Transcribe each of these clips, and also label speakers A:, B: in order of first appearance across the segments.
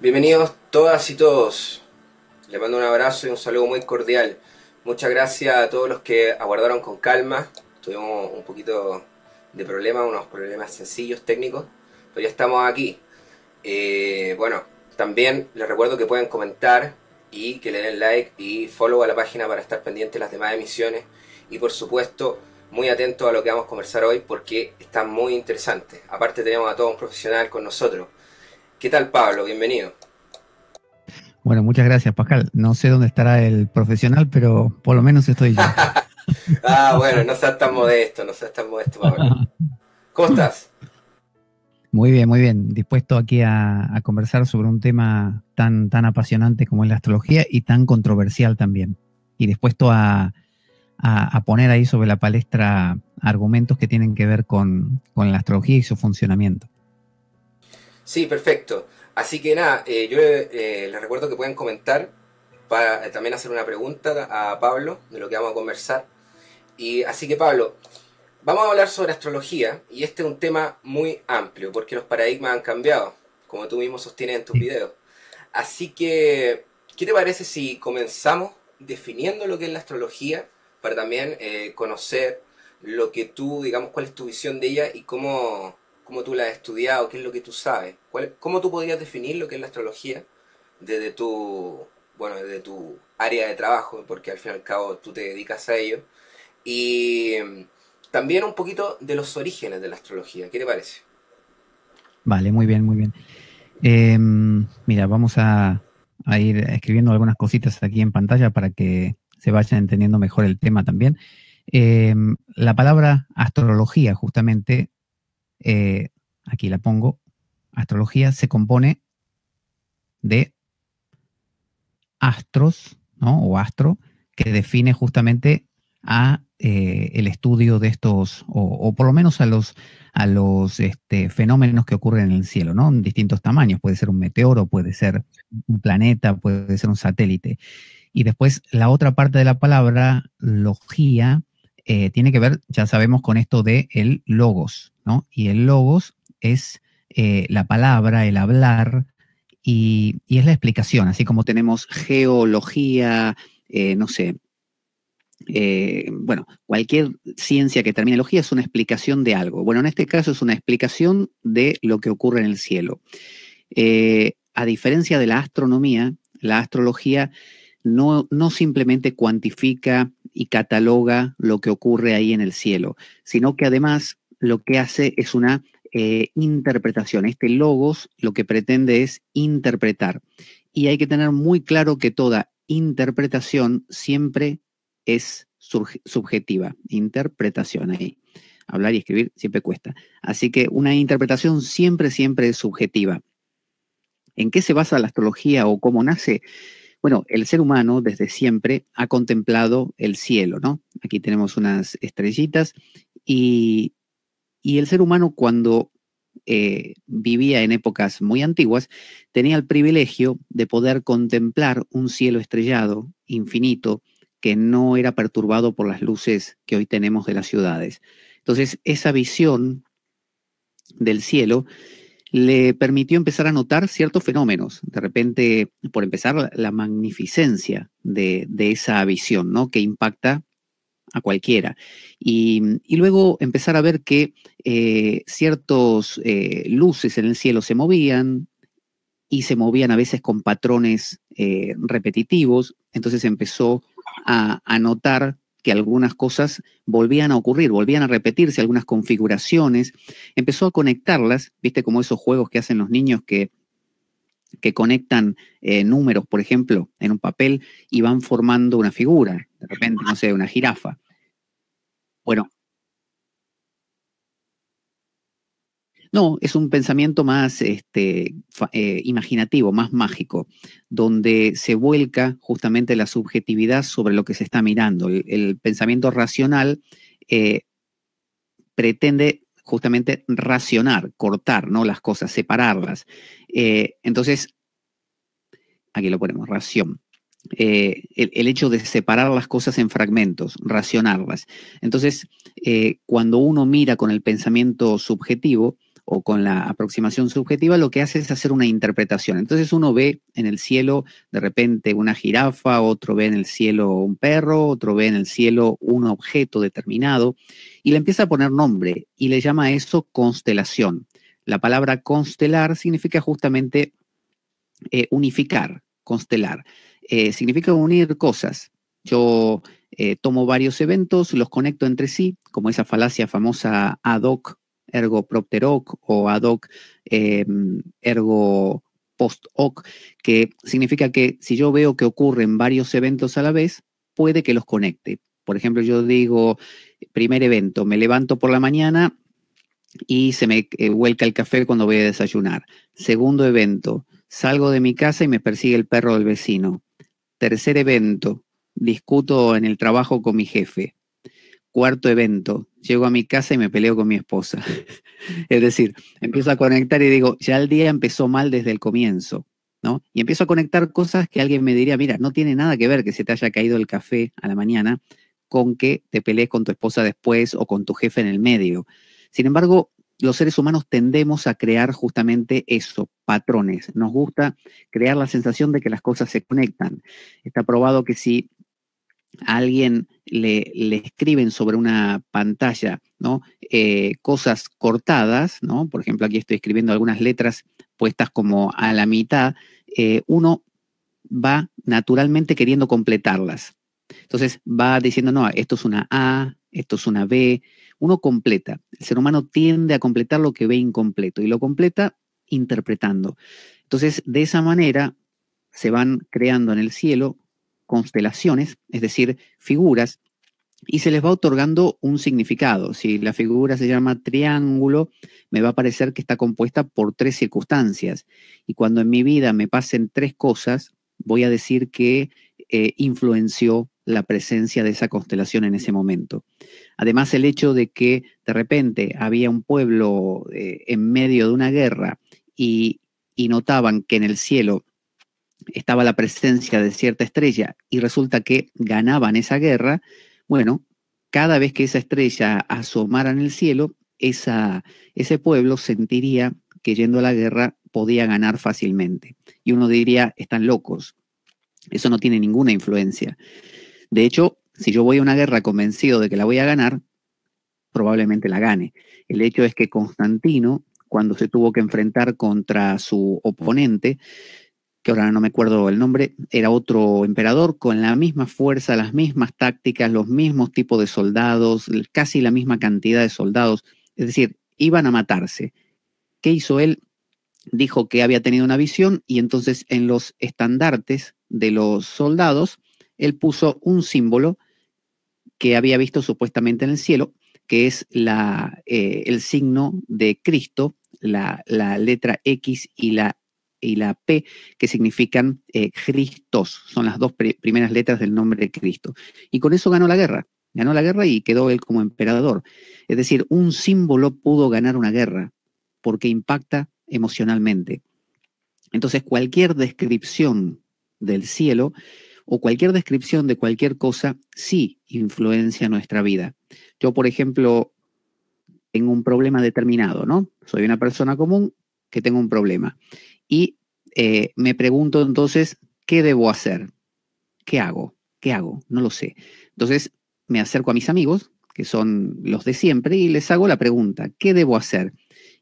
A: Bienvenidos todas y todos. Les mando un abrazo y un saludo muy cordial. Muchas gracias a todos los que aguardaron con calma. Tuvimos un poquito de problemas, unos problemas sencillos, técnicos, pero ya estamos aquí. Eh, bueno, también les recuerdo que pueden comentar y que le den like y follow a la página para estar pendiente de las demás emisiones. Y por supuesto, muy atentos a lo que vamos a conversar hoy porque está muy interesante. Aparte tenemos a todo un profesional con nosotros. ¿Qué tal, Pablo? Bienvenido.
B: Bueno, muchas gracias, Pascal. No sé dónde estará el profesional, pero por lo menos estoy yo.
A: ah, bueno, no seas tan modesto, no seas tan modesto, Pablo.
B: ¿Cómo estás? Muy bien, muy bien. Dispuesto aquí a, conversar sobre un tema tan, tan apasionante como es la astrología y tan controversial también. Y dispuesto a, poner ahí sobre la palestra argumentos que tienen que ver con la astrología y su funcionamiento.
A: Sí, perfecto. Así que nada, eh, yo eh, les recuerdo que pueden comentar para eh, también hacer una pregunta a Pablo de lo que vamos a conversar. Y así que Pablo, vamos a hablar sobre astrología y este es un tema muy amplio porque los paradigmas han cambiado, como tú mismo sostienes en tus videos. Así que, ¿qué te parece si comenzamos definiendo lo que es la astrología para también conocer lo que tú, digamos, cuál es tu visión de ella y cómo cómo tú la has estudiado, qué es lo que tú sabes, cuál, cómo tú podrías definir lo que es la astrología desde tu, bueno, desde tu área de trabajo, porque al fin y al cabo tú te dedicas a ello, y mm, también un poquito de los orígenes de la astrología, ¿qué te parece?
B: Vale, muy bien, muy bien. Em, mira, vamos a, ir escribiendo algunas cositas aquí en pantalla para que se vaya entendiendo mejor el tema también. Em, la palabra astrología justamente eh, aquí la pongo, astrología se compone de astros, ¿no? O astro, que define justamente a eh, el estudio de estos, o, por lo menos a los, a los este, fenómenos que ocurren en el cielo, ¿no? En distintos tamaños, puede ser un meteoro, puede ser un planeta, puede ser un satélite. Y después la otra parte de la palabra, logía, eh, tiene que ver, ya sabemos, con esto de el logos, ¿no? Y el logos es eh, la palabra, el hablar, y, es la explicación, así como tenemos geología, eh, no sé, bueno, cualquier ciencia que termine logía es una explicación de algo. Bueno, en este caso es una explicación de lo que ocurre en el cielo. a diferencia de la astronomía, la astrología no, no simplemente cuantifica y cataloga lo que ocurre ahí en el cielo, sino que además lo que hace es una eh, interpretación. Este logos lo que pretende es interpretar. Y hay que tener muy claro que toda interpretación siempre es subjetiva. Interpretación ahí. Hablar y escribir siempre cuesta. Así que una interpretación siempre, siempre es subjetiva. ¿En qué se basa la astrología o cómo nace? Bueno, el ser humano desde siempre ha contemplado el cielo, ¿no? Aquí tenemos unas estrellitas y, el ser humano cuando eh, vivía en épocas muy antiguas tenía el privilegio de poder contemplar un cielo estrellado, infinito, que no era perturbado por las luces que hoy tenemos de las ciudades. Entonces, esa visión del cielo le permitió empezar a notar ciertos fenómenos. De repente, por empezar, la magnificencia de, esa visión, ¿no? Que impacta a cualquiera. Y, luego empezar a ver que eh, ciertos eh, luces en el cielo se movían y se movían a veces con patrones eh, repetitivos. Entonces empezó a, a notar que algunas cosas volvían a ocurrir, volvían a repetirse, algunas configuraciones. Empezó a conectarlas, viste como esos juegos que hacen los niños que, que conectan eh, números, por ejemplo, en un papel y van formando una figura, de repente, no sé, una jirafa. Bueno, No, es un pensamiento más este, eh, imaginativo, más mágico, donde se vuelca justamente la subjetividad sobre lo que se está mirando. El, pensamiento racional eh, pretende justamente racionar, cortar ¿no? las cosas, separarlas. Eh, entonces, aquí lo ponemos, ración. el, hecho de separar las cosas en fragmentos, racionarlas. Entonces, cuando uno mira con el pensamiento subjetivo, o con la aproximación subjetiva, lo que hace es hacer una interpretación. Entonces uno ve en el cielo de repente una jirafa, otro ve en el cielo un perro, otro ve en el cielo un objeto determinado y le empieza a poner nombre y le llama a eso constelación. La palabra constelar significa justamente eh, unificar, constelar. Eh, significa unir cosas. Yo eh, tomo varios eventos, los conecto entre sí, como esa falacia famosa ad hoc ergo propteroc o ad hoc em, ergo post hoc, que significa que si yo veo que ocurren varios eventos a la vez, puede que los conecte. Por ejemplo, yo digo, primer evento, me levanto por la mañana y se me eh, vuelca el café cuando voy a desayunar. Segundo evento, salgo de mi casa y me persigue el perro del vecino. Tercer evento, discuto en el trabajo con mi jefe cuarto evento, llego a mi casa y me peleo con mi esposa. es decir, empiezo a conectar y digo, ya el día empezó mal desde el comienzo. ¿No? Y empiezo a conectar cosas que alguien me diría, mira, no tiene nada que ver que se te haya caído el café a la mañana con que te pelees con tu esposa después o con tu jefe en el medio. Sin embargo, los seres humanos tendemos a crear justamente eso, patrones. Nos gusta crear la sensación de que las cosas se conectan. Está probado que si alguien le, escriben sobre una pantalla ¿no? Eh, cosas cortadas, ¿no? por ejemplo aquí estoy escribiendo algunas letras puestas como a la mitad, eh, uno va naturalmente queriendo completarlas. Entonces va diciendo, no, esto es una A, esto es una B, uno completa. El ser humano tiende a completar lo que ve incompleto y lo completa interpretando. Entonces, de esa manera se van creando en el cielo constelaciones, es decir, figuras, y se les va otorgando un significado. Si la figura se llama triángulo, me va a parecer que está compuesta por tres circunstancias. Y cuando en mi vida me pasen tres cosas, voy a decir que eh, influenció la presencia de esa constelación en ese momento. Además, el hecho de que de repente había un pueblo eh, en medio de una guerra y, y notaban que en el cielo estaba la presencia de cierta estrella y resulta que ganaban esa guerra, bueno, cada vez que esa estrella asomara en el cielo, esa, ese pueblo sentiría que yendo a la guerra podía ganar fácilmente. Y uno diría, están locos. Eso no tiene ninguna influencia. De hecho, si yo voy a una guerra convencido de que la voy a ganar, probablemente la gane. El hecho es que Constantino, cuando se tuvo que enfrentar contra su oponente, que ahora no me acuerdo el nombre, era otro emperador con la misma fuerza, las mismas tácticas, los mismos tipos de soldados, casi la misma cantidad de soldados. Es decir, iban a matarse. ¿Qué hizo él? Dijo que había tenido una visión y entonces en los estandartes de los soldados, él puso un símbolo que había visto supuestamente en el cielo, que es la, eh, el signo de Cristo, la letra X y la y la P, que significan eh, Cristos, son las dos primeras letras del nombre de Cristo. Y con eso ganó la guerra, ganó la guerra y quedó él como emperador. Es decir, un símbolo pudo ganar una guerra porque impacta emocionalmente. Entonces, cualquier descripción del cielo o cualquier descripción de cualquier cosa sí influencia nuestra vida. Yo, por ejemplo, tengo un problema determinado, ¿no? Soy una persona común que tengo un problema. Y eh, me pregunto entonces, ¿qué debo hacer? ¿Qué hago? ¿Qué hago? No lo sé. Entonces me acerco a mis amigos, que son los de siempre, y les hago la pregunta, ¿qué debo hacer?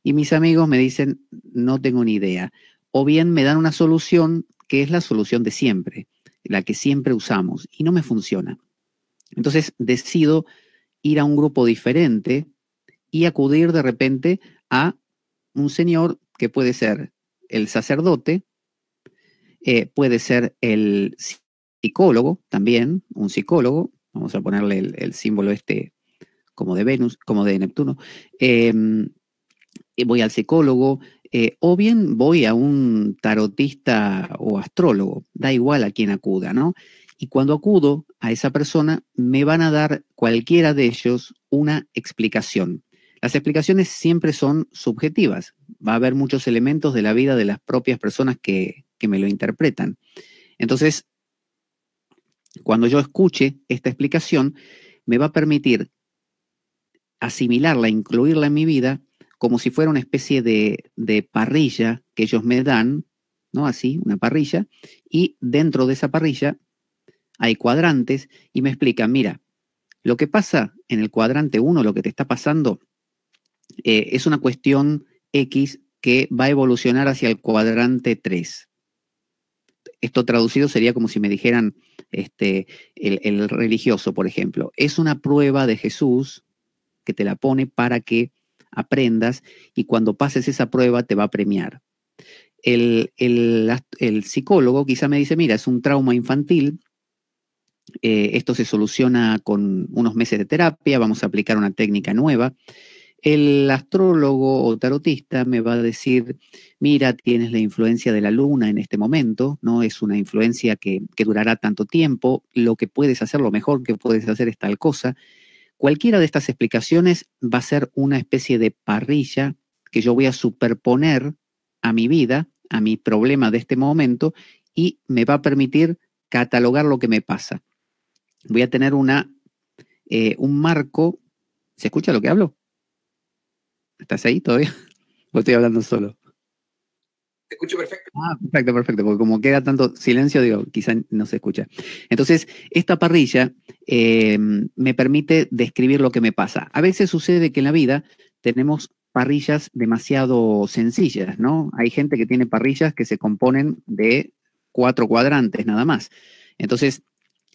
B: Y mis amigos me dicen, no tengo ni idea. O bien me dan una solución que es la solución de siempre, la que siempre usamos, y no me funciona. Entonces decido ir a un grupo diferente y acudir de repente a un señor que puede ser el sacerdote, eh, puede ser el psicólogo también, un psicólogo, vamos a ponerle el, símbolo este como de Venus, como de Neptuno, em, voy al psicólogo, eh, o bien voy a un tarotista o astrólogo, da igual a quién acuda, ¿no? Y cuando acudo a esa persona, me van a dar cualquiera de ellos una explicación. Las explicaciones siempre son subjetivas. Va a haber muchos elementos de la vida de las propias personas que, me lo interpretan. Entonces, cuando yo escuche esta explicación, me va a permitir asimilarla, incluirla en mi vida, como si fuera una especie de, de, parrilla que ellos me dan, ¿no? Así, una parrilla, y dentro de esa parrilla hay cuadrantes y me explican, mira, lo que pasa en el cuadrante 1, lo que te está pasando, eh, es una cuestión X que va a evolucionar hacia el cuadrante 3. Esto traducido sería como si me dijeran este, el, religioso, por ejemplo. Es una prueba de Jesús que te la pone para que aprendas y cuando pases esa prueba te va a premiar. El, psicólogo quizá me dice, mira, es un trauma infantil, eh, esto se soluciona con unos meses de terapia, vamos a aplicar una técnica nueva el astrólogo o tarotista me va a decir, mira, tienes la influencia de la luna en este momento, no es una influencia que, durará tanto tiempo, lo que puedes hacer, lo mejor que puedes hacer es tal cosa. Cualquiera de estas explicaciones va a ser una especie de parrilla que yo voy a superponer a mi vida, a mi problema de este momento, y me va a permitir catalogar lo que me pasa. Voy a tener una, eh, un marco. ¿Se escucha lo que hablo? ¿Estás ahí todavía? ¿O estoy hablando solo? Te escucho perfecto. Ah, perfecto, perfecto, porque como queda tanto silencio, digo, quizá no se escucha. Entonces, esta parrilla eh, me permite describir lo que me pasa. A veces sucede que en la vida tenemos parrillas demasiado sencillas, ¿no? Hay gente que tiene parrillas que se componen de cuatro cuadrantes nada más. Entonces,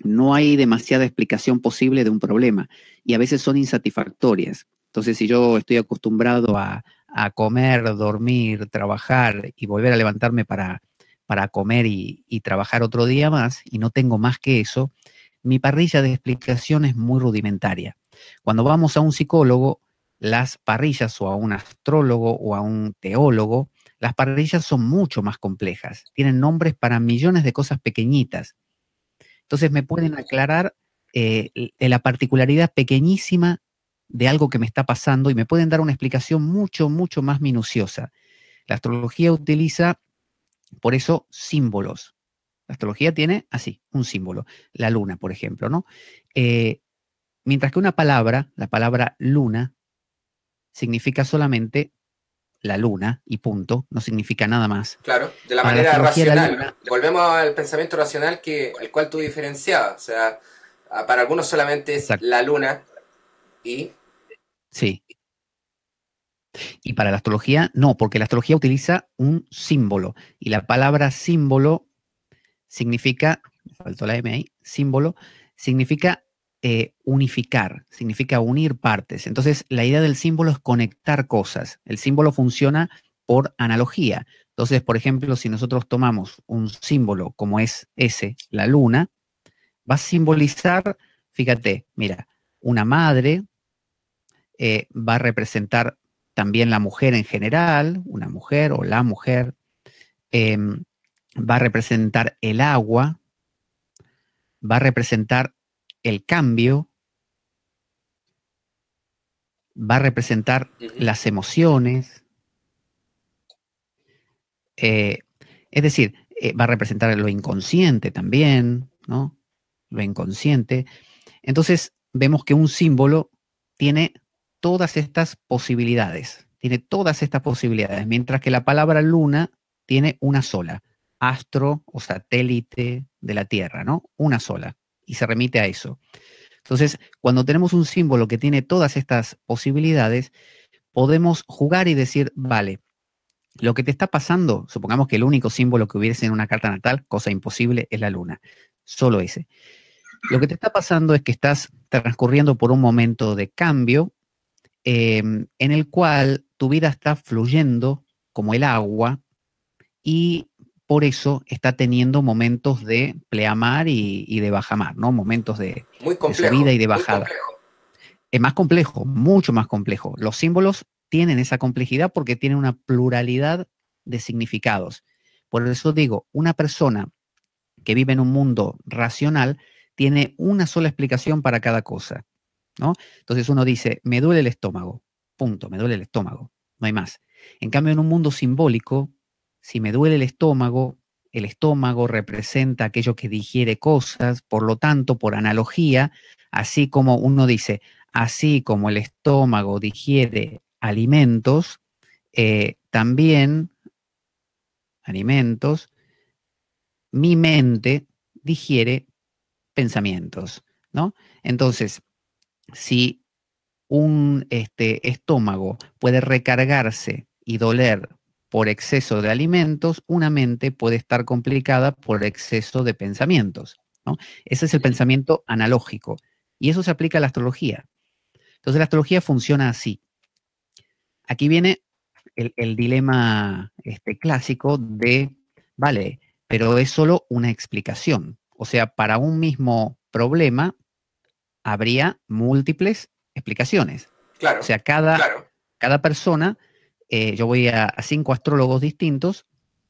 B: no hay demasiada explicación posible de un problema y a veces son insatisfactorias. Entonces, si yo estoy acostumbrado a, comer, dormir, trabajar y volver a levantarme para, comer y, trabajar otro día más, y no tengo más que eso, mi parrilla de explicación es muy rudimentaria. Cuando vamos a un psicólogo, las parrillas o a un astrólogo o a un teólogo, las parrillas son mucho más complejas, tienen nombres para millones de cosas pequeñitas. Entonces me pueden aclarar eh, la particularidad pequeñísima de algo que me está pasando y me pueden dar una explicación mucho, mucho más minuciosa. La astrología utiliza, por eso, símbolos. La astrología tiene así, un símbolo, la luna, por ejemplo, ¿no? Eh, mientras que una palabra, la palabra luna, significa solamente la luna y punto, no significa nada más.
A: Claro, de la manera racional. Volvemos al pensamiento racional que al cual tú diferenciabas. O sea, para algunos solamente es la luna y
B: Sí. Y para la astrología, no, porque la astrología utiliza un símbolo. Y la palabra símbolo significa, faltó la M ahí, símbolo, significa eh, unificar, significa unir partes. Entonces, la idea del símbolo es conectar cosas. El símbolo funciona por analogía. Entonces, por ejemplo, si nosotros tomamos un símbolo como es ese, la luna, va a simbolizar, fíjate, mira, una madre eh, va a representar también la mujer en general, una mujer o la mujer, em, va a representar el agua, va a representar el cambio, va a representar las emociones, eh, es decir, eh, va a representar lo inconsciente también, ¿no? Lo inconsciente. Entonces, vemos que un símbolo tiene todas estas posibilidades, tiene todas estas posibilidades, mientras que la palabra luna tiene una sola, astro o satélite de la Tierra, ¿no? Una sola, y se remite a eso. Entonces, cuando tenemos un símbolo que tiene todas estas posibilidades, podemos jugar y decir, vale, lo que te está pasando, supongamos que el único símbolo que hubiese en una carta natal, cosa imposible, es la luna, solo ese. Lo que te está pasando es que estás transcurriendo por un momento de cambio Em, en el cual tu vida está fluyendo como el agua y por eso está teniendo momentos de pleamar y, de bajamar, ¿no? Momentos de, de subida y de bajada. Es más complejo, mucho más complejo. Los símbolos tienen esa complejidad porque tienen una pluralidad de significados. Por eso digo, una persona que vive en un mundo racional tiene una sola explicación para cada cosa. Entonces uno dice, me duele el estómago, punto, me duele el estómago, no hay más. En cambio, en un mundo simbólico, si me duele el estómago, el estómago representa aquello que digiere cosas, por lo tanto, por analogía, así como uno dice, así como el estómago digiere alimentos, eh, también alimentos, mi mente digiere pensamientos, ¿no? Entonces, si un este, estómago puede recargarse y doler por exceso de alimentos, una mente puede estar complicada por exceso de pensamientos. Ese es el pensamiento analógico. Y eso se aplica a la astrología. Entonces la astrología funciona así. Aquí viene el, dilema este, clásico de, vale, pero es solo una explicación. O sea, para un mismo problema habría múltiples explicaciones. O sea, cada, cada persona, eh, yo voy a, cinco astrólogos distintos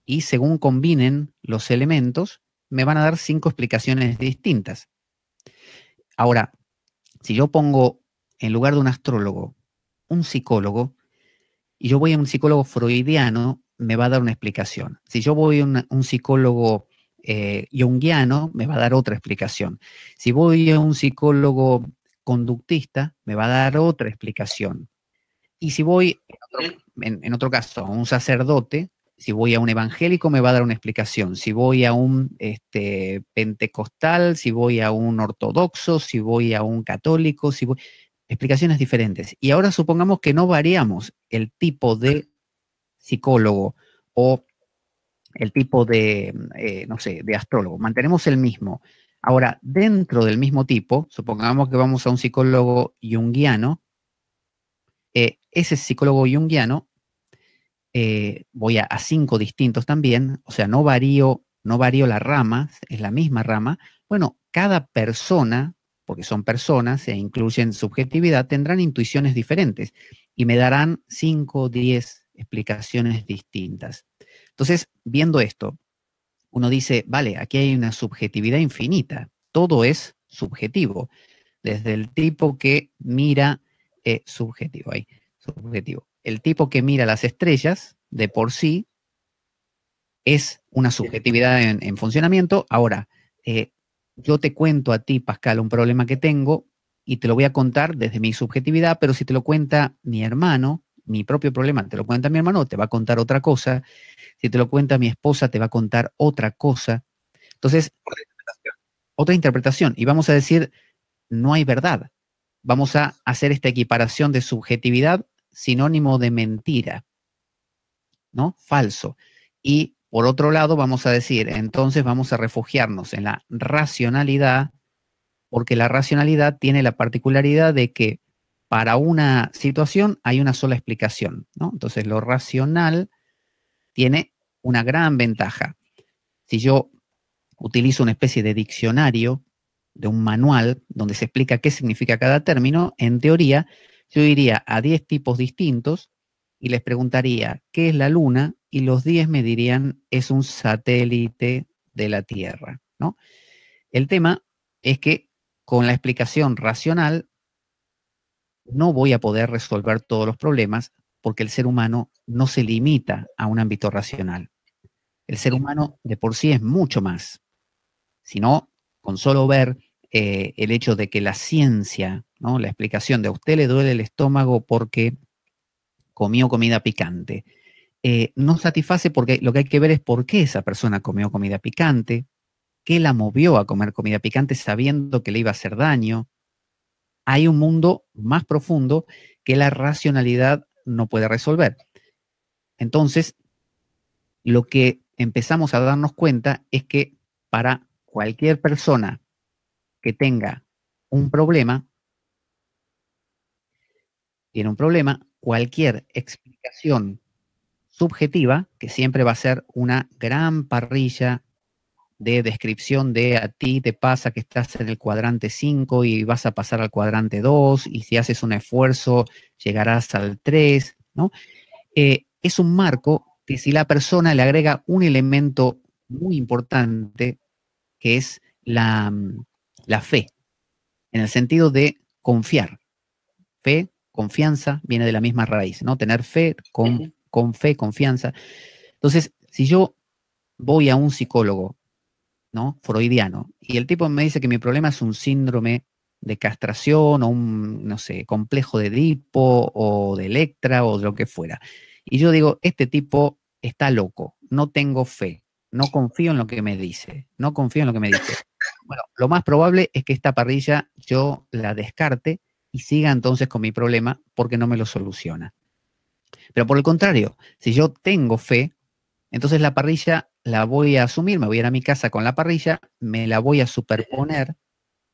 B: y según combinen los elementos, me van a dar cinco explicaciones distintas. Ahora, si yo pongo en lugar de un astrólogo, un psicólogo, y yo voy a un psicólogo freudiano, me va a dar una explicación. Si yo voy a un psicólogo eh, me va a dar otra explicación. Si voy a un psicólogo conductista, me va a dar otra explicación. Y si voy, en otro, caso, a un sacerdote, si voy a un evangélico me va a dar una explicación, si voy a un este, pentecostal, si voy a un ortodoxo, si voy a un católico, si voy... explicaciones diferentes. Y ahora supongamos que no variamos el tipo de psicólogo o el tipo de, eh, no sé, de astrólogo, mantenemos el mismo. Ahora, dentro del mismo tipo, supongamos que vamos a un psicólogo junguiano, eh, ese psicólogo junguiano, eh, voy a, cinco distintos también, o sea, no varío, no varío la rama, es la misma rama. Bueno, cada persona, porque son personas, e incluyen subjetividad, tendrán intuiciones diferentes y me darán cinco, o diez explicaciones distintas. Entonces, viendo esto, uno dice, vale, aquí hay una subjetividad infinita, todo es subjetivo, desde el tipo que mira, eh, subjetivo, ahí, subjetivo, el tipo que mira las estrellas de por sí es una subjetividad en, funcionamiento. Ahora, eh, yo te cuento a ti, Pascal, un problema que tengo y te lo voy a contar desde mi subjetividad, pero si te lo cuenta mi hermano, mi propio problema te lo cuenta mi hermano, te va a contar otra cosa. Si te lo cuenta mi esposa, te va a contar otra cosa. Entonces, otra interpretación. Y vamos a decir, no hay verdad. Vamos a hacer esta equiparación de subjetividad sinónimo de mentira, ¿no? Falso. Y por otro lado, vamos a decir, entonces vamos a refugiarnos en la racionalidad, porque la racionalidad tiene la particularidad de que para una situación hay una sola explicación, ¿no? Entonces lo racional tiene una gran ventaja. Si yo utilizo una especie de diccionario, de un manual, donde se explica qué significa cada término, en teoría yo iría a 10 tipos distintos y les preguntaría qué es la luna y los 10 me dirían es un satélite de la Tierra, ¿no? El tema es que con la explicación racional no voy a poder resolver todos los problemas porque el ser humano no se limita a un ámbito racional. El ser humano de por sí es mucho más. Si no, con solo ver eh, el hecho de que la ciencia, ¿no? la explicación de a usted le duele el estómago porque comió comida picante, eh, no satisface porque lo que hay que ver es por qué esa persona comió comida picante, qué la movió a comer comida picante sabiendo que le iba a hacer daño, hay un mundo más profundo que la racionalidad no puede resolver. Entonces, lo que empezamos a darnos cuenta es que para cualquier persona que tenga un problema, tiene un problema, cualquier explicación subjetiva, que siempre va a ser una gran parrilla de descripción de a ti te pasa que estás en el cuadrante 5 y vas a pasar al cuadrante 2 y si haces un esfuerzo llegarás al 3, ¿no? Eh, es un marco que si la persona le agrega un elemento muy importante que es mm, la, fe, en el sentido de confiar. Fe, confianza, viene de la misma raíz, ¿no? Tener fe, con, con fe, confianza. Entonces, si yo voy a un psicólogo ¿no? Freudiano. Y el tipo me dice que mi problema es un síndrome de castración o un, no sé, complejo de Edipo o de Electra o de lo que fuera. Y yo digo, este tipo está loco, no tengo fe, no confío en lo que me dice, no confío en lo que me dice. Bueno, lo más probable es que esta parrilla yo la descarte y siga entonces con mi problema porque no me lo soluciona. Pero por el contrario, si yo tengo fe, entonces la parrilla la voy a asumir, me voy a ir a mi casa con la parrilla, me la voy a superponer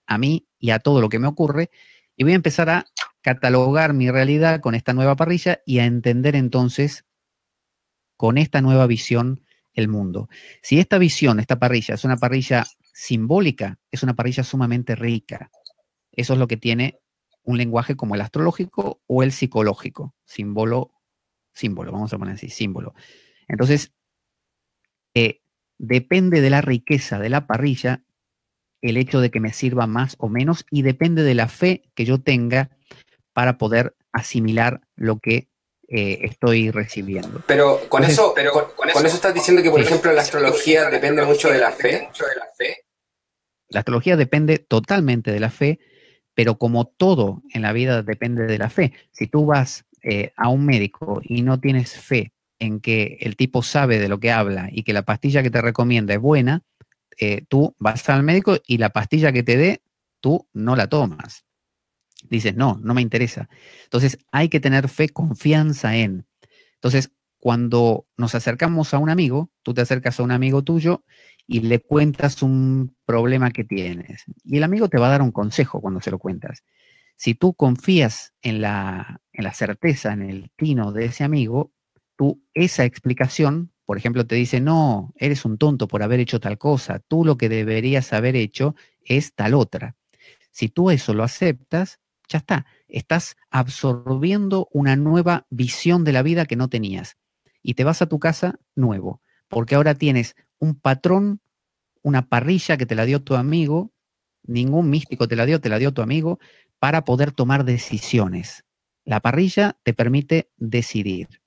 B: a mí y a todo lo que me ocurre y voy a empezar a catalogar mi realidad con esta nueva parrilla y a entender entonces con esta nueva visión el mundo. Si esta visión, esta parrilla, es una parrilla simbólica, es una parrilla sumamente rica. Eso es lo que tiene un lenguaje como el astrológico o el psicológico, símbolo, símbolo, vamos a poner así, símbolo. Entonces, depende de la riqueza de la parrilla el hecho de que me sirva más o menos y depende de la fe que yo tenga para poder asimilar lo que eh, estoy recibiendo.
A: Pero con eso, pero con, eso, estás diciendo que, por ejemplo, la astrología depende mucho de la fe.
B: La astrología depende totalmente de la fe, pero como todo en la vida depende de la fe. Si tú vas eh, a un médico y no tienes fe en que el tipo sabe de lo que habla y que la pastilla que te recomienda es buena, eh, tú vas al médico y la pastilla que te dé, tú no la tomas. Dices, no, no me interesa. Entonces hay que tener fe, confianza en. Entonces, cuando nos acercamos a un amigo, tú te acercas a un amigo tuyo y le cuentas un problema que tienes. Y el amigo te va a dar un consejo cuando se lo cuentas. Si tú confías en la, en la certeza, en el tino de ese amigo, tú esa explicación, por ejemplo, te dice, no, eres un tonto por haber hecho tal cosa, tú lo que deberías haber hecho es tal otra. Si tú eso lo aceptas, ya está, estás absorbiendo una nueva visión de la vida que no tenías. Y te vas a tu casa nuevo, porque ahora tienes un patrón, una parrilla que te la dio tu amigo, ningún místico te la dio, te la dio tu amigo, para poder tomar decisiones. La parrilla te permite decidir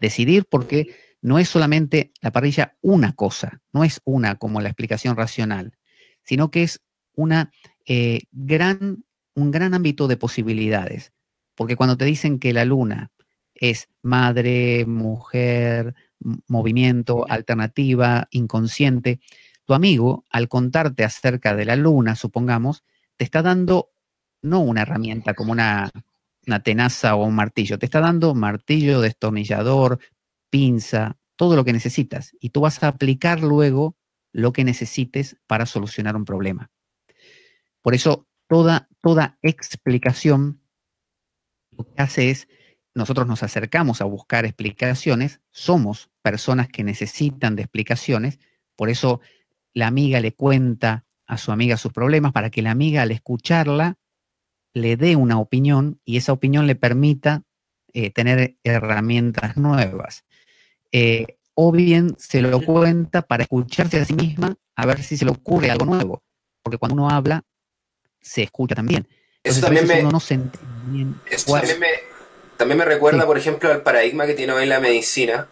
B: decidir porque no es solamente la parrilla una cosa, no es una como la explicación racional, sino que es una, eh, gran, un gran ámbito de posibilidades. Porque cuando te dicen que la luna es madre, mujer, movimiento, alternativa, inconsciente, tu amigo, al contarte acerca de la luna, supongamos, te está dando no una herramienta como una una tenaza o un martillo. Te está dando martillo, destornillador, pinza, todo lo que necesitas. Y tú vas a aplicar luego lo que necesites para solucionar un problema. Por eso, toda, toda explicación lo que hace es, nosotros nos acercamos a buscar explicaciones, somos personas que necesitan de explicaciones, por eso la amiga le cuenta a su amiga sus problemas para que la amiga al escucharla le dé una opinión y esa opinión le permita eh, tener herramientas nuevas. Eh, o bien se lo cuenta para escucharse a sí misma a ver si se le ocurre algo nuevo. Porque cuando uno habla, se escucha también. eso también me,
A: también me, recuerda, por ejemplo, al paradigma que tiene hoy la medicina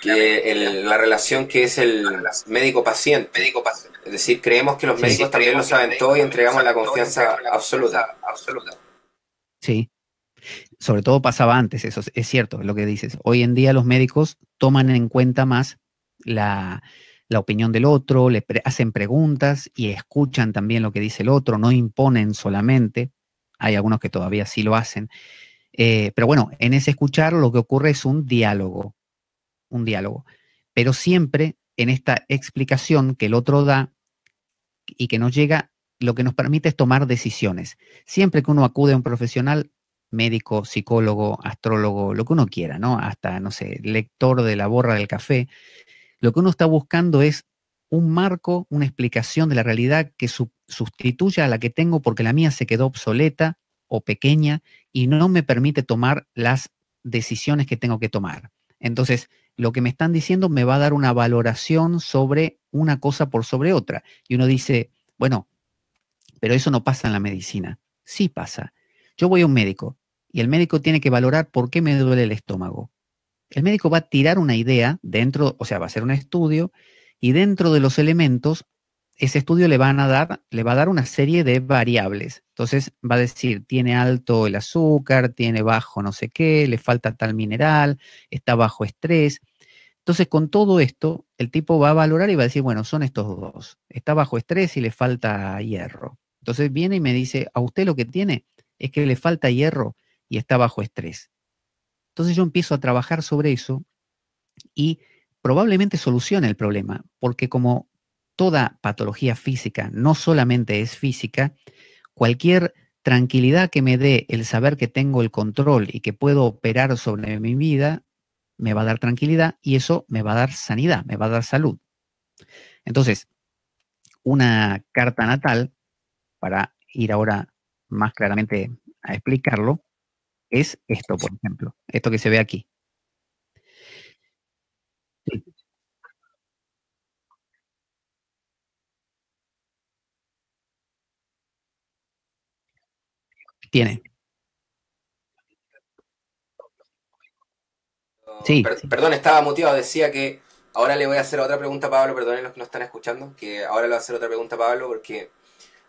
A: que la relación que es el médico-paciente. Médico -paciente. Es decir, creemos que los médicos también lo saben todo y entregamos la confianza
B: absoluta. absoluta. Sí. Sobre todo pasaba antes, eso es cierto lo que dices. Hoy en día los médicos toman en cuenta más la, opinión del otro, le hacen preguntas y escuchan también lo que dice el otro, no imponen solamente. Hay algunos que todavía sí lo hacen. Eh, pero bueno, en ese escuchar lo que ocurre es un diálogo, un diálogo. Pero siempre en esta explicación que el otro da y que nos llega, lo que nos permite es tomar decisiones. Siempre que uno acude a un profesional, médico, psicólogo, astrólogo, lo que uno quiera, ¿no? Hasta, no sé, lector de la borra del café, lo que uno está buscando es un marco, una explicación de la realidad que sustituya a la que tengo porque la mía se quedó obsoleta o pequeña y no me permite tomar las decisiones que tengo que tomar. Entonces, lo que me están diciendo me va a dar una valoración sobre una cosa por sobre otra. Y uno dice, bueno, pero eso no pasa en la medicina. Sí pasa. Yo voy a un médico y el médico tiene que valorar por qué me duele el estómago. El médico va a tirar una idea dentro, o sea, va a hacer un estudio y dentro de los elementos, ese estudio le, van a dar, le va a dar una serie de variables. Entonces va a decir, tiene alto el azúcar, tiene bajo no sé qué, le falta tal mineral, está bajo estrés. Entonces, con todo esto, el tipo va a valorar y va a decir, bueno, son estos dos. Está bajo estrés y le falta hierro. Entonces viene y me dice, a usted lo que tiene es que le falta hierro y está bajo estrés. Entonces yo empiezo a trabajar sobre eso y probablemente solucione el problema, porque como toda patología física no solamente es física, cualquier tranquilidad que me dé el saber que tengo el control y que puedo operar sobre mi vida me va a dar tranquilidad y eso me va a dar sanidad, me va a dar salud. Entonces, una carta natal, para ir ahora más claramente a explicarlo, es esto, por ejemplo, esto que se ve aquí. Tiene,
A: Perdón, estaba motivado, decía que ahora le voy a hacer otra pregunta a Pablo, perdonen los que no están escuchando, que ahora le voy a hacer otra pregunta a Pablo porque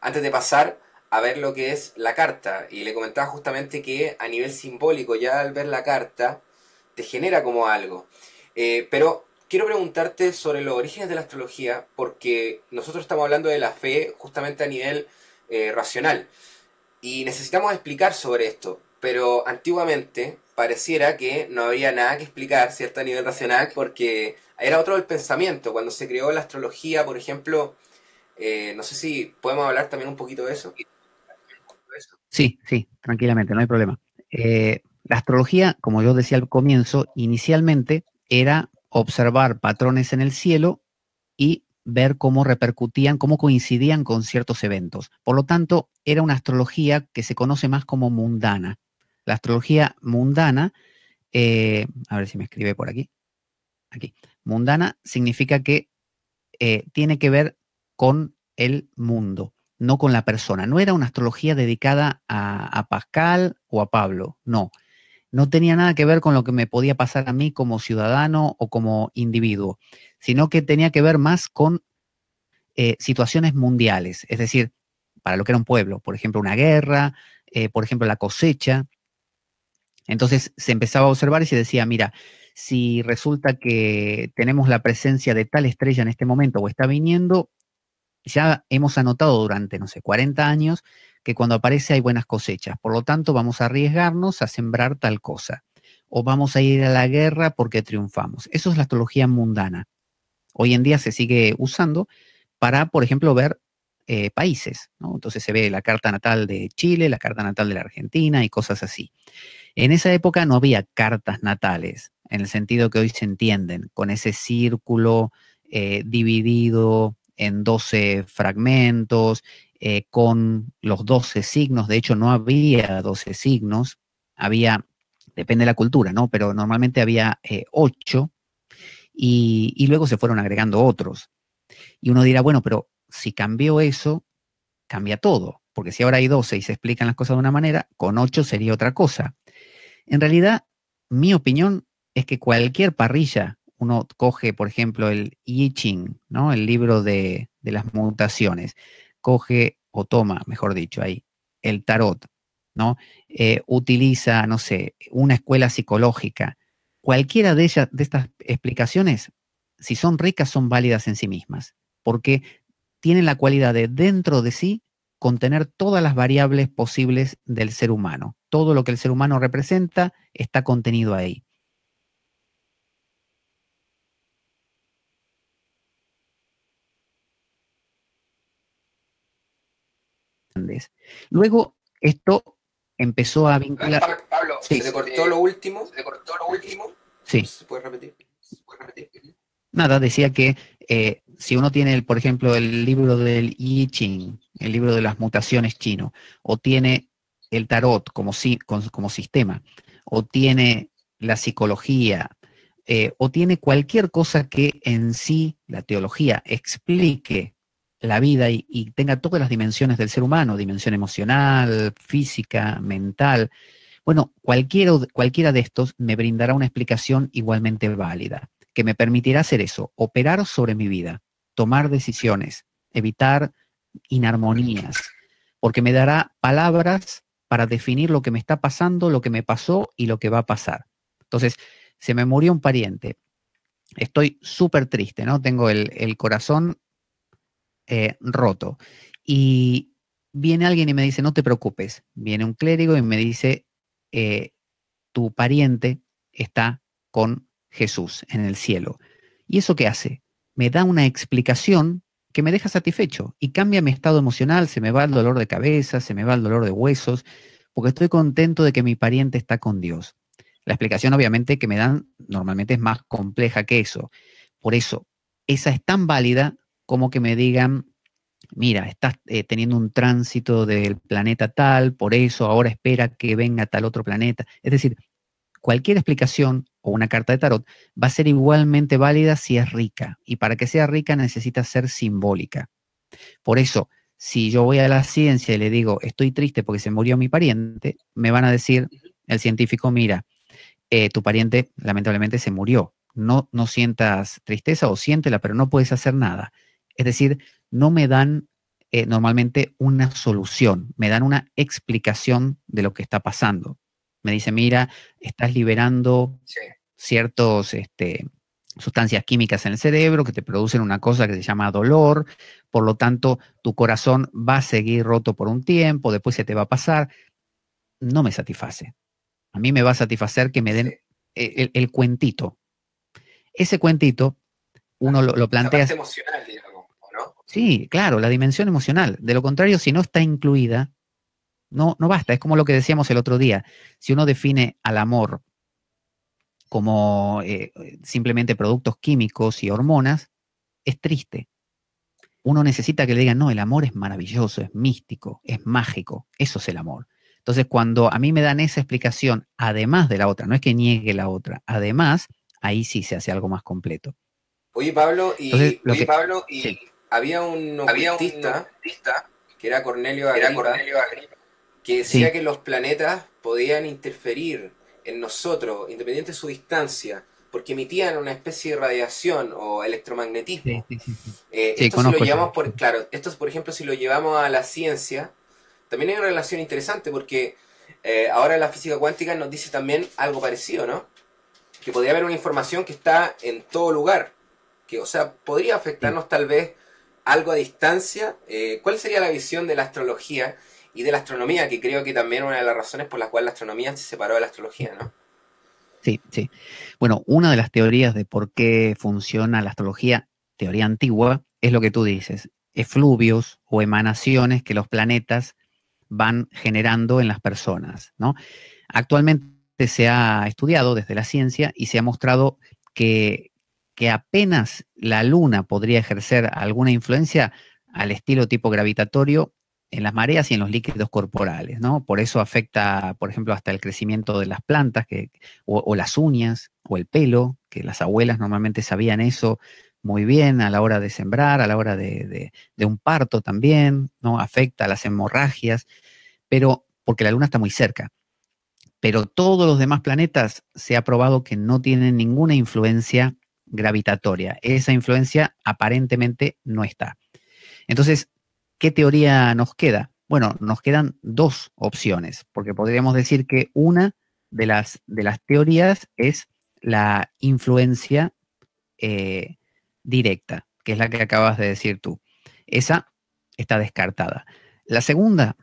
A: antes de pasar a ver lo que es la carta, y le comentaba justamente que a nivel simbólico ya al ver la carta te genera como algo. Eh, pero quiero preguntarte sobre los orígenes de la astrología porque nosotros estamos hablando de la fe justamente a nivel eh, racional y necesitamos explicar sobre esto, pero antiguamente pareciera que no había nada que explicar, ¿cierto?, a nivel racional, porque era otro el pensamiento. Cuando se creó la astrología, por ejemplo, eh, no sé si podemos hablar también un poquito de eso.
B: Sí, sí, tranquilamente, no hay problema. Eh, la astrología, como yo decía al comienzo, inicialmente era observar patrones en el cielo y ver cómo repercutían, cómo coincidían con ciertos eventos. Por lo tanto, era una astrología que se conoce más como mundana, la astrología mundana, eh, a ver si me escribe por aquí, aquí, mundana significa que eh, tiene que ver con el mundo, no con la persona. No era una astrología dedicada a, Pascal o a Pablo, no. No tenía nada que ver con lo que me podía pasar a mí como ciudadano o como individuo, sino que tenía que ver más con eh, situaciones mundiales, es decir, para lo que era un pueblo, por ejemplo, una guerra, por ejemplo, la cosecha, entonces se empezaba a observar y se decía, mira, si resulta que tenemos la presencia de tal estrella en este momento o está viniendo, ya hemos anotado durante, no sé, 40 años que cuando aparece hay buenas cosechas. Por lo tanto, vamos a arriesgarnos a sembrar tal cosa. O vamos a ir a la guerra porque triunfamos. Eso es la astrología mundana. Hoy en día se sigue usando para, por ejemplo, ver eh, países. ¿no? Entonces se ve la carta natal de Chile, la carta natal de la Argentina y cosas así. En esa época no había cartas natales, en el sentido que hoy se entienden, con ese círculo eh, dividido en 12 fragmentos, eh, con los 12 signos. De hecho, no había 12 signos, había, depende de la cultura, ¿no? Pero normalmente había eh, ocho, 8 y, y luego se fueron agregando otros. Y uno dirá, bueno, pero si cambió eso, cambia todo. Porque si ahora hay 12 y se explican las cosas de una manera, con 8 sería otra cosa. En realidad, mi opinión es que cualquier parrilla, uno coge, por ejemplo, el I Ching, ¿no? El libro de, las mutaciones, coge o toma, mejor dicho, ahí, el tarot, ¿no? Eh, utiliza, no sé, una escuela psicológica. Cualquiera de ellas, de estas explicaciones, si son ricas, son válidas en sí mismas, porque tienen la cualidad de dentro de sí contener todas las variables posibles del ser humano todo lo que el ser humano representa está contenido ahí. Luego, esto empezó a vincular. Pablo, se
A: cortó lo último. Se cortó lo último.
B: Sí. puede repetir? Nada, decía que eh, si uno tiene, por ejemplo, el libro del Yi Ching, el libro de las mutaciones chino, o tiene el tarot como, como sistema, o tiene la psicología, eh, o tiene cualquier cosa que en sí la teología explique la vida y, tenga todas las dimensiones del ser humano, dimensión emocional, física, mental. Bueno, cualquiera, cualquiera de estos me brindará una explicación igualmente válida, que me permitirá hacer eso, operar sobre mi vida, tomar decisiones, evitar inarmonías, porque me dará palabras para definir lo que me está pasando, lo que me pasó y lo que va a pasar. Entonces, se me murió un pariente. Estoy súper triste, ¿no? Tengo el, corazón eh, roto. Y viene alguien y me dice, no te preocupes. Viene un clérigo y me dice, eh, tu pariente está con Jesús en el cielo. ¿Y eso qué hace? Me da una explicación que me deja satisfecho y cambia mi estado emocional, se me va el dolor de cabeza, se me va el dolor de huesos, porque estoy contento de que mi pariente está con Dios. La explicación obviamente que me dan normalmente es más compleja que eso. Por eso, esa es tan válida como que me digan, mira, estás eh, teniendo un tránsito del planeta tal, por eso ahora espera que venga tal otro planeta. Es decir, Cualquier explicación o una carta de tarot va a ser igualmente válida si es rica. Y para que sea rica necesita ser simbólica. Por eso, si yo voy a la ciencia y le digo, estoy triste porque se murió mi pariente, me van a decir, el científico, mira, eh, tu pariente lamentablemente se murió. No, no sientas tristeza o siéntela, pero no puedes hacer nada. Es decir, no me dan eh, normalmente una solución, me dan una explicación de lo que está pasando me dice, mira, estás liberando ciertas ciertos este, sustancias químicas en el cerebro que te producen una cosa que se llama dolor, por lo tanto tu corazón va a seguir roto por un tiempo, después se te va a pasar, no me satisface. A mí me va a satisfacer que me den e, el, cuentito. Ese cuentito, uno lo, La plantea...
A: emocional, digamos,
B: ¿no? Sí, claro, la dimensión emocional. De lo contrario, si no está incluida, no, no basta, es como lo que decíamos el otro día. Si uno define al amor como eh, simplemente productos químicos y hormonas, es triste. Uno necesita que le digan, no, el amor es maravilloso, es místico, es mágico, eso es el amor. Entonces, cuando a mí me dan esa explicación, además de la otra, no es que niegue la otra, además, ahí sí se hace algo más completo.
A: Oye, Pablo, y, y había un artista que era Cornelio que decía que los planetas podían interferir en nosotros, independiente de su distancia, porque emitían una especie de radiación o electromagnetismo. Eh, esto lo por, claro, esto por ejemplo si lo llevamos a la ciencia, también hay una relación interesante porque eh, ahora la física cuántica nos dice también algo parecido, ¿no? Que podría haber una información que está en todo lugar, que o sea, podría afectarnos tal vez algo a distancia. Eh, ¿Cuál sería la visión de la astrología? y de la astronomía, que creo que también una de las razones por las cuales la astronomía se separó de la astrología, ¿no?
B: Sí, sí. Bueno, una de las teorías de por qué funciona la astrología, teoría antigua, es lo que tú dices, efluvios o emanaciones que los planetas van generando en las personas, ¿no? Actualmente se ha estudiado desde la ciencia y se ha mostrado que, que apenas la Luna podría ejercer alguna influencia al estilo tipo gravitatorio en las mareas y en los líquidos corporales, ¿no? Por eso afecta, por ejemplo, hasta el crecimiento de las plantas que, o, las uñas o el pelo, que las abuelas normalmente sabían eso muy bien a la hora de sembrar, a la hora de, de, un parto también, ¿no? Afecta a las hemorragias, pero porque la luna está muy cerca. Pero todos los demás planetas se ha probado que no tienen ninguna influencia gravitatoria. Esa influencia aparentemente no está. Entonces, ¿qué teoría nos queda? Bueno, nos quedan dos opciones, porque podríamos decir que una de las, de las teorías es la influencia eh, directa, que es la que acabas de decir tú. Esa está descartada. La segunda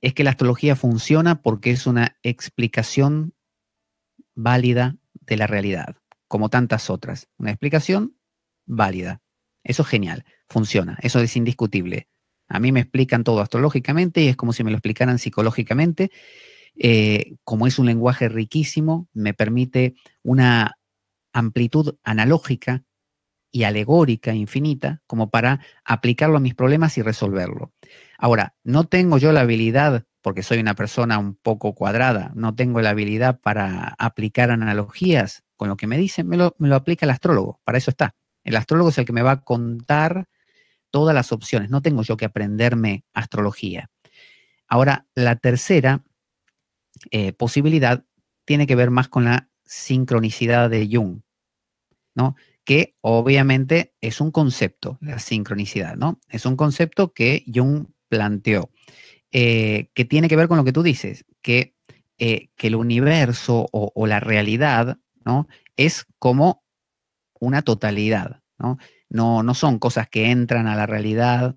B: es que la astrología funciona porque es una explicación válida de la realidad, como tantas otras. Una explicación válida. Eso es genial, funciona, eso es indiscutible. A mí me explican todo astrológicamente y es como si me lo explicaran psicológicamente. Eh, como es un lenguaje riquísimo, me permite una amplitud analógica y alegórica infinita como para aplicarlo a mis problemas y resolverlo. Ahora, no tengo yo la habilidad, porque soy una persona un poco cuadrada, no tengo la habilidad para aplicar analogías con lo que me dicen, me lo aplica el astrólogo, para eso está. El astrólogo es el que me va a contar todas las opciones, no tengo yo que aprenderme astrología. Ahora, la tercera eh, posibilidad tiene que ver más con la sincronicidad de Jung, ¿no? Que obviamente es un concepto, la sincronicidad, ¿no? Es un concepto que Jung planteó, eh, que tiene que ver con lo que tú dices, que, eh, que el universo o, o, la realidad, ¿no? Es como una totalidad, ¿no? no, no son cosas que entran a la realidad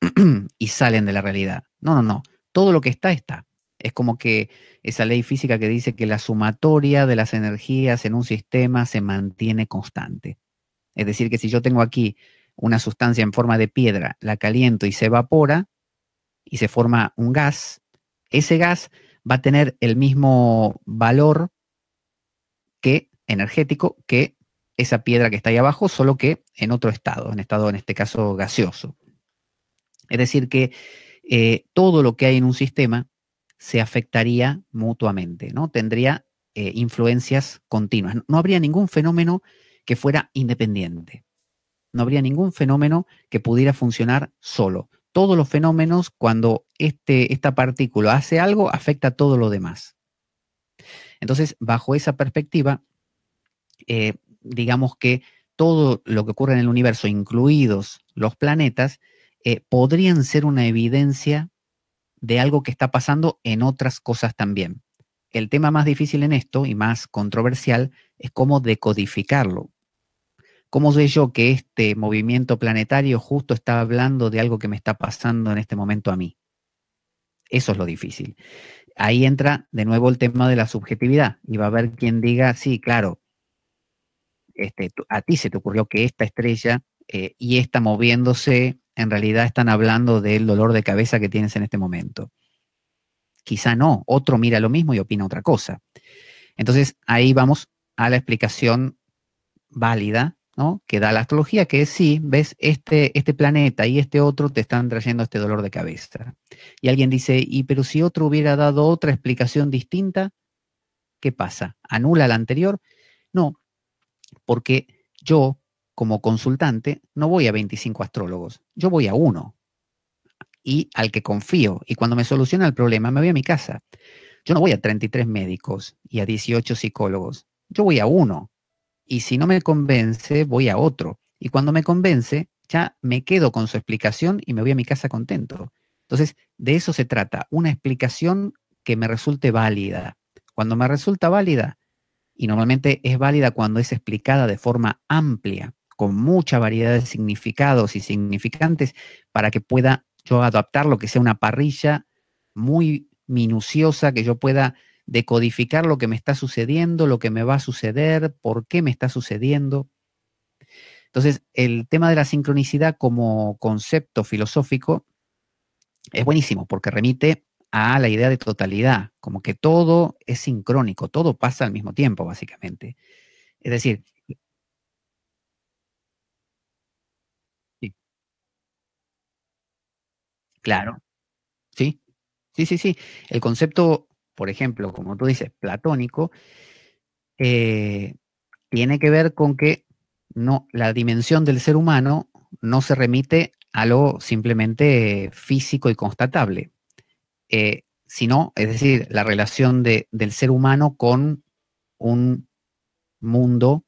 B: y salen de la realidad. No, no, no. Todo lo que está está. Es como que esa ley física que dice que la sumatoria de las energías en un sistema se mantiene constante. Es decir, que si yo tengo aquí una sustancia en forma de piedra, la caliento y se evapora y se forma un gas, ese gas va a tener el mismo valor que energético que esa piedra que está ahí abajo, solo que en otro estado, en estado en este caso gaseoso. Es decir, que eh, todo lo que hay en un sistema se afectaría mutuamente, ¿no? Tendría eh, influencias continuas. No, habría ningún fenómeno que fuera independiente. No habría ningún fenómeno que pudiera funcionar solo. Todos los fenómenos, cuando este, esta partícula hace algo, afecta a todo lo demás. Entonces, bajo esa perspectiva, eh, digamos que todo lo que ocurre en el universo, incluidos los planetas, eh, podrían ser una evidencia de algo que está pasando en otras cosas también. El tema más difícil en esto y más controversial es cómo decodificarlo. ¿Cómo sé yo que este movimiento planetario justo está hablando de algo que me está pasando en este momento a mí? Eso es lo difícil. Ahí entra de nuevo el tema de la subjetividad y va a haber quien diga, sí, claro, este, a ti se te ocurrió que esta estrella eh, y esta moviéndose, en realidad están hablando del dolor de cabeza que tienes en este momento. Quizá no, otro mira lo mismo y opina otra cosa. Entonces ahí vamos a la explicación válida ¿no? que da la astrología, que es sí, ves, este, este planeta y este otro te están trayendo este dolor de cabeza. Y alguien dice, y pero si otro hubiera dado otra explicación distinta, ¿qué pasa? ¿Anula la anterior? No, porque yo, como consultante, no voy a 25 astrólogos, yo voy a uno y al que confío. Y cuando me soluciona el problema, me voy a mi casa. Yo no voy a 33 médicos y a 18 psicólogos, yo voy a uno. Y si no me convence, voy a otro. Y cuando me convence, ya me quedo con su explicación y me voy a mi casa contento. Entonces, de eso se trata, una explicación que me resulte válida. Cuando me resulta válida, y normalmente es válida cuando es explicada de forma amplia, con mucha variedad de significados y significantes, para que pueda yo adaptar lo que sea una parrilla muy minuciosa, que yo pueda decodificar lo que me está sucediendo, lo que me va a suceder, por qué me está sucediendo. Entonces, el tema de la sincronicidad como concepto filosófico es buenísimo porque remite a la idea de totalidad, como que todo es sincrónico, todo pasa al mismo tiempo, básicamente. Es decir, claro, sí, sí, sí, sí. El concepto, por ejemplo, como tú dices, platónico, eh, tiene que ver con que no, la dimensión del ser humano no se remite a lo simplemente físico y constatable, eh, sino, es decir, la relación del ser humano con un mundo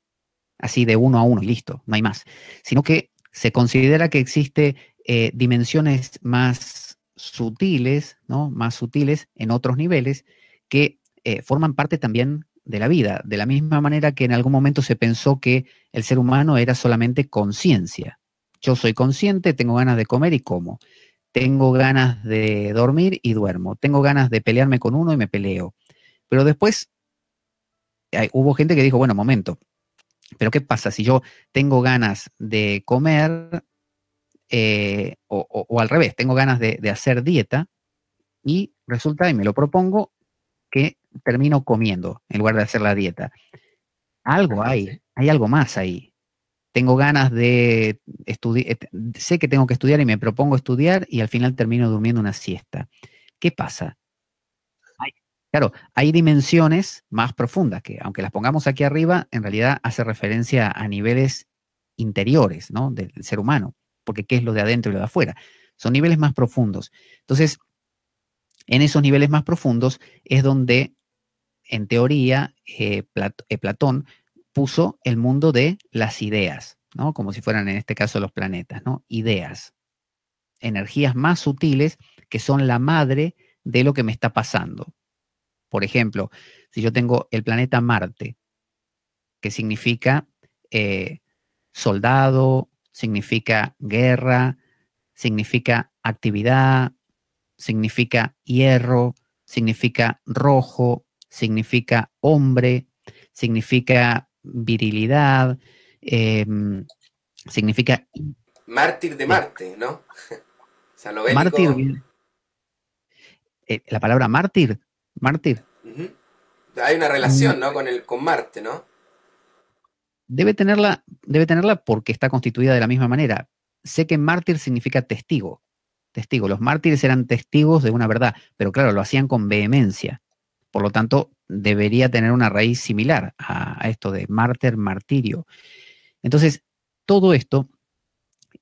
B: así de uno a uno y listo, no hay más, sino que se considera que existen eh, dimensiones más sutiles, ¿no? Más sutiles en otros niveles que eh, forman parte también de la vida, de la misma manera que en algún momento se pensó que el ser humano era solamente conciencia. Yo soy consciente, tengo ganas de comer y como. Tengo ganas de dormir y duermo. Tengo ganas de pelearme con uno y me peleo. Pero después hubo gente que dijo, bueno, momento, pero ¿qué pasa si yo tengo ganas de comer eh, o, al revés, tengo ganas de, de hacer dieta y resulta, y me lo propongo, que termino comiendo en lugar de hacer la dieta? Algo hay, hay algo más ahí tengo ganas de estudiar, eh, sé que tengo que estudiar y me propongo estudiar y al final termino durmiendo una siesta. ¿Qué pasa? claro, hay dimensiones más profundas que, aunque las pongamos aquí arriba, en realidad hace referencia a niveles interiores ¿no? del ser humano, porque qué es lo de adentro y lo de afuera. Son niveles más profundos. Entonces, en esos niveles más profundos es donde, en teoría, eh, eh, Platón puso el mundo de las ideas, ¿no? Como si fueran en este caso los planetas, ¿no? Ideas, energías más sutiles que son la madre de lo que me está pasando. Por ejemplo, si yo tengo el planeta Marte, que significa eh, soldado, significa guerra, significa actividad, significa hierro, significa rojo, significa hombre, significa virilidad, em, significa...
A: Mártir de Marte, ¿no? o sea, lo Mártir.
B: Eh, la palabra mártir, mártir.
A: Hay una relación, ¿no? Con, el, con Marte, ¿no?
B: Debe tenerla, debe tenerla porque está constituida de la misma manera. Sé que mártir significa testigo, testigo. Los mártires eran testigos de una verdad, pero claro, lo hacían con vehemencia. Por lo tanto, debería tener una raíz similar a, esto de mártir, martirio. Entonces, todo esto,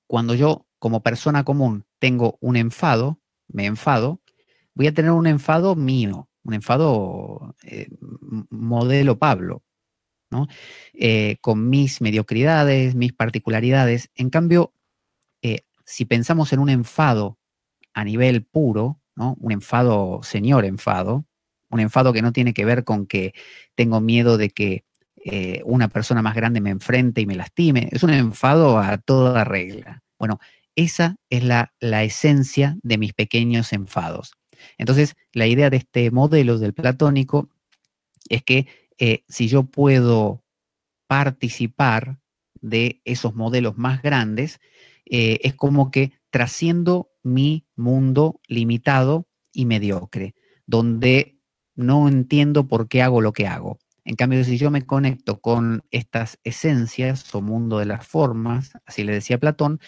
B: cuando yo como persona común tengo un enfado, me enfado, voy a tener un enfado mío, un enfado eh, modelo Pablo, ¿no? Eh, con mis mediocridades, mis particularidades. En cambio, eh, si pensamos en un enfado a nivel puro, ¿no? un enfado señor enfado, un enfado que no tiene que ver con que tengo miedo de que eh, una persona más grande me enfrente y me lastime, es un enfado a toda regla. Bueno, esa es la, esencia de mis pequeños enfados. Entonces, la idea de este modelo del platónico es que eh, si yo puedo participar de esos modelos más grandes, eh, es como que trasciendo mi mundo limitado y mediocre, donde no entiendo por qué hago lo que hago. En cambio, si yo me conecto con estas esencias o mundo de las formas, así le decía Platón,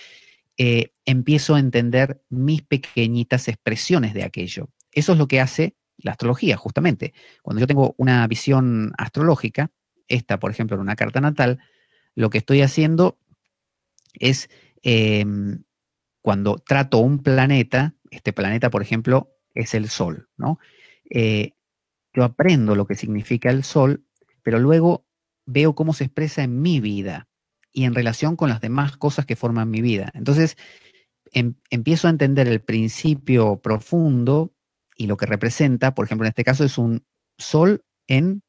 B: eh, empiezo a entender mis pequeñitas expresiones de aquello. Eso es lo que hace la astrología, justamente. Cuando yo tengo una visión astrológica, esta, por ejemplo, en una carta natal, lo que estoy haciendo es em, cuando trato un planeta, este planeta, por ejemplo, es el Sol, ¿no? Eh, yo aprendo lo que significa el sol, pero luego veo cómo se expresa en mi vida y en relación con las demás cosas que forman mi vida. Entonces, em, empiezo a entender el principio profundo y lo que representa, por ejemplo, en este caso es un sol en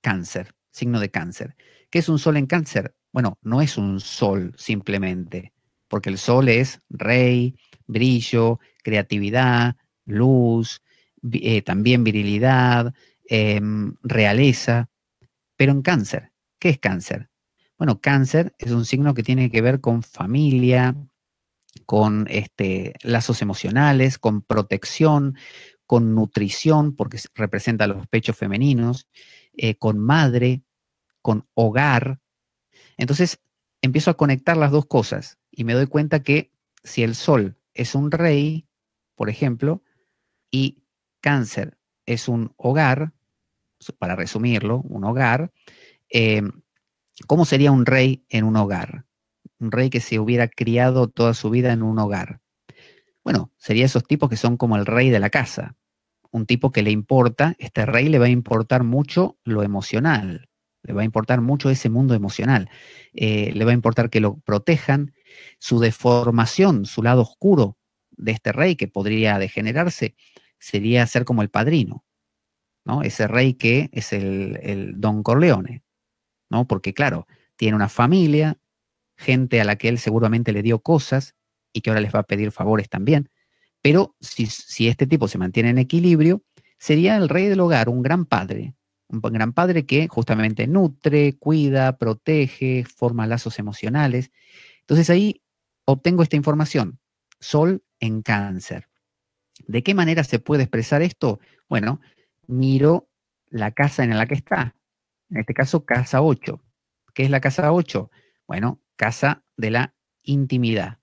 B: cáncer, signo de cáncer. ¿Qué es un sol en cáncer? Bueno, no es un sol simplemente, porque el sol es rey, brillo, creatividad, luz, eh, también virilidad, em, realeza, pero en cáncer. ¿Qué es cáncer? Bueno, cáncer es un signo que tiene que ver con familia, con este, lazos emocionales, con protección, con nutrición, porque representa los pechos femeninos, eh, con madre, con hogar. Entonces, empiezo a conectar las dos cosas y me doy cuenta que si el sol es un rey, por ejemplo, y cáncer es un hogar, para resumirlo, un hogar, eh, ¿cómo sería un rey en un hogar? Un rey que se hubiera criado toda su vida en un hogar. Bueno, sería esos tipos que son como el rey de la casa, un tipo que le importa, este rey le va a importar mucho lo emocional, le va a importar mucho ese mundo emocional, eh, le va a importar que lo protejan, su deformación, su lado oscuro de este rey que podría degenerarse, sería ser como el padrino, ¿no? Ese rey que es el, el Don Corleone, ¿no? Porque claro, tiene una familia, gente a la que él seguramente le dio cosas y que ahora les va a pedir favores también. Pero si, si, este tipo se mantiene en equilibrio, sería el rey del hogar, un gran padre. Un gran padre que justamente nutre, cuida, protege, forma lazos emocionales. Entonces ahí obtengo esta información. Sol en cáncer. ¿De qué manera se puede expresar esto? Bueno, miro la casa en la que está, en este caso casa 8. ¿Qué es la casa 8? Bueno, casa de la intimidad.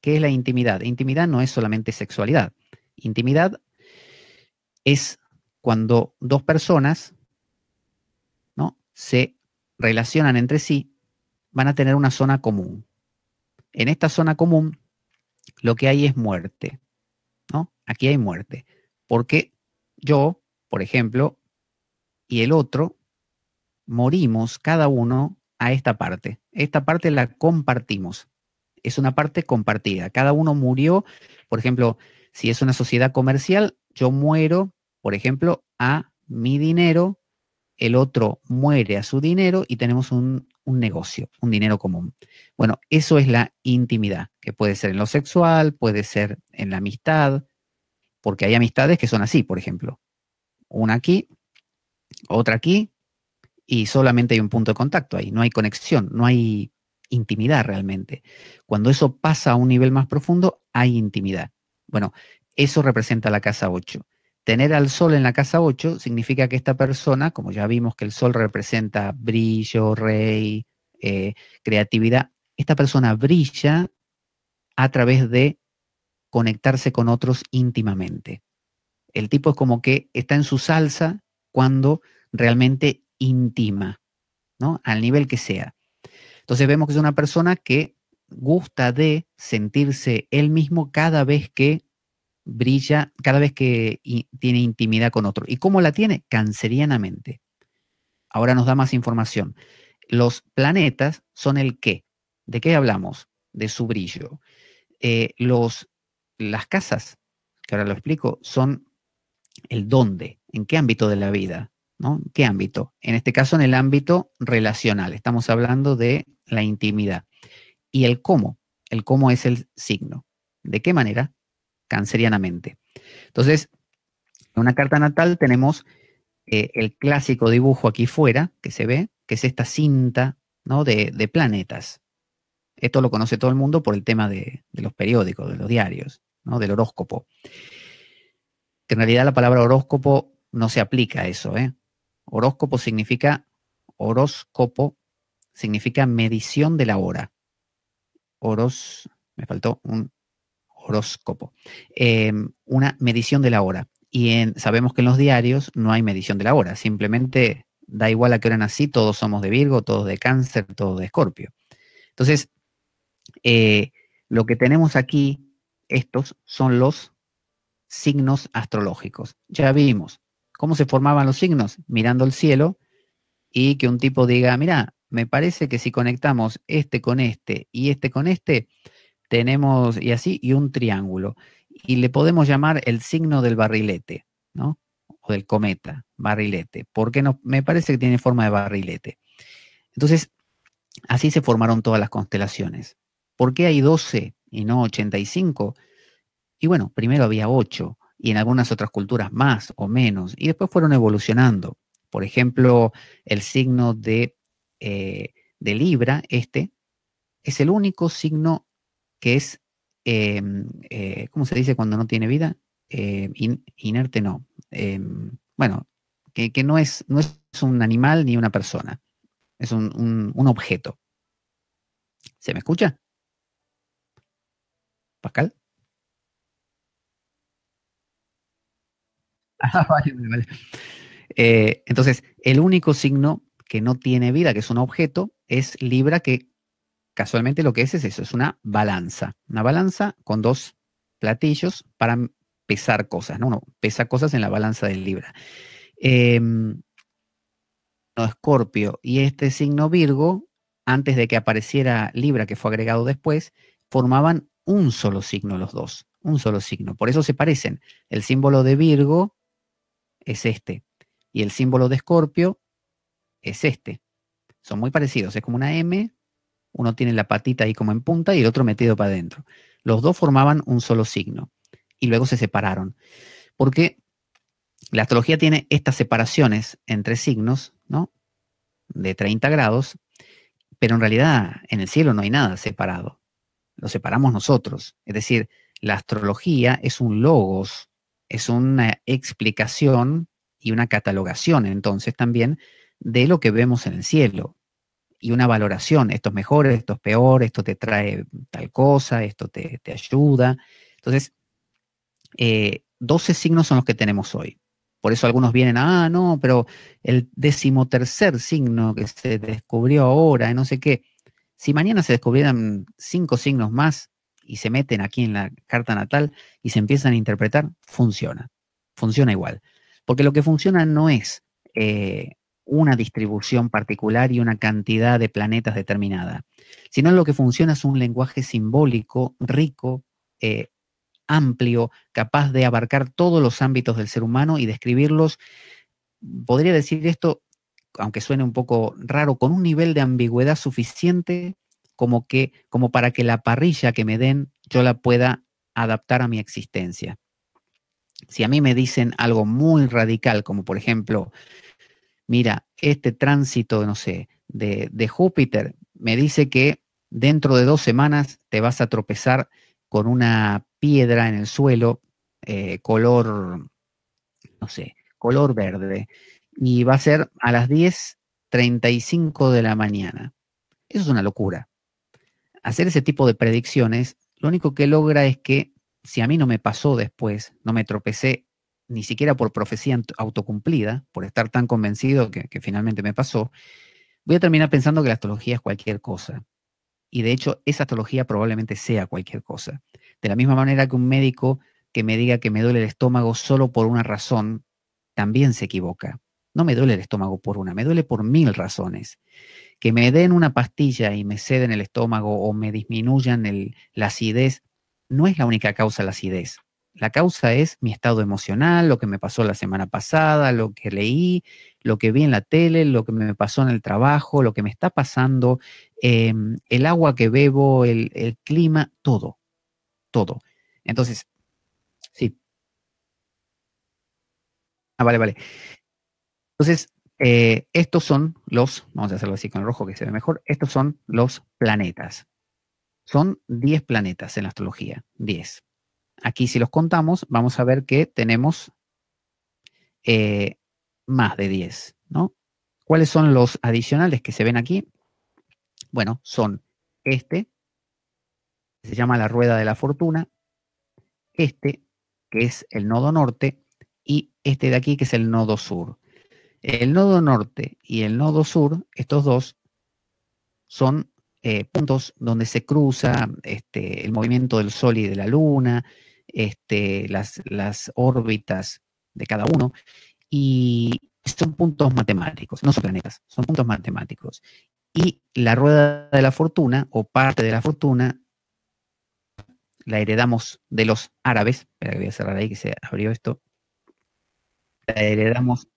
B: ¿Qué es la intimidad? Intimidad no es solamente sexualidad. Intimidad es cuando dos personas ¿no? se relacionan entre sí, van a tener una zona común. En esta zona común lo que hay es muerte. Aquí hay muerte. Porque yo, por ejemplo, y el otro, morimos cada uno a esta parte. Esta parte la compartimos. Es una parte compartida. Cada uno murió, por ejemplo, si es una sociedad comercial, yo muero, por ejemplo, a mi dinero, el otro muere a su dinero y tenemos un un negocio, un dinero común. Bueno, eso es la intimidad, que puede ser en lo sexual, puede ser en la amistad, porque hay amistades que son así, por ejemplo. Una aquí, otra aquí, y solamente hay un punto de contacto ahí, no hay conexión, no hay intimidad realmente. Cuando eso pasa a un nivel más profundo, hay intimidad. Bueno, eso representa la casa 8. Tener al Sol en la casa 8 significa que esta persona, como ya vimos que el Sol representa brillo, rey, eh, creatividad, esta persona brilla a través de conectarse con otros íntimamente. El tipo es como que está en su salsa cuando realmente intima, ¿no? Al nivel que sea. Entonces vemos que es una persona que gusta de sentirse él mismo cada vez que brilla cada vez que tiene intimidad con otro. ¿Y cómo la tiene? Cancerianamente. Ahora nos da más información. Los planetas son el qué. ¿De qué hablamos? De su brillo. Eh, los, las casas, que ahora lo explico, son el dónde, en qué ámbito de la vida, ¿no? ¿En qué ámbito? En este caso, en el ámbito relacional. Estamos hablando de la intimidad. Y el cómo. El cómo es el signo. ¿De qué manera? cancerianamente. Entonces, en una carta natal tenemos eh, el clásico dibujo aquí fuera, que se ve, que es esta cinta ¿no? de, planetas. Esto lo conoce todo el mundo por el tema de, los periódicos, de los diarios, ¿no? del horóscopo. Que en realidad la palabra horóscopo no se aplica a eso. ¿eh? Horóscopo significa, horóscopo significa medición de la hora. Horos, me faltó un horóscopo, em, una medición de la hora. Y sabemos que en los diarios no hay medición de la hora, simplemente da igual a qué hora nací, todos somos de Virgo, todos de Cáncer, todos de Escorpio. Entonces, eh, lo que tenemos aquí, estos son los signos astrológicos. Ya vimos cómo se formaban los signos mirando el cielo y que un tipo diga, mira, me parece que si conectamos este con este y este con este, tenemos, y así, y un triángulo. Y le podemos llamar el signo del barrilete, ¿no? O del cometa, barrilete, porque no, me parece que tiene forma de barrilete. Entonces, así se formaron todas las constelaciones. ¿Por qué hay 12 y no 85? Y bueno, primero había 8 y en algunas otras culturas más o menos, y después fueron evolucionando. Por ejemplo, el signo de, eh, de Libra, este, es el único signo que es, em, eh, ¿cómo se dice cuando no tiene vida? Eh, inerte no. Em, bueno, que, no, es, no es un animal ni una persona, es un, objeto. ¿Se me escucha? Pascal. Ah, eh, entonces, el único signo que no tiene vida, que es un objeto, es Libra, que casualmente lo que es es eso, es una balanza, una balanza con dos platillos para pesar cosas, ¿no? Uno pesa cosas en la balanza del Libra. Eh, no, Escorpio y este signo Virgo, antes de que apareciera Libra, que fue agregado después, formaban un solo signo los dos, un solo signo. Por eso se parecen. El símbolo de Virgo es este y el símbolo de Escorpio es este. Son muy parecidos, es como una M uno tiene la patita ahí como en punta y el otro metido para adentro. Los dos formaban un solo signo y luego se separaron. Porque la astrología tiene estas separaciones entre signos, ¿no? De 30 grados, pero en realidad en el cielo no hay nada separado. Lo separamos nosotros. Es decir, la astrología es un logos, es una explicación y una catalogación entonces también de lo que vemos en el cielo y una valoración. Esto es mejor, esto es peor, esto te trae tal cosa, esto te, ayuda. Entonces, 12 eh, signos son los que tenemos hoy. Por eso algunos vienen, ah, no, pero el decimotercer signo que se descubrió ahora, no sé qué. Si mañana se descubrieran cinco signos más y se meten aquí en la carta natal y se empiezan a interpretar, funciona. Funciona igual. Porque lo que funciona no es eh, una distribución particular y una cantidad de planetas determinada, sino lo que funciona es un lenguaje simbólico rico, eh, amplio, capaz de abarcar todos los ámbitos del ser humano y describirlos, podría decir esto, aunque suene un poco raro, con un nivel de ambigüedad suficiente como, que, como para que la parrilla que me den yo la pueda adaptar a mi existencia. Si a mí me dicen algo muy radical, como por ejemplo, mira, este tránsito, no sé, de, Júpiter me dice que dentro de dos semanas te vas a tropezar con una piedra en el suelo eh, color, no sé, color verde. Y va a ser a las 10.35 de la mañana. Eso es una locura. Hacer ese tipo de predicciones, lo único que logra es que si a mí no me pasó después, no me tropecé ni siquiera por profecía autocumplida, por estar tan convencido que, finalmente me pasó, voy a terminar pensando que la astrología es cualquier cosa. Y de hecho, esa astrología probablemente sea cualquier cosa. De la misma manera que un médico que me diga que me duele el estómago solo por una razón, también se equivoca. No me duele el estómago por una, me duele por mil razones. Que me den una pastilla y me ceden el estómago o me disminuyan la acidez, no es la única causa de la acidez. La causa es mi estado emocional, lo que me pasó la semana pasada, lo que leí, lo que vi en la tele, lo que me pasó en el trabajo, lo que me está pasando, em, el agua que bebo, el, clima, todo, todo. Entonces, sí. Ah, vale, vale. Entonces, eh, estos son los, vamos a hacerlo así con el rojo que se ve mejor, estos son los planetas. Son 10 planetas en la astrología, 10. Aquí si los contamos, vamos a ver que tenemos eh, más de 10, ¿no? ¿Cuáles son los adicionales que se ven aquí? Bueno, son este, que se llama la rueda de la fortuna, este, que es el nodo norte, y este de aquí, que es el nodo sur. El nodo norte y el nodo sur, estos dos, son eh, puntos donde se cruza este, el movimiento del Sol y de la Luna este, las, órbitas de cada uno. Y son puntos matemáticos, no son planetas, son puntos matemáticos. Y la rueda de la fortuna o parte de la fortuna la heredamos de los árabes. Espera voy a cerrar ahí que se abrió esto. La heredamos,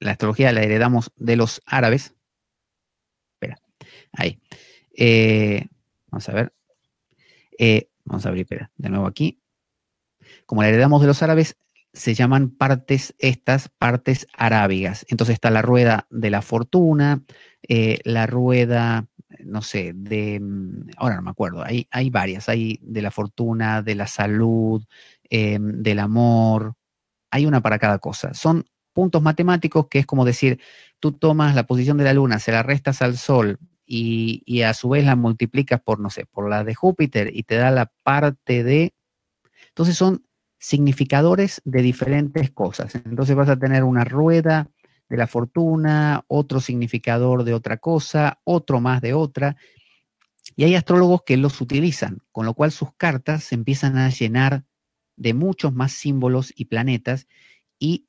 B: la astrología la heredamos de los árabes. Espera, ahí. Eh, vamos a ver. Eh, Vamos a abrir espera, de nuevo aquí. Como la heredamos de los árabes, se llaman partes estas, partes arábigas. Entonces está la rueda de la fortuna, eh, la rueda, no sé, de, mm, ahora no me acuerdo, hay, hay varias, hay de la fortuna, de la salud, em, del amor, hay una para cada cosa. Son puntos matemáticos que es como decir, tú tomas la posición de la luna, se la restas al sol, y, a su vez la multiplicas por, no sé, por la de Júpiter y te da la parte de... Entonces son significadores de diferentes cosas. Entonces vas a tener una rueda de la fortuna, otro significador de otra cosa, otro más de otra. Y hay astrólogos que los utilizan, con lo cual sus cartas se empiezan a llenar de muchos más símbolos y planetas y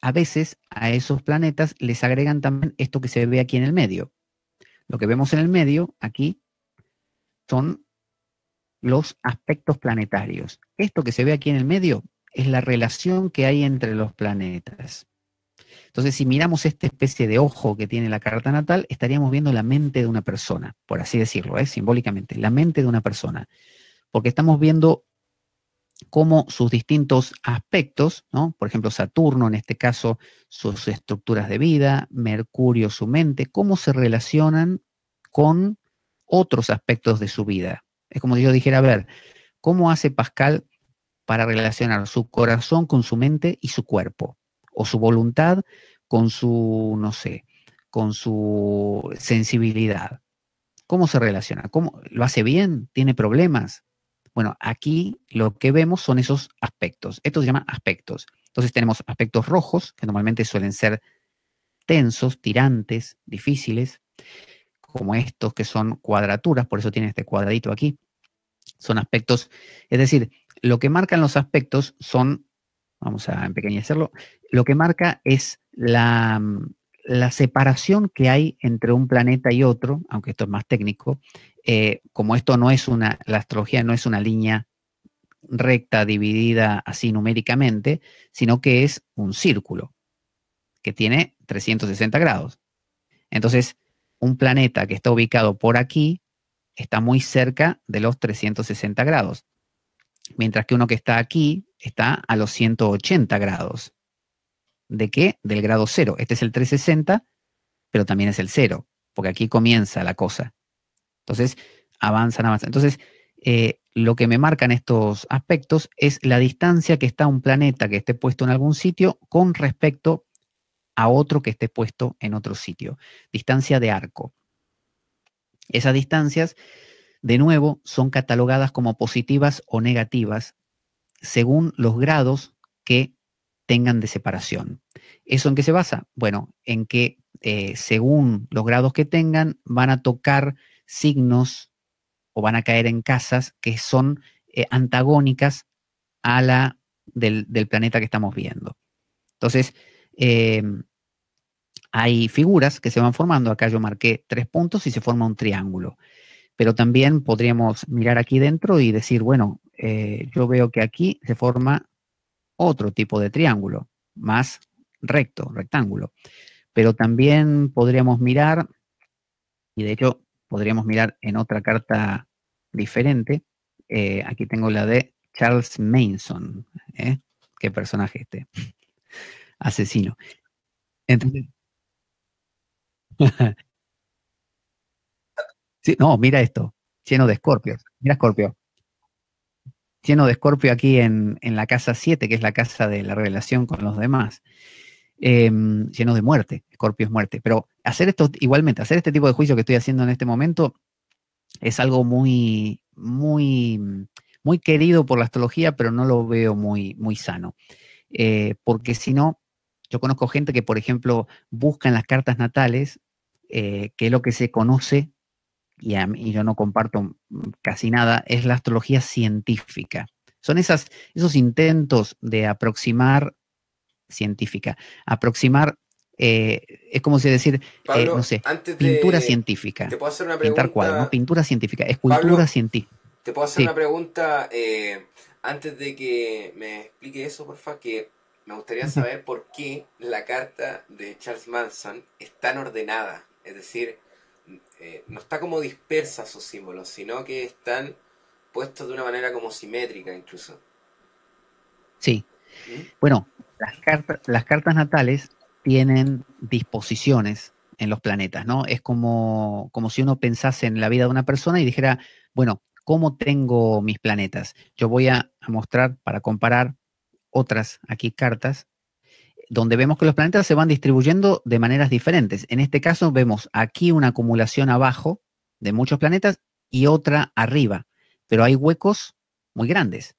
B: a veces a esos planetas les agregan también esto que se ve aquí en el medio, lo que vemos en el medio aquí son los aspectos planetarios. Esto que se ve aquí en el medio es la relación que hay entre los planetas. Entonces, si miramos esta especie de ojo que tiene la carta natal, estaríamos viendo la mente de una persona, por así decirlo, ¿eh? simbólicamente, la mente de una persona, porque estamos viendo cómo sus distintos aspectos, ¿no? por ejemplo Saturno en este caso, sus estructuras de vida, Mercurio, su mente, cómo se relacionan con otros aspectos de su vida. Es como si yo dijera, a ver, ¿cómo hace Pascal para relacionar su corazón con su mente y su cuerpo? O su voluntad con su, no sé, con su sensibilidad. ¿Cómo se relaciona? ¿Cómo, ¿Lo hace bien? ¿Tiene problemas? Bueno, aquí lo que vemos son esos aspectos. Esto se llama aspectos. Entonces tenemos aspectos rojos, que normalmente suelen ser tensos, tirantes, difíciles, como estos que son cuadraturas, por eso tiene este cuadradito aquí. Son aspectos, es decir, lo que marcan los aspectos son, vamos a empequeñecerlo, lo que marca es la, mm, la separación que hay entre un planeta y otro, aunque esto es más técnico, eh, como esto no es una, la astrología no es una línea recta dividida así numéricamente, sino que es un círculo que tiene 360 grados. Entonces, un planeta que está ubicado por aquí está muy cerca de los 360 grados, mientras que uno que está aquí está a los 180 grados. ¿De qué? Del grado cero. Este es el 360, pero también es el cero, porque aquí comienza la cosa. Entonces, avanzan, avanzan. Entonces, eh, lo que me marcan estos aspectos es la distancia que está un planeta que esté puesto en algún sitio con respecto a otro que esté puesto en otro sitio. Distancia de arco. Esas distancias, de nuevo, son catalogadas como positivas o negativas según los grados que tengan de separación. ¿Eso en qué se basa? Bueno, en que eh, según los grados que tengan, van a tocar signos o van a caer en casas que son eh, antagónicas a la del, planeta que estamos viendo. Entonces, em, hay figuras que se van formando. Acá yo marqué tres puntos y se forma un triángulo. Pero también podríamos mirar aquí dentro y decir, bueno, eh, yo veo que aquí se forma otro tipo de triángulo, más recto, rectángulo. Pero también podríamos mirar, y de hecho podríamos mirar en otra carta diferente, eh, aquí tengo la de Charles Manson, ¿eh? qué personaje este, asesino. no, mira esto, lleno de escorpios, mira escorpio lleno de escorpio aquí en, la casa 7, que es la casa de la relación con los demás. Em, lleno de muerte, escorpio es muerte. Pero hacer esto, igualmente, hacer este tipo de juicio que estoy haciendo en este momento es algo muy, muy, muy querido por la astrología, pero no lo veo muy, muy sano. Eh, porque si no, yo conozco gente que, por ejemplo, busca en las cartas natales, eh, que es lo que se conoce y, yo no comparto mm, casi nada, es la astrología científica. Son esas, esos intentos de aproximar científica, aproximar, eh, es como decir, eh, no sé, pintura científica. Te puedo hacer una pregunta. Pintar cuadro, ¿no? Pintura científica, escultura científica. Te puedo hacer una
A: pregunta eh, antes de que me explique eso, porfa, que me gustaría saber por qué la carta de Charles Manson es tan ordenada. Es decir, eh, no está como dispersa sus símbolos, sino que están puestos de una manera como simétrica incluso.
B: Sí. ¿Mm? Bueno, las, cartas, las cartas natales tienen disposiciones en los planetas, ¿no? Es como, como si uno pensase en la vida de una persona y dijera, bueno, ¿cómo tengo mis planetas? Yo voy a mostrar para comparar otras aquí cartas donde vemos que los planetas se van distribuyendo de maneras diferentes. En este caso vemos aquí una acumulación abajo de muchos planetas y otra arriba, pero hay huecos muy grandes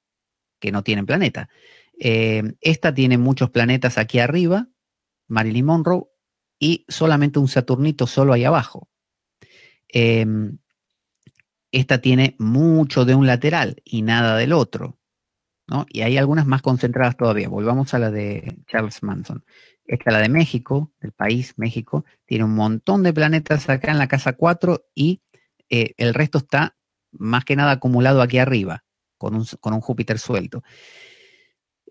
B: que no tienen planeta. Eh, esta tiene muchos planetas aquí arriba, Marilyn Monroe, y solamente un Saturnito solo ahí abajo. Em, esta tiene mucho de un lateral y nada del otro. Y hay algunas más concentradas todavía. Volvamos a la de Charles Manson. Esta la de México, del país México. Tiene un montón de planetas acá en la casa 4 y eh, el resto está más que nada acumulado aquí arriba, con un, Júpiter suelto.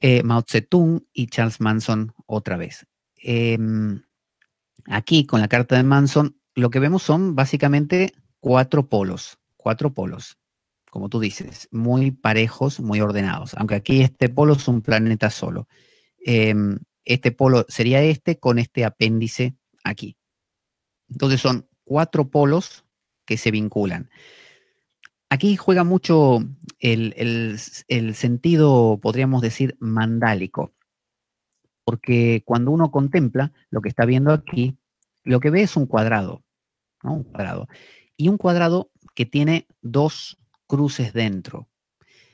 B: Eh, Mao Zedong y Charles Manson otra vez. Em, aquí, con la carta de Manson, lo que vemos son básicamente cuatro polos, cuatro polos como tú dices, muy parejos, muy ordenados. Aunque aquí este polo es un planeta solo. Em, este polo sería este con este apéndice aquí. Entonces son cuatro polos que se vinculan. Aquí juega mucho el, el sentido, podríamos decir, mandálico, porque cuando uno contempla lo que está viendo aquí, lo que ve es un cuadrado, ¿no? Un cuadrado. Y un cuadrado que tiene dos cruces dentro.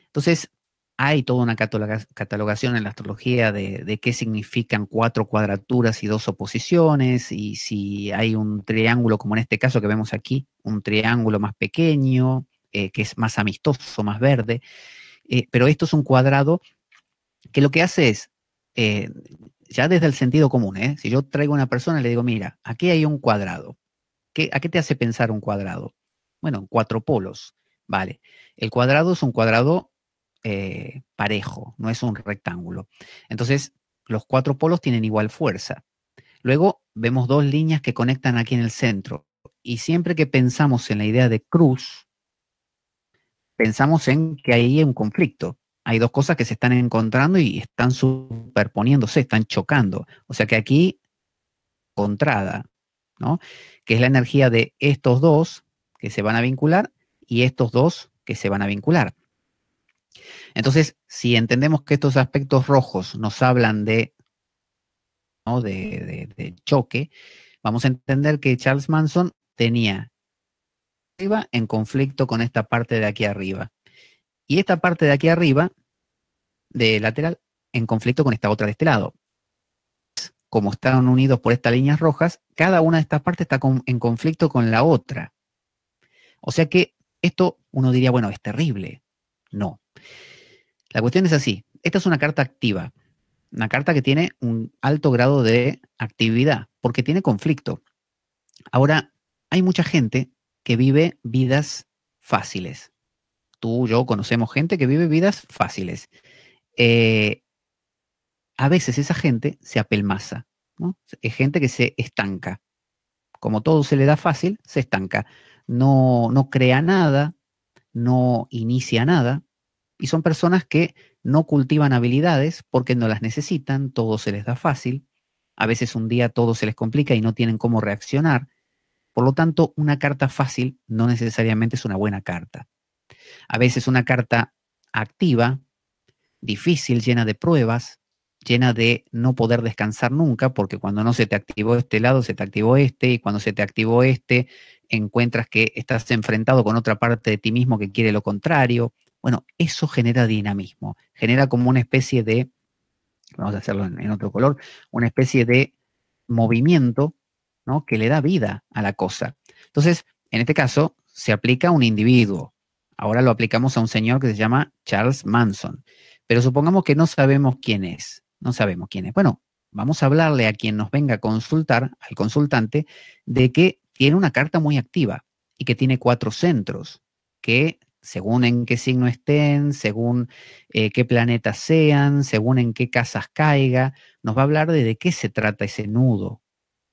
B: Entonces, hay toda una catalogación en la astrología de, qué significan cuatro cuadraturas y dos oposiciones, y si hay un triángulo, como en este caso que vemos aquí, un triángulo más pequeño, eh, que es más amistoso, más verde, eh, pero esto es un cuadrado que lo que hace es, eh, ya desde el sentido común, si yo traigo a una persona y le digo, mira, aquí hay un cuadrado, ¿Qué, ¿a qué te hace pensar un cuadrado? Bueno, cuatro polos. Vale, el cuadrado es un cuadrado eh, parejo, no es un rectángulo. Entonces, los cuatro polos tienen igual fuerza. Luego vemos dos líneas que conectan aquí en el centro. Y siempre que pensamos en la idea de cruz, pensamos en que ahí hay un conflicto. Hay dos cosas que se están encontrando y están superponiéndose, están chocando. O sea que aquí, contrada, ¿no? Que es la energía de estos dos que se van a vincular y estos dos que se van a vincular. Entonces, si entendemos que estos aspectos rojos nos hablan de, ¿no? de, choque, vamos a entender que Charles Manson tenía arriba en conflicto con esta parte de aquí arriba. Y esta parte de aquí arriba, de lateral, en conflicto con esta otra de este lado. Como están unidos por estas líneas rojas, cada una de estas partes está en conflicto con la otra. O sea que esto uno diría, bueno, es terrible. No. La cuestión es así. Esta es una carta activa, una carta que tiene un alto grado de actividad, porque tiene conflicto. Ahora, hay mucha gente que vive vidas fáciles. Tú, yo conocemos gente que vive vidas fáciles. Eh, a veces esa gente se apelmaza, ¿no? Es gente que se estanca. Como todo se le da fácil, se estanca no, no crea nada, no inicia nada, y son personas que no cultivan habilidades porque no las necesitan, todo se les da fácil, a veces un día todo se les complica y no tienen cómo reaccionar, por lo tanto, una carta fácil no necesariamente es una buena carta. A veces una carta activa, difícil, llena de pruebas, llena de no poder descansar nunca, porque cuando no se te activó este lado, se te activó este, y cuando se te activó este, encuentras que estás enfrentado con otra parte de ti mismo que quiere lo contrario. Bueno, eso genera dinamismo, genera como una especie de, vamos a hacerlo en, otro color, una especie de movimiento ¿no? que le da vida a la cosa. Entonces, en este caso, se aplica a un individuo. Ahora lo aplicamos a un señor que se llama Charles Manson. Pero supongamos que no sabemos quién es no sabemos quién es. Bueno, vamos a hablarle a quien nos venga a consultar, al consultante, de que tiene una carta muy activa y que tiene cuatro centros, que según en qué signo estén, según eh, qué planetas sean, según en qué casas caiga, nos va a hablar de de qué se trata ese nudo,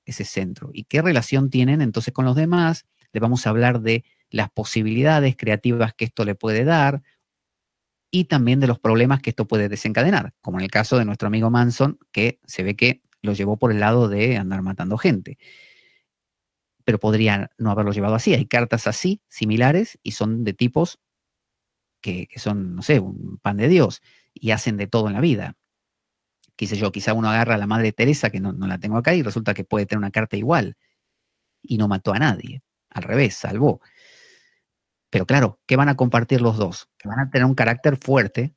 B: ese centro, y qué relación tienen entonces con los demás. Le vamos a hablar de las posibilidades creativas que esto le puede dar, y también de los problemas que esto puede desencadenar, como en el caso de nuestro amigo Manson, que se ve que lo llevó por el lado de andar matando gente. Pero podría no haberlo llevado así. Hay cartas así, similares, y son de tipos que, son, no sé, un pan de Dios, y hacen de todo en la vida. Quise yo, quizá uno agarra a la madre Teresa, que no, no la tengo acá, y resulta que puede tener una carta igual, y no mató a nadie. Al revés, salvó. Pero claro, ¿qué van a compartir los dos? Que van a tener un carácter fuerte,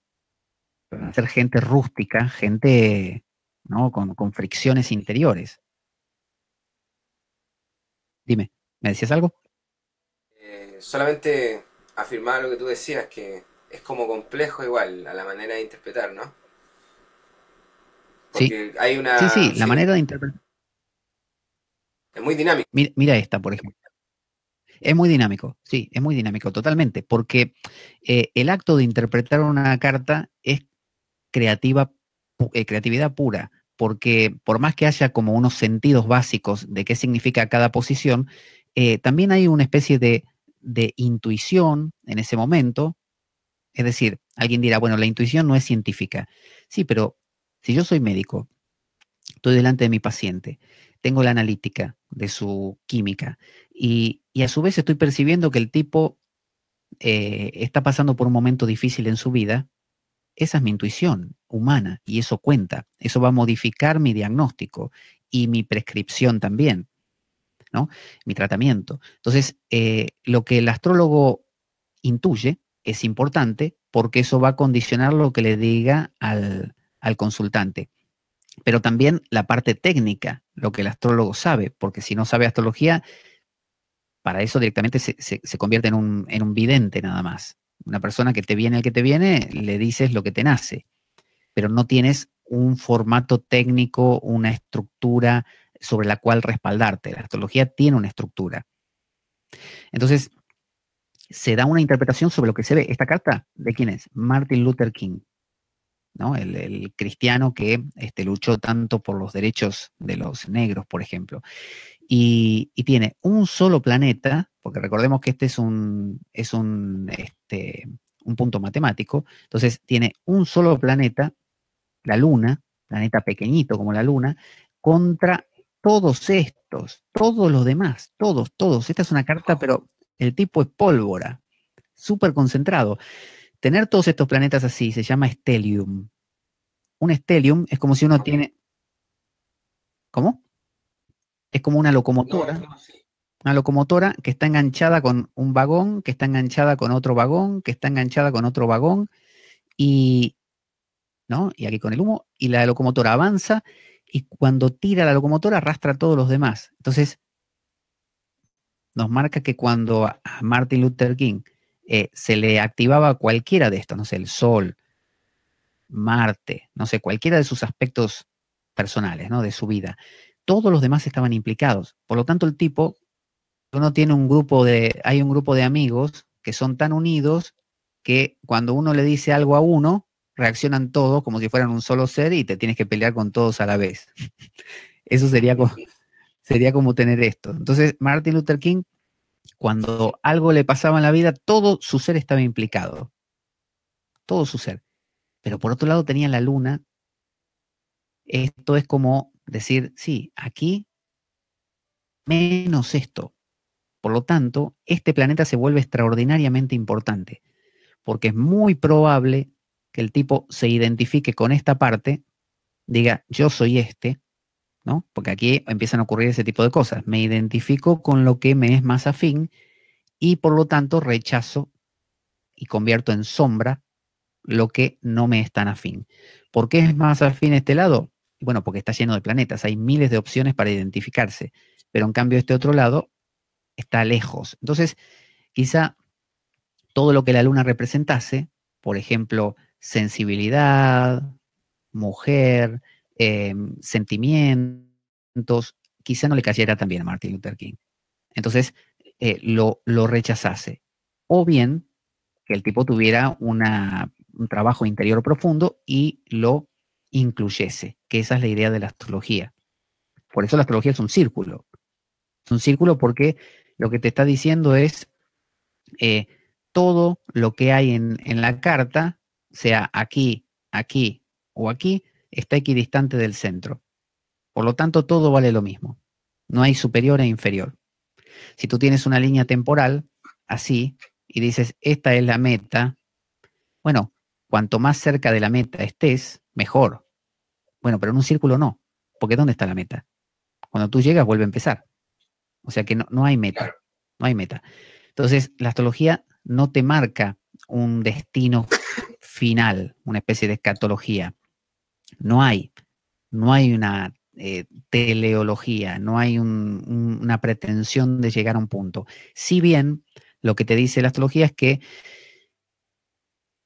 B: van a ser gente rústica, gente ¿no? con, fricciones interiores. Dime, ¿me decías algo?
A: Eh, solamente afirmaba lo que tú decías, que es como complejo igual a la manera de interpretar, ¿no? sí. hay una... Sí, la manera de
B: interpretar. Es muy dinámico. mira, esta, por ejemplo. Es muy dinámico, sí, es muy dinámico, totalmente, porque eh, el acto de interpretar una carta es creativa, eh, creatividad pura, porque por más que haya como unos sentidos básicos de qué significa cada posición, eh, también hay una especie de, de intuición en ese momento. Es decir, alguien dirá, bueno, la intuición no es científica. Sí, pero si yo soy médico, estoy delante de mi paciente, tengo la analítica, de su química. Y, a su vez estoy percibiendo que el tipo eh, está pasando por un momento difícil en su vida. Esa es mi intuición humana y eso cuenta. Eso va a modificar mi diagnóstico y mi prescripción también, ¿no? Mi tratamiento. Entonces, eh, lo que el astrólogo intuye es importante porque eso va a condicionar lo que le diga al, al consultante pero también la parte técnica, lo que el astrólogo sabe, porque si no sabe astrología, para eso directamente se, convierte en un, en un vidente nada más. Una persona que te viene el que te viene, le dices lo que te nace, pero no tienes un formato técnico, una estructura sobre la cual respaldarte. La astrología tiene una estructura. Entonces, se da una interpretación sobre lo que se ve. Esta carta, ¿de quién es? Martin Luther King. El, cristiano que este, luchó tanto por los derechos de los negros, por ejemplo. Y, tiene un solo planeta, porque recordemos que este es un, es este, un punto matemático, entonces tiene un solo planeta, la Luna, planeta pequeñito como la Luna, contra todos estos, todos los demás, todos, todos. Esta es una carta, pero el tipo es pólvora, súper concentrado. Tener todos estos planetas así se llama stellium. Un stellium es como si uno tiene... ¿Cómo? Es como una locomotora. Una locomotora que está enganchada con un vagón, que está enganchada con otro vagón, que está enganchada con otro vagón, y, ¿no? Y aquí con el humo, y la locomotora avanza, y cuando tira la locomotora arrastra a todos los demás. Entonces, nos marca que cuando Martin Luther King eh, se le activaba cualquiera de estos, no sé, el Sol, Marte, no sé, cualquiera de sus aspectos personales, ¿no? De su vida. Todos los demás estaban implicados. Por lo tanto, el tipo, uno tiene un grupo de, hay un grupo de amigos que son tan unidos que cuando uno le dice algo a uno, reaccionan todos como si fueran un solo ser y te tienes que pelear con todos a la vez. Eso sería como, sería como tener esto. Entonces, Martin Luther King cuando algo le pasaba en la vida, todo su ser estaba implicado. Todo su ser. Pero por otro lado tenía la luna. Esto es como decir, sí, aquí menos esto. Por lo tanto, este planeta se vuelve extraordinariamente importante, porque es muy probable que el tipo se identifique con esta parte, diga, yo soy este, ¿no? Porque aquí empiezan a ocurrir ese tipo de cosas. Me identifico con lo que me es más afín y por lo tanto rechazo y convierto en sombra lo que no me es tan afín. ¿Por qué es más afín este lado? Bueno, porque está lleno de planetas, hay miles de opciones para identificarse, pero en cambio este otro lado está lejos. Entonces, quizá todo lo que la luna representase, por ejemplo, sensibilidad, mujer, Em, sentimientos, quizá no le cayera también a Martin Luther King. Entonces eh, lo, rechazase. O bien que el tipo tuviera un trabajo interior profundo y lo incluyese, que esa es la idea de la astrología. Por eso la astrología es un círculo. Es un círculo porque lo que te está diciendo es eh, todo lo que hay en la carta, sea aquí, aquí o aquí, está equidistante del centro. Por lo tanto, todo vale lo mismo. No hay superior e inferior. Si tú tienes una línea temporal, así, y dices, esta es la meta, bueno, cuanto más cerca de la meta estés, mejor. Bueno, pero en un círculo no, porque ¿dónde está la meta? Cuando tú llegas, vuelve a empezar. O sea que no, hay meta, no hay meta. Entonces, la astrología no te marca un destino final, una especie de escatología. No hay, no hay una eh, teleología, no hay una pretensión de llegar a un punto. Si bien lo que te dice la astrología es que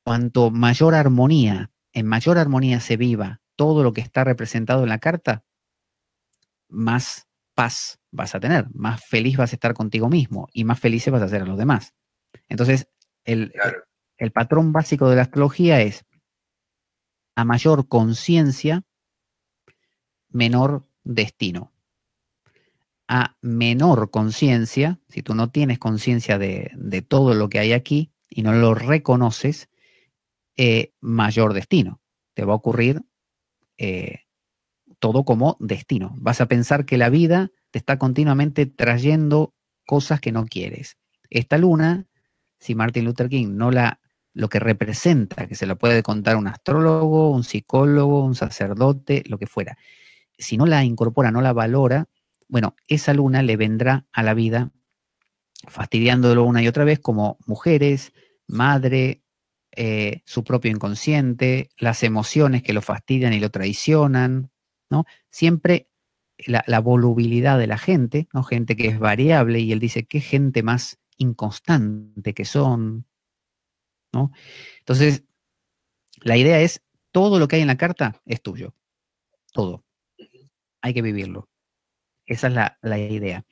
B: cuanto mayor armonía, en mayor armonía se viva todo lo que está representado en la carta, más paz vas a tener, más feliz vas a estar contigo mismo y más felices vas a ser a los demás. Entonces, el, el patrón básico de la astrología es a mayor conciencia, menor destino. A menor conciencia, si tú no tienes conciencia de, todo lo que hay aquí y no lo reconoces, eh, mayor destino. Te va a ocurrir eh, todo como destino. Vas a pensar que la vida te está continuamente trayendo cosas que no quieres. Esta luna, si Martin Luther King no la lo que representa, que se lo puede contar un astrólogo, un psicólogo, un sacerdote, lo que fuera. Si no la incorpora, no la valora, bueno, esa luna le vendrá a la vida fastidiándolo una y otra vez como mujeres, madre, eh, su propio inconsciente, las emociones que lo fastidian y lo traicionan, ¿no? Siempre la, la volubilidad de la gente, ¿no? Gente que es variable y él dice, qué gente más inconstante que son, entonces, la idea es, todo lo que hay en la carta es tuyo, todo. Hay que vivirlo. Esa es la, idea.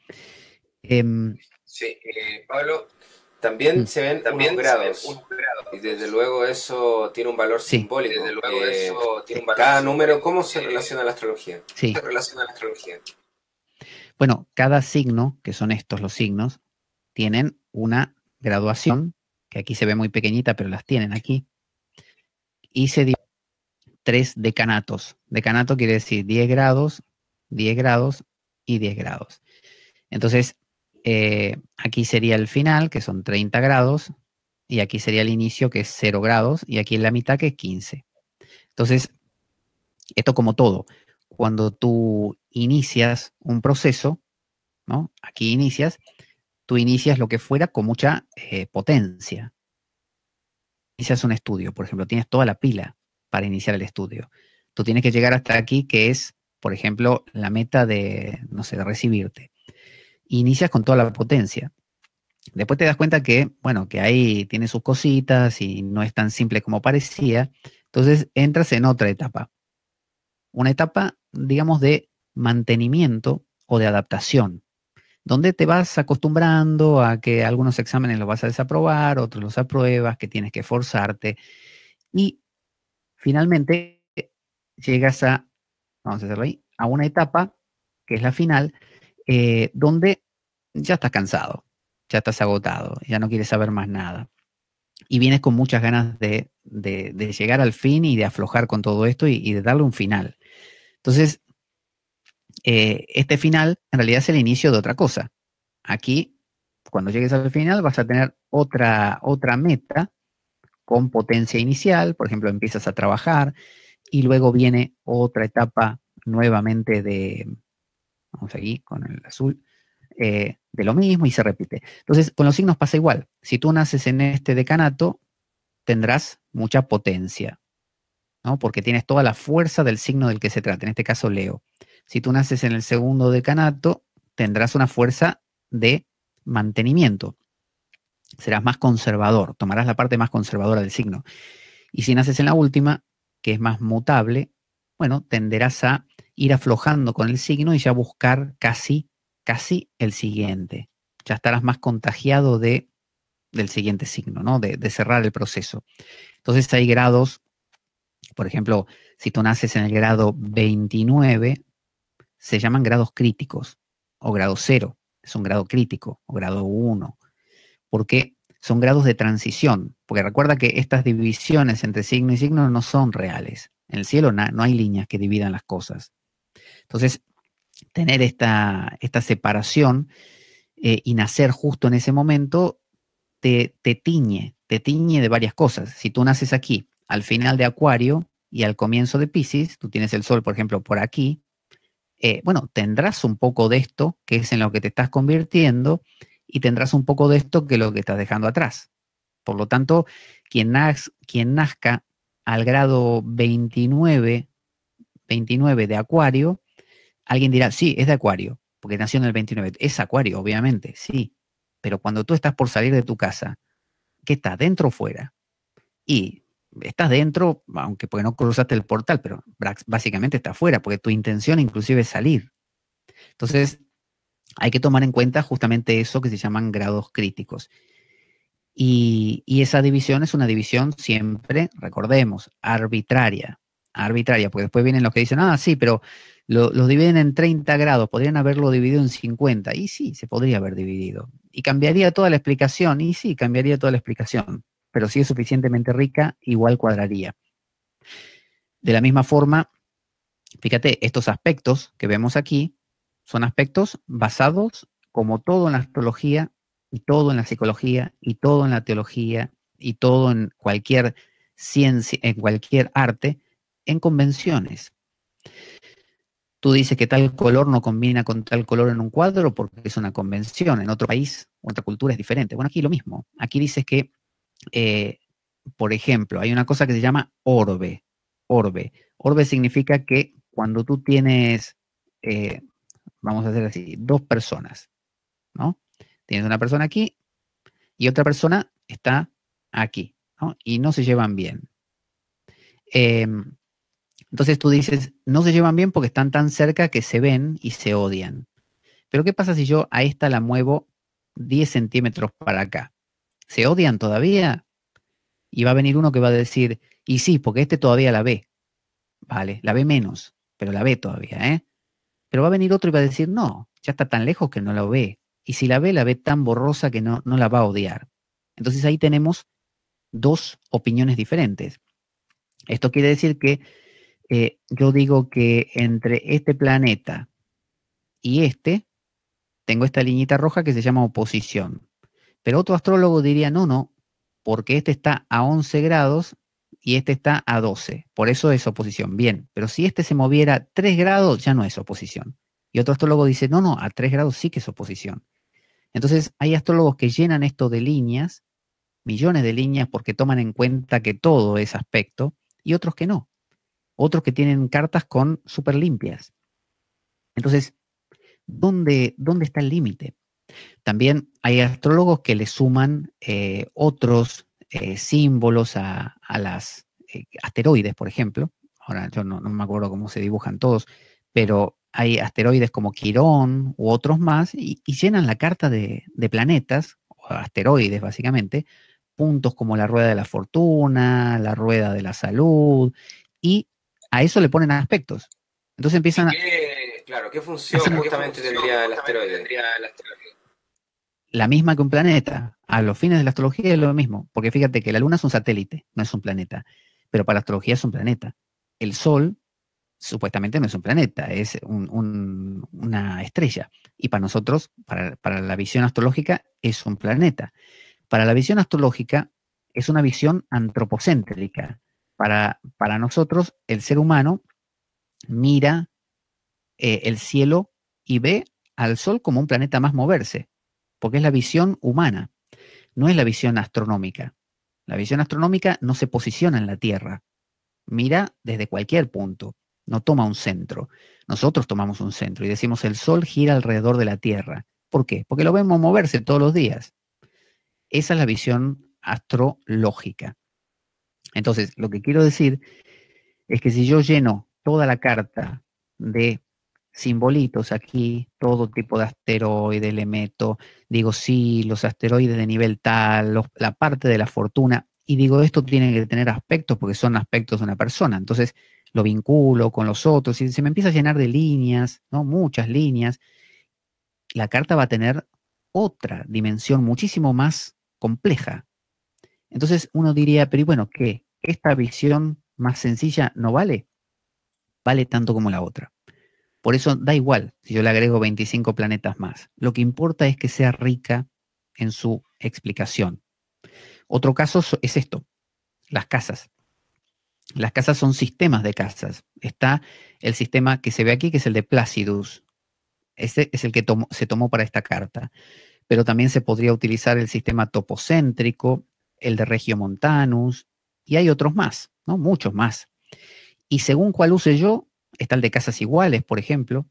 B: Em,
A: sí, eh, Pablo, mm. también se ven también unos grados. Y desde luego eso tiene un valor simbólico. Desde luego eso tiene un valor cada número, ¿cómo se relaciona la astrología? Sí. se relaciona la astrología?
B: Bueno, cada signo, que son estos los signos, tienen una graduación que aquí se ve muy pequeñita, pero las tienen aquí. Y se dio tres decanatos. Decanato quiere decir 10 grados, 10 grados y 10 grados. Entonces, eh, aquí sería el final, que son 30 grados, y aquí sería el inicio, que es 0 grados, y aquí en la mitad, que es 15. Entonces, esto como todo, cuando tú inicias un proceso, ¿no? Aquí inicias, tú inicias lo que fuera con mucha eh, potencia. Inicias un estudio, por ejemplo, tienes toda la pila para iniciar el estudio. Tú tienes que llegar hasta aquí, que es, por ejemplo, la meta de, no sé, de recibirte. Inicias con toda la potencia. Después te das cuenta que, bueno, que ahí tiene sus cositas y no es tan simple como parecía. Entonces entras en otra etapa. Una etapa, digamos, de mantenimiento o de adaptación donde te vas acostumbrando a que algunos exámenes los vas a desaprobar, otros los apruebas, que tienes que esforzarte. Y finalmente llegas a, vamos a hacerlo ahí, a una etapa, que es la final, eh, donde ya estás cansado, ya estás agotado, ya no quieres saber más nada. Y vienes con muchas ganas de, llegar al fin y de aflojar con todo esto y, y de darle un final. Entonces, eh, este final en realidad es el inicio de otra cosa. Aquí, cuando llegues al final, vas a tener otra, otra meta con potencia inicial, por ejemplo, empiezas a trabajar y luego viene otra etapa nuevamente de, vamos aquí con el azul, eh, de lo mismo y se repite. Entonces, con los signos pasa igual. Si tú naces en este decanato, tendrás mucha potencia, ¿no? Porque tienes toda la fuerza del signo del que se trata, en este caso Leo. Si tú naces en el segundo decanato, tendrás una fuerza de mantenimiento. Serás más conservador, tomarás la parte más conservadora del signo. Y si naces en la última, que es más mutable, bueno, tenderás a ir aflojando con el signo y ya buscar casi, casi el siguiente. Ya estarás más contagiado de, del siguiente signo, ¿no? De, de cerrar el proceso. Entonces hay grados, por ejemplo, si tú naces en el grado 29, se llaman grados críticos o grado cero, es un grado crítico o grado uno, porque son grados de transición, porque recuerda que estas divisiones entre signo y signo no son reales. En el cielo no, hay líneas que dividan las cosas. Entonces, tener esta, esta separación eh, y nacer justo en ese momento te, te tiñe, te tiñe de varias cosas. Si tú naces aquí, al final de Acuario y al comienzo de Pisces, tú tienes el Sol, por ejemplo, por aquí, eh, bueno, tendrás un poco de esto, que es en lo que te estás convirtiendo, y tendrás un poco de esto que es lo que estás dejando atrás. Por lo tanto, quien, quien nazca al grado 29, 29 de Acuario, alguien dirá, sí, es de Acuario, porque nació en el 29. Es Acuario, obviamente, sí. Pero cuando tú estás por salir de tu casa, ¿qué está? ¿Dentro o fuera? Y estás dentro, aunque porque no cruzaste el portal, pero básicamente está fuera, porque tu intención inclusive es salir. Entonces, hay que tomar en cuenta justamente eso que se llaman grados críticos. Y, esa división es una división siempre, recordemos, arbitraria. Arbitraria, porque después vienen los que dicen, ah, sí, pero los lo dividen en 30 grados, podrían haberlo dividido en 50. Y sí, se podría haber dividido. Y cambiaría toda la explicación, y sí, cambiaría toda la explicación pero si es suficientemente rica, igual cuadraría. De la misma forma, fíjate, estos aspectos que vemos aquí son aspectos basados, como todo en la astrología, y todo en la psicología, y todo en la teología, y todo en cualquier ciencia, en cualquier arte, en convenciones. Tú dices que tal color no combina con tal color en un cuadro porque es una convención, en otro país, otra cultura es diferente. Bueno, aquí lo mismo. Aquí dices que eh, por ejemplo, hay una cosa que se llama orbe. Orbe. Orbe significa que cuando tú tienes, eh, vamos a hacer así, dos personas, ¿no? Tienes una persona aquí y otra persona está aquí, ¿no? Y no se llevan bien. Em, entonces tú dices, no se llevan bien porque están tan cerca que se ven y se odian. Pero ¿qué pasa si yo a esta la muevo 10 centímetros para acá? se odian todavía. Y va a venir uno que va a decir, y sí, porque este todavía la ve. Vale, la ve menos, pero la ve todavía, ¿eh? Pero va a venir otro y va a decir, no, ya está tan lejos que no la ve. Y si la ve, la ve tan borrosa que no, la va a odiar. Entonces ahí tenemos dos opiniones diferentes. Esto quiere decir que eh, yo digo que entre este planeta y este, tengo esta liñita roja que se llama oposición. Pero otro astrólogo diría, no, no, porque este está a 11 grados y este está a 12. Por eso es oposición. Bien, pero si este se moviera 3 grados, ya no es oposición. Y otro astrólogo dice, no, no, a 3 grados sí que es oposición. Entonces, hay astrólogos que llenan esto de líneas, millones de líneas, porque toman en cuenta que todo es aspecto, y otros que no. Otros que tienen cartas con súper limpias. Entonces, ¿dónde, ¿dónde está el límite? También hay astrólogos que le suman eh, otros eh, símbolos a, las eh, asteroides, por ejemplo. Ahora yo no, me acuerdo cómo se dibujan todos, pero hay asteroides como Quirón u otros más y, llenan la carta de, planetas, o asteroides básicamente, puntos como la rueda de la fortuna, la rueda de la salud, y a eso le ponen aspectos. Entonces empiezan a...
A: Claro, ¿qué función justamente, Tendría el asteroide?
B: la misma que un planeta. A los fines de la astrología es lo mismo, porque fíjate que la Luna es un satélite, no es un planeta, pero para la astrología es un planeta. El Sol supuestamente no es un planeta, es una estrella. Y para nosotros, para, la visión astrológica, es un planeta. Para la visión astrológica, es una visión antropocéntrica. Para, para nosotros, el ser humano mira eh, el cielo y ve al Sol como un planeta más moverse porque es la visión humana, no es la visión astronómica. La visión astronómica no se posiciona en la Tierra, mira desde cualquier punto, no toma un centro. Nosotros tomamos un centro y decimos el Sol gira alrededor de la Tierra. ¿Por qué? Porque lo vemos moverse todos los días. Esa es la visión astrológica. Entonces, lo que quiero decir es que si yo lleno toda la carta de simbolitos aquí, todo tipo de asteroides, elemento, digo sí, los asteroides de nivel tal, la parte de la fortuna, y digo esto tiene que tener aspectos porque son aspectos de una persona, entonces lo vinculo con los otros y se me empieza a llenar de líneas, ¿no? Muchas líneas. La carta va a tener otra dimensión muchísimo más compleja. Entonces uno diría, pero bueno, ¿qué? ¿Esta visión más sencilla no vale? Vale tanto como la otra. Por eso da igual si yo le agrego 25 planetas más. Lo que importa es que sea rica en su explicación. Otro caso es esto, las casas. Las casas son sistemas de casas. Está el sistema que se ve aquí, que es el de Placidus. Ese es el que se tomó para esta carta. Pero también se podría utilizar el sistema topocéntrico, el de Regiomontanus, y hay otros más, ¿no? Muchos más. Y según cuál use yo, Está el de casas iguales, por ejemplo,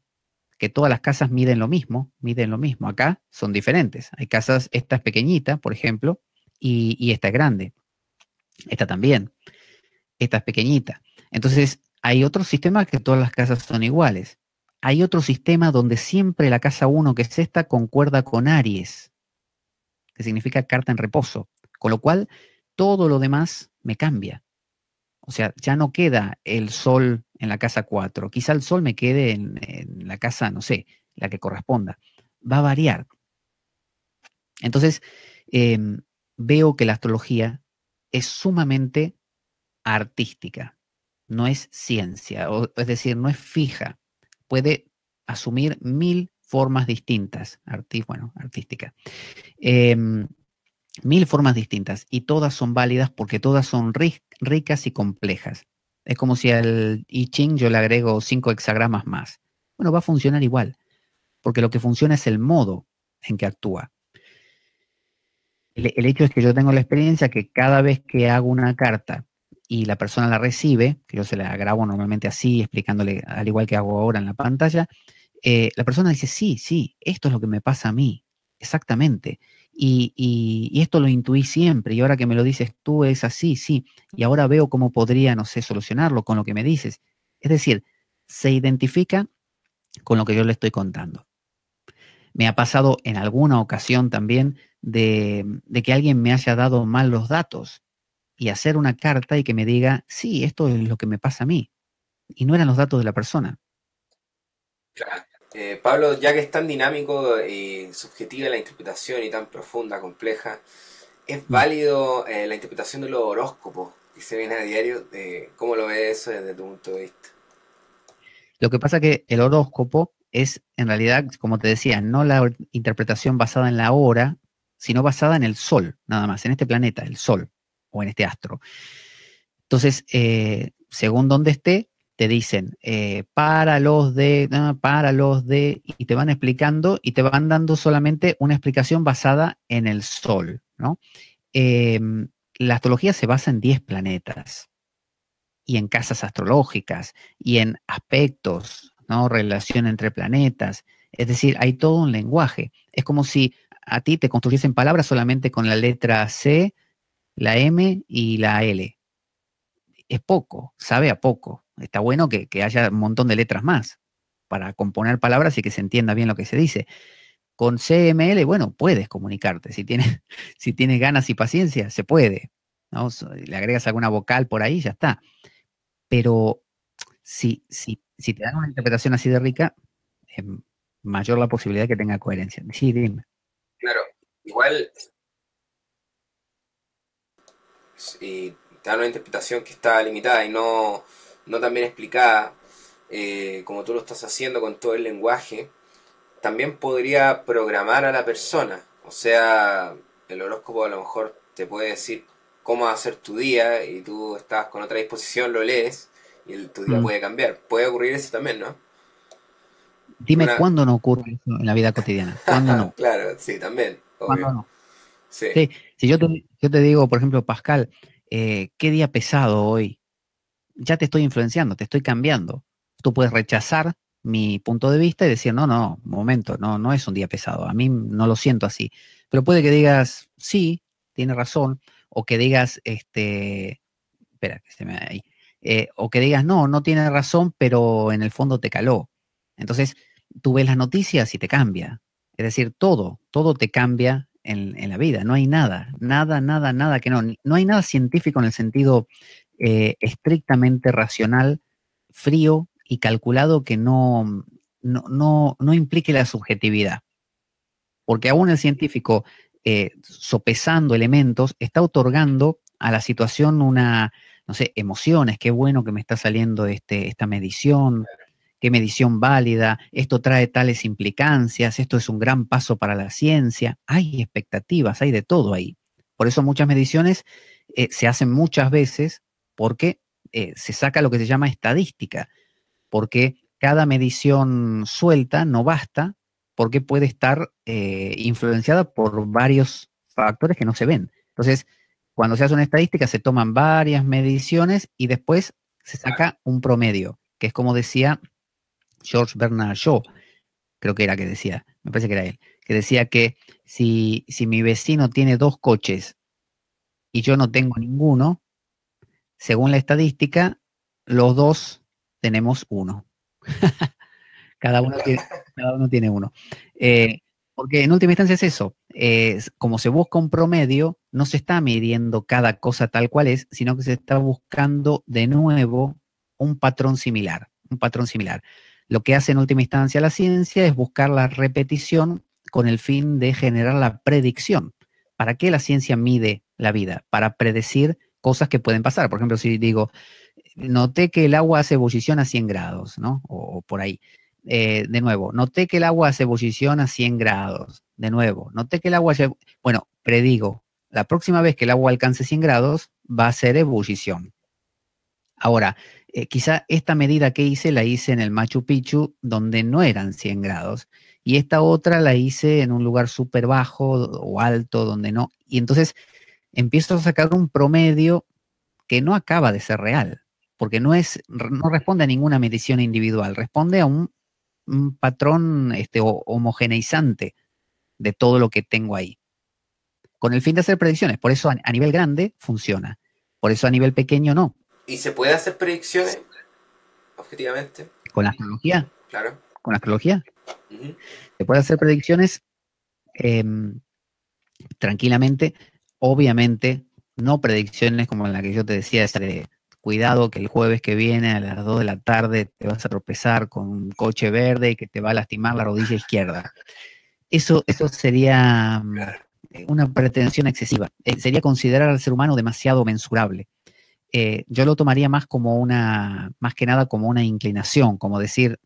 B: que todas las casas miden lo mismo, miden lo mismo. Acá son diferentes. Hay casas, esta es pequeñita, por ejemplo, y, esta es grande. Esta también. Esta es pequeñita. Entonces, hay otro sistema que todas las casas son iguales. Hay otro sistema donde siempre la casa 1, que es esta, concuerda con Aries, que significa carta en reposo. Con lo cual, todo lo demás me cambia. O sea, ya no queda el sol en la casa 4, quizá el sol me quede en, la casa, no sé, la que corresponda. Va a variar. Entonces, em, veo que la astrología es sumamente artística, no es ciencia, es decir, no es fija, puede asumir mil formas distintas, bueno, artística, em, mil formas distintas y todas son válidas porque todas son ricas y complejas. Es como si al I Ching yo le agrego cinco hexagramas más. Bueno, va a funcionar igual, porque lo que funciona es el modo en que actúa. El, hecho es que yo tengo la experiencia que cada vez que hago una carta y la persona la recibe, que yo se la grabo normalmente así, explicándole al igual que hago ahora en la pantalla, eh, la persona dice, sí, sí, esto es lo que me pasa a mí, exactamente. Y, esto lo intuí siempre, y ahora que me lo dices tú es así, sí, y ahora veo cómo podría, no sé, solucionarlo con lo que me dices. Es decir, se identifica con lo que yo le estoy contando. Me ha pasado en alguna ocasión también de, de que alguien me haya dado mal los datos y hacer una carta y que me diga, sí, esto es lo que me pasa a mí. Y no eran los datos de la persona.
A: Claro. Eh, Pablo, ya que es tan dinámico y subjetiva la interpretación y tan profunda, compleja, ¿es mm. válido eh, la interpretación de los horóscopos que se viene a diario? Eh, ¿Cómo lo ves eso desde tu punto de vista?
B: Lo que pasa es que el horóscopo es, en realidad, como te decía, no la interpretación basada en la hora, sino basada en el Sol, nada más, en este planeta, el Sol, o en este astro. Entonces, según donde esté, te dicen eh, para los de, ah, para los de, y te van explicando y te van dando solamente una explicación basada en el Sol, ¿no? Em, la astrología se basa en 10 planetas y en casas astrológicas y en aspectos, ¿no? Relación entre planetas. Es decir, hay todo un lenguaje. Es como si a ti te construyesen palabras solamente con la letra C, la M y la L. Es poco, sabe a poco. Está bueno que, haya un montón de letras más para componer palabras y que se entienda bien lo que se dice. Con CML, bueno, puedes comunicarte. Si tienes, si tienes ganas y paciencia, se puede. ¿no? Le agregas alguna vocal por ahí, ya está. Pero si, si, si te dan una interpretación así de rica, mayor la posibilidad de que tenga coherencia. Sí, dime.
A: Claro, igual. Si te dan una interpretación que está limitada y no no también bien explicada, eh, como tú lo estás haciendo con todo el lenguaje, también podría programar a la persona. O sea, el horóscopo a lo mejor te puede decir cómo va a ser tu día y tú estás con otra disposición, lo lees y tu día mm. puede cambiar. Puede ocurrir eso también, ¿no?
B: Dime cuándo no ocurre eso en la vida cotidiana. ¿Cuándo no?
A: claro, sí, también. ¿Cuándo no?
B: Sí. Si yo te, yo te digo, por ejemplo, Pascal, eh, qué día pesado hoy ya te estoy influenciando, te estoy cambiando. Tú puedes rechazar mi punto de vista y decir, no, no, momento, no, no es un día pesado, a mí no lo siento así. Pero puede que digas, sí, tiene razón, o que digas, este, espera, que se me ahí, eh, o que digas, no, no tiene razón, pero en el fondo te caló. Entonces, tú ves las noticias y te cambia. Es decir, todo, todo te cambia en, en la vida, no hay nada, nada, nada, nada que no, no hay nada científico en el sentido eh, estrictamente racional, frío y calculado que no, no, implique la subjetividad. Porque aún el científico, eh, sopesando elementos, está otorgando a la situación una, no sé, emociones, qué bueno que me está saliendo este, esta medición, qué medición válida, esto trae tales implicancias, esto es un gran paso para la ciencia, hay expectativas, hay de todo ahí. Por eso muchas mediciones eh, se hacen muchas veces porque eh, se saca lo que se llama estadística, porque cada medición suelta no basta porque puede estar eh, influenciada por varios factores que no se ven. Entonces, cuando se hace una estadística, se toman varias mediciones y después se saca un promedio, que es como decía George Bernard Shaw, creo que era que decía, me parece que era él, que decía que si, si mi vecino tiene dos coches y yo no tengo ninguno, según la estadística, los dos tenemos uno. cada, uno tiene, uno eh, porque en última instancia es eso. Eh, como se busca un promedio, no se está midiendo cada cosa tal cual es, sino que se está buscando de nuevo un patrón similar. Un patrón similar. Lo que hace en última instancia la ciencia es buscar la repetición con el fin de generar la predicción. ¿Para qué la ciencia mide la vida? Para predecir cosas que pueden pasar. Por ejemplo, si digo, noté que el agua hace ebullición a 100 grados, ¿no? O, por ahí. Eh, de nuevo, noté que el agua hace ebullición a 100 grados. De nuevo, noté que el agua... Bueno, predigo, la próxima vez que el agua alcance 100 grados va a ser ebullición. Ahora, eh, quizá esta medida que hice la hice en el Machu Picchu, donde no eran 100 grados, y esta otra la hice en un lugar súper bajo o alto, donde no. Y entonces empiezo a sacar un promedio que no acaba de ser real, porque no, es, no responde a ninguna medición individual, responde a un, patrón este, homogeneizante de todo lo que tengo ahí, con el fin de hacer predicciones. Por eso a, nivel grande funciona, por eso a nivel pequeño no.
A: ¿Y se puede hacer predicciones objetivamente?
B: Con la astrología. Claro. Con la astrología. Se puede hacer predicciones em, tranquilamente, obviamente no predicciones como la que yo te decía, de cuidado que el jueves que viene a las 2 de la tarde te vas a tropezar con un coche verde y que te va a lastimar la rodilla izquierda. Eso, eso sería mm, eh, una pretensión excesiva. Eh, sería considerar al ser humano demasiado mensurable. Eh, yo lo tomaría más como una, más que nada como una inclinación, como decir,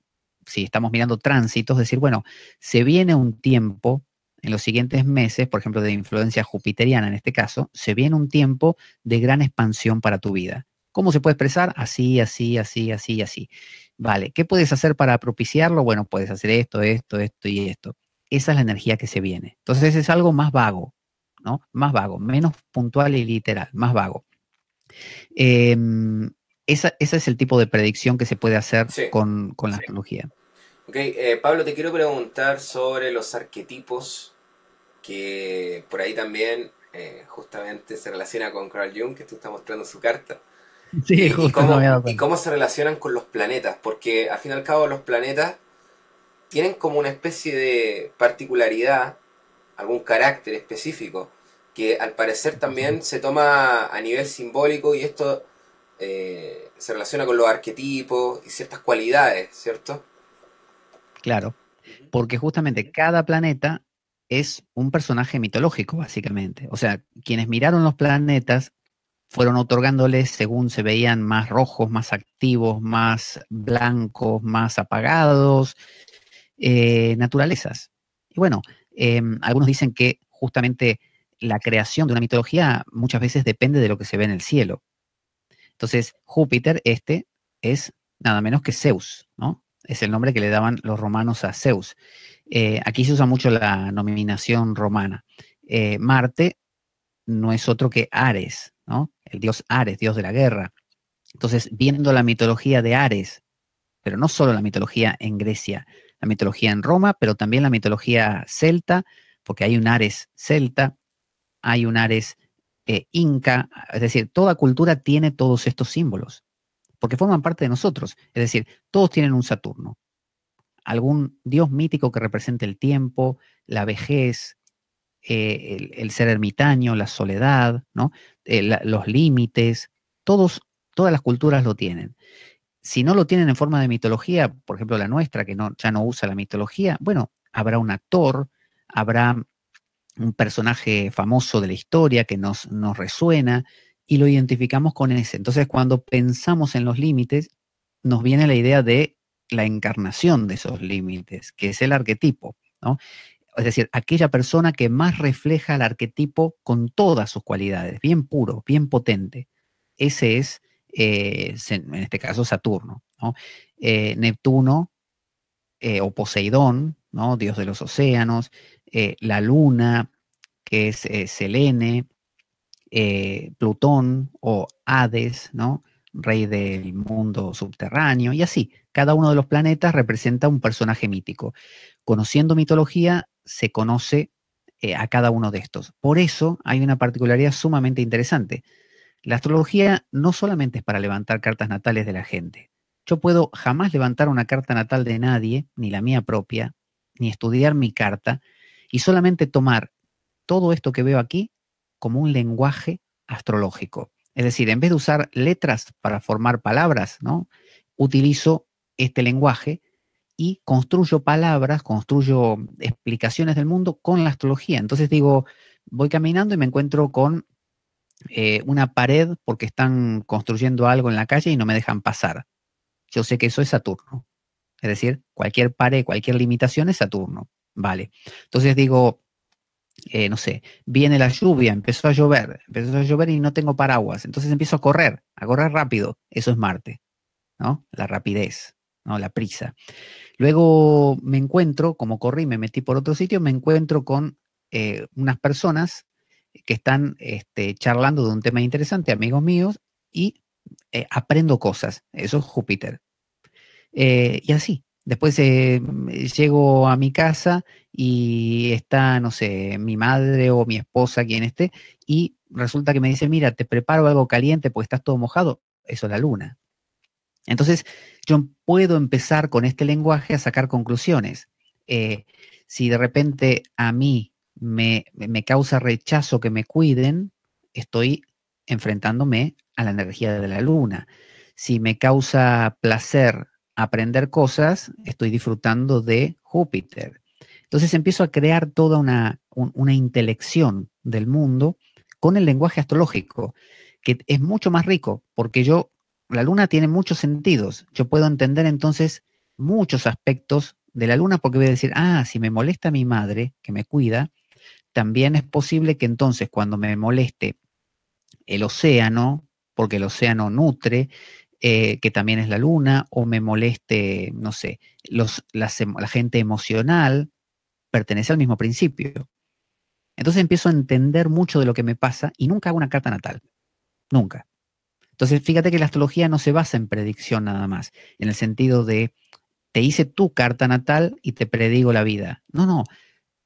B: si estamos mirando tránsitos, decir, bueno, se viene un tiempo en los siguientes meses, por ejemplo, de influencia jupiteriana en este caso, se viene un tiempo de gran expansión para tu vida. ¿Cómo se puede expresar? Así, así, así, así, así. Vale, ¿qué puedes hacer para propiciarlo? Bueno, puedes hacer esto, esto, esto y esto. Esa es la energía que se viene. Entonces es algo más vago, ¿no? Más vago, menos puntual y literal, más vago. Em, esa, ese es el tipo de predicción que se puede hacer con, la astrología.
A: Ok, eh, Pablo, te quiero preguntar sobre los arquetipos que por ahí también eh, justamente se relaciona con Carl Jung, que tú estás mostrando su carta. Sí, y, justo y, cómo, se relacionan con los planetas, porque al fin y al cabo los planetas tienen como una especie de particularidad, algún carácter específico, que al parecer también se toma a nivel simbólico y esto eh, se relaciona con los arquetipos y ciertas cualidades, ¿cierto?
B: Claro, porque justamente cada planeta es un personaje mitológico, básicamente. O sea, quienes miraron los planetas fueron otorgándoles según se veían más rojos, más activos, más blancos, más apagados, eh, naturalezas. Y bueno, em, algunos dicen que justamente la creación de una mitología muchas veces depende de lo que se ve en el cielo. Entonces, Júpiter, este, es nada menos que Zeus, ¿no? es el nombre que le daban los romanos a Zeus. Eh, aquí se usa mucho la nominación romana. Eh, Marte no es otro que Ares, ¿no? El dios Ares, dios de la guerra. Entonces, viendo la mitología de Ares, pero no solo la mitología en Grecia, la mitología en Roma, pero también la mitología celta, porque hay un Ares celta, hay un Ares eh, inca, es decir, toda cultura tiene todos estos símbolos porque forman parte de nosotros. Es decir, todos tienen un Saturno, algún dios mítico que represente el tiempo, la vejez, eh, el, ser ermitaño, la soledad, ¿no? Eh, los límites, todos, todas las culturas lo tienen. Si no lo tienen en forma de mitología, por ejemplo la nuestra, que no, ya no usa la mitología, bueno, habrá un actor, habrá un personaje famoso de la historia que nos resuena, y lo identificamos con ese. Entonces, cuando pensamos en los límites, nos viene la idea de la encarnación de esos límites, que es el arquetipo, ¿no? Es decir, aquella persona que más refleja el arquetipo con todas sus cualidades, bien puro, bien potente. Ese es, eh, en este caso, Saturno. ¿no? Eh, Neptuno eh, o Poseidón, ¿no? dios de los océanos, la luna, que es Selene, eh, Plutón o Hades, ¿no? Rey del mundo subterráneo y así. Cada uno de los planetas representa un personaje mítico. Conociendo mitología, se conoce eh, a cada uno de estos. Por eso hay una particularidad sumamente interesante. La astrología no solamente es para levantar cartas natales de la gente. Yo puedo jamás levantar una carta natal de nadie, ni la mía propia, ni estudiar mi carta, y solamente tomar todo esto que veo aquí como un lenguaje astrológico. Es decir, en vez de usar letras para formar palabras, ¿no? utilizo este lenguaje y construyo palabras, construyo explicaciones del mundo con la astrología. Entonces digo, voy caminando y me encuentro con eh, una pared porque están construyendo algo en la calle y no me dejan pasar. Yo sé que eso es Saturno. Es decir, cualquier pared, cualquier limitación es Saturno. Vale. Entonces digo, eh, no sé, viene la lluvia, empezó a llover, empezó a llover y no tengo paraguas, entonces empiezo a correr, a correr rápido, eso es Marte, ¿no? La rapidez, ¿no? La prisa. Luego me encuentro, como corrí, me metí por otro sitio, me encuentro con eh, unas personas que están este, charlando de un tema interesante, amigos míos, y eh, aprendo cosas, eso es Júpiter. y así, Después eh, llego a mi casa y está, no sé, mi madre o mi esposa, quien esté, y resulta que me dice, mira, te preparo algo caliente porque estás todo mojado. Eso es la luna. Entonces, yo puedo empezar con este lenguaje a sacar conclusiones. Eh, si de repente a mí me, me causa rechazo que me cuiden, estoy enfrentándome a la energía de la luna. Si me causa placer aprender cosas, estoy disfrutando de Júpiter. Entonces empiezo a crear toda una, una intelección del mundo con el lenguaje astrológico, que es mucho más rico, porque yo, la luna tiene muchos sentidos. Yo puedo entender entonces muchos aspectos de la luna porque voy a decir, ah, si me molesta mi madre, que me cuida, también es posible que entonces cuando me moleste el océano, porque el océano nutre, eh, que también es la luna, o me moleste, no sé, los, la gente emocional, pertenece al mismo principio. Entonces empiezo a entender mucho de lo que me pasa y nunca hago una carta natal. Nunca. Entonces fíjate que la astrología no se basa en predicción nada más, en el sentido de te hice tu carta natal y te predigo la vida. No, no.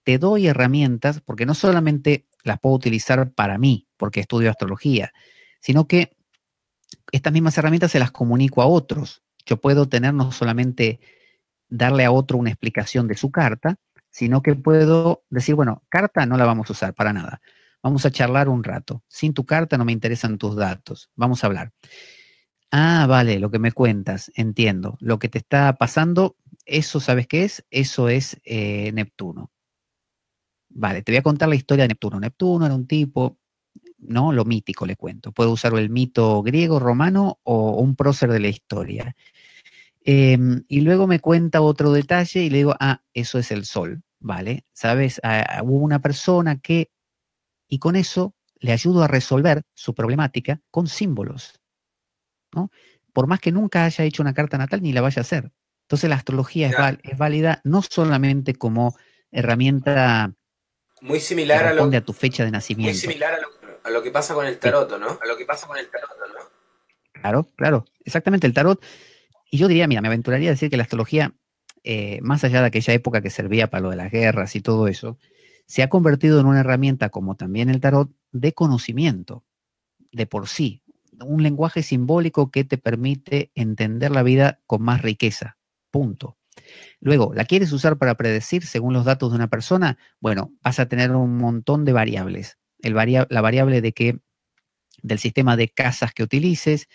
B: Te doy herramientas porque no solamente las puedo utilizar para mí, porque estudio astrología, sino que estas mismas herramientas se las comunico a otros. Yo puedo tener no solamente darle a otro una explicación de su carta, sino que puedo decir, bueno, carta no la vamos a usar para nada. Vamos a charlar un rato. Sin tu carta no me interesan tus datos. Vamos a hablar. Ah, vale, lo que me cuentas, entiendo. Lo que te está pasando, eso sabes qué es, eso es eh, Neptuno. Vale, te voy a contar la historia de Neptuno. Neptuno era un tipo ¿no? Lo mítico, le cuento. Puedo usar el mito griego, romano o un prócer de la historia. Em, y luego me cuenta otro detalle y le digo, ah, eso es el sol, ¿vale? Sabes, ah, ah, hubo una persona que, y con eso le ayudo a resolver su problemática con símbolos, ¿no? Por más que nunca haya hecho una carta natal ni la vaya a hacer. Entonces la astrología es, válida no solamente como herramienta
A: muy similar a, lo, a
B: tu fecha de nacimiento. similar
A: a a lo que pasa con el tarot, ¿no? A lo que pasa con el tarot, ¿no?
B: Claro, claro, exactamente el tarot. Y yo diría, mira, me aventuraría a decir que la astrología, eh, más allá de aquella época que servía para lo de las guerras y todo eso, se ha convertido en una herramienta, como también el tarot, de conocimiento, de por sí, un lenguaje simbólico que te permite entender la vida con más riqueza. Punto. Luego, ¿la quieres usar para predecir según los datos de una persona? Bueno, vas a tener un montón de variables la variable de que, del sistema de casas que utilices,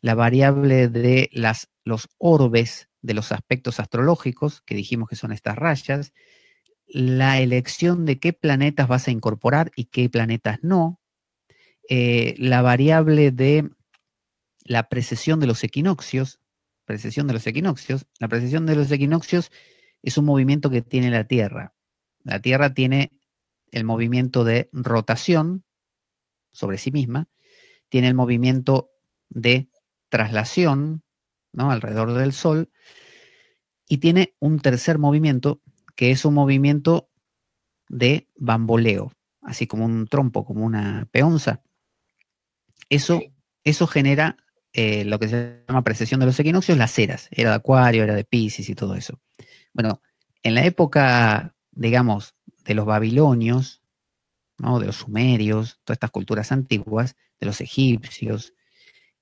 B: la variable de las, los orbes de los aspectos astrológicos, que dijimos que son estas rayas, la elección de qué planetas vas a incorporar y qué planetas no, eh, la variable de la precesión de los equinoccios, precesión de los equinoccios, la precesión de los equinoccios es un movimiento que tiene la Tierra. La Tierra tiene el movimiento de rotación sobre sí misma, tiene el movimiento de traslación ¿no? alrededor del Sol y tiene un tercer movimiento que es un movimiento de bamboleo, así como un trompo, como una peonza. Eso, eso genera eh, lo que se llama precesión de los equinoccios, las eras, era de Acuario, era de piscis y todo eso. Bueno, en la época, digamos, de los babilonios, ¿no? de los sumerios, todas estas culturas antiguas, de los egipcios,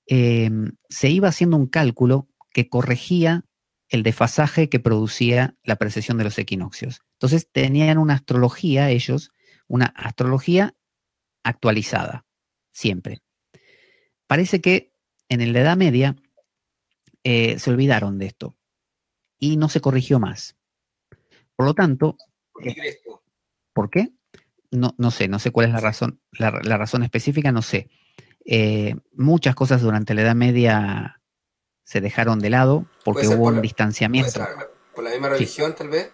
B: em, se iba haciendo un cálculo que corregía el desfasaje que producía la precesión de los equinoccios. Entonces tenían una astrología ellos, una astrología actualizada, siempre. Parece que en la Edad Media eh, se olvidaron de esto y no se corrigió más. Por lo tanto... ¿Por qué? No, no sé, no sé cuál es la razón, la, razón específica, no sé. Eh, muchas cosas durante la Edad Media se dejaron de lado porque hubo un distanciamiento.
A: por la misma religión, tal vez.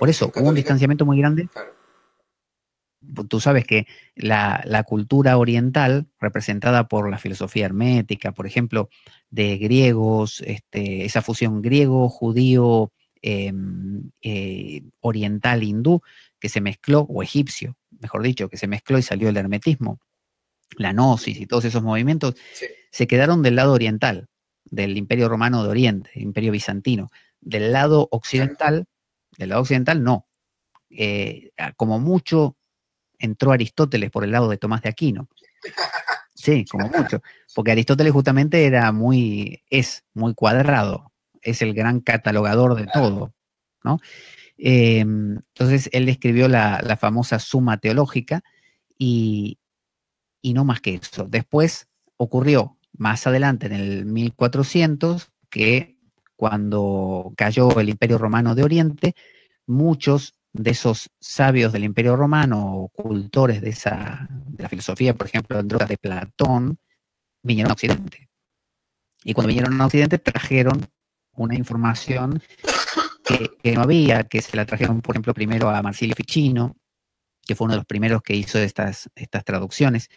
B: Por eso, hubo un distanciamiento muy grande. Tú sabes que la, cultura oriental, representada por la filosofía hermética, por ejemplo, de griegos, este, esa fusión griego, judío, Em, eh, oriental hindú que se mezcló, o egipcio, mejor dicho, que se mezcló y salió el hermetismo, la gnosis y todos esos movimientos, se quedaron del lado oriental, del imperio romano de Oriente, imperio bizantino. Del lado occidental, del lado occidental no. Eh, como mucho entró Aristóteles por el lado de Tomás de Aquino. Sí, como mucho. Porque Aristóteles justamente era muy, es muy cuadrado, es el gran catalogador de todo, ¿no? Em, entonces él escribió la, famosa Suma Teológica y, no más que eso. Después ocurrió más adelante en el 1400 que cuando cayó el Imperio Romano de Oriente, muchos de esos sabios del Imperio Romano o cultores de, esa, de la filosofía, por ejemplo, de Platón, vinieron a Occidente. Y cuando vinieron a Occidente trajeron una información que, no había, que se la trajeron, por ejemplo, primero a Marsilio Ficino, que fue uno de los primeros que hizo estas, estas traducciones,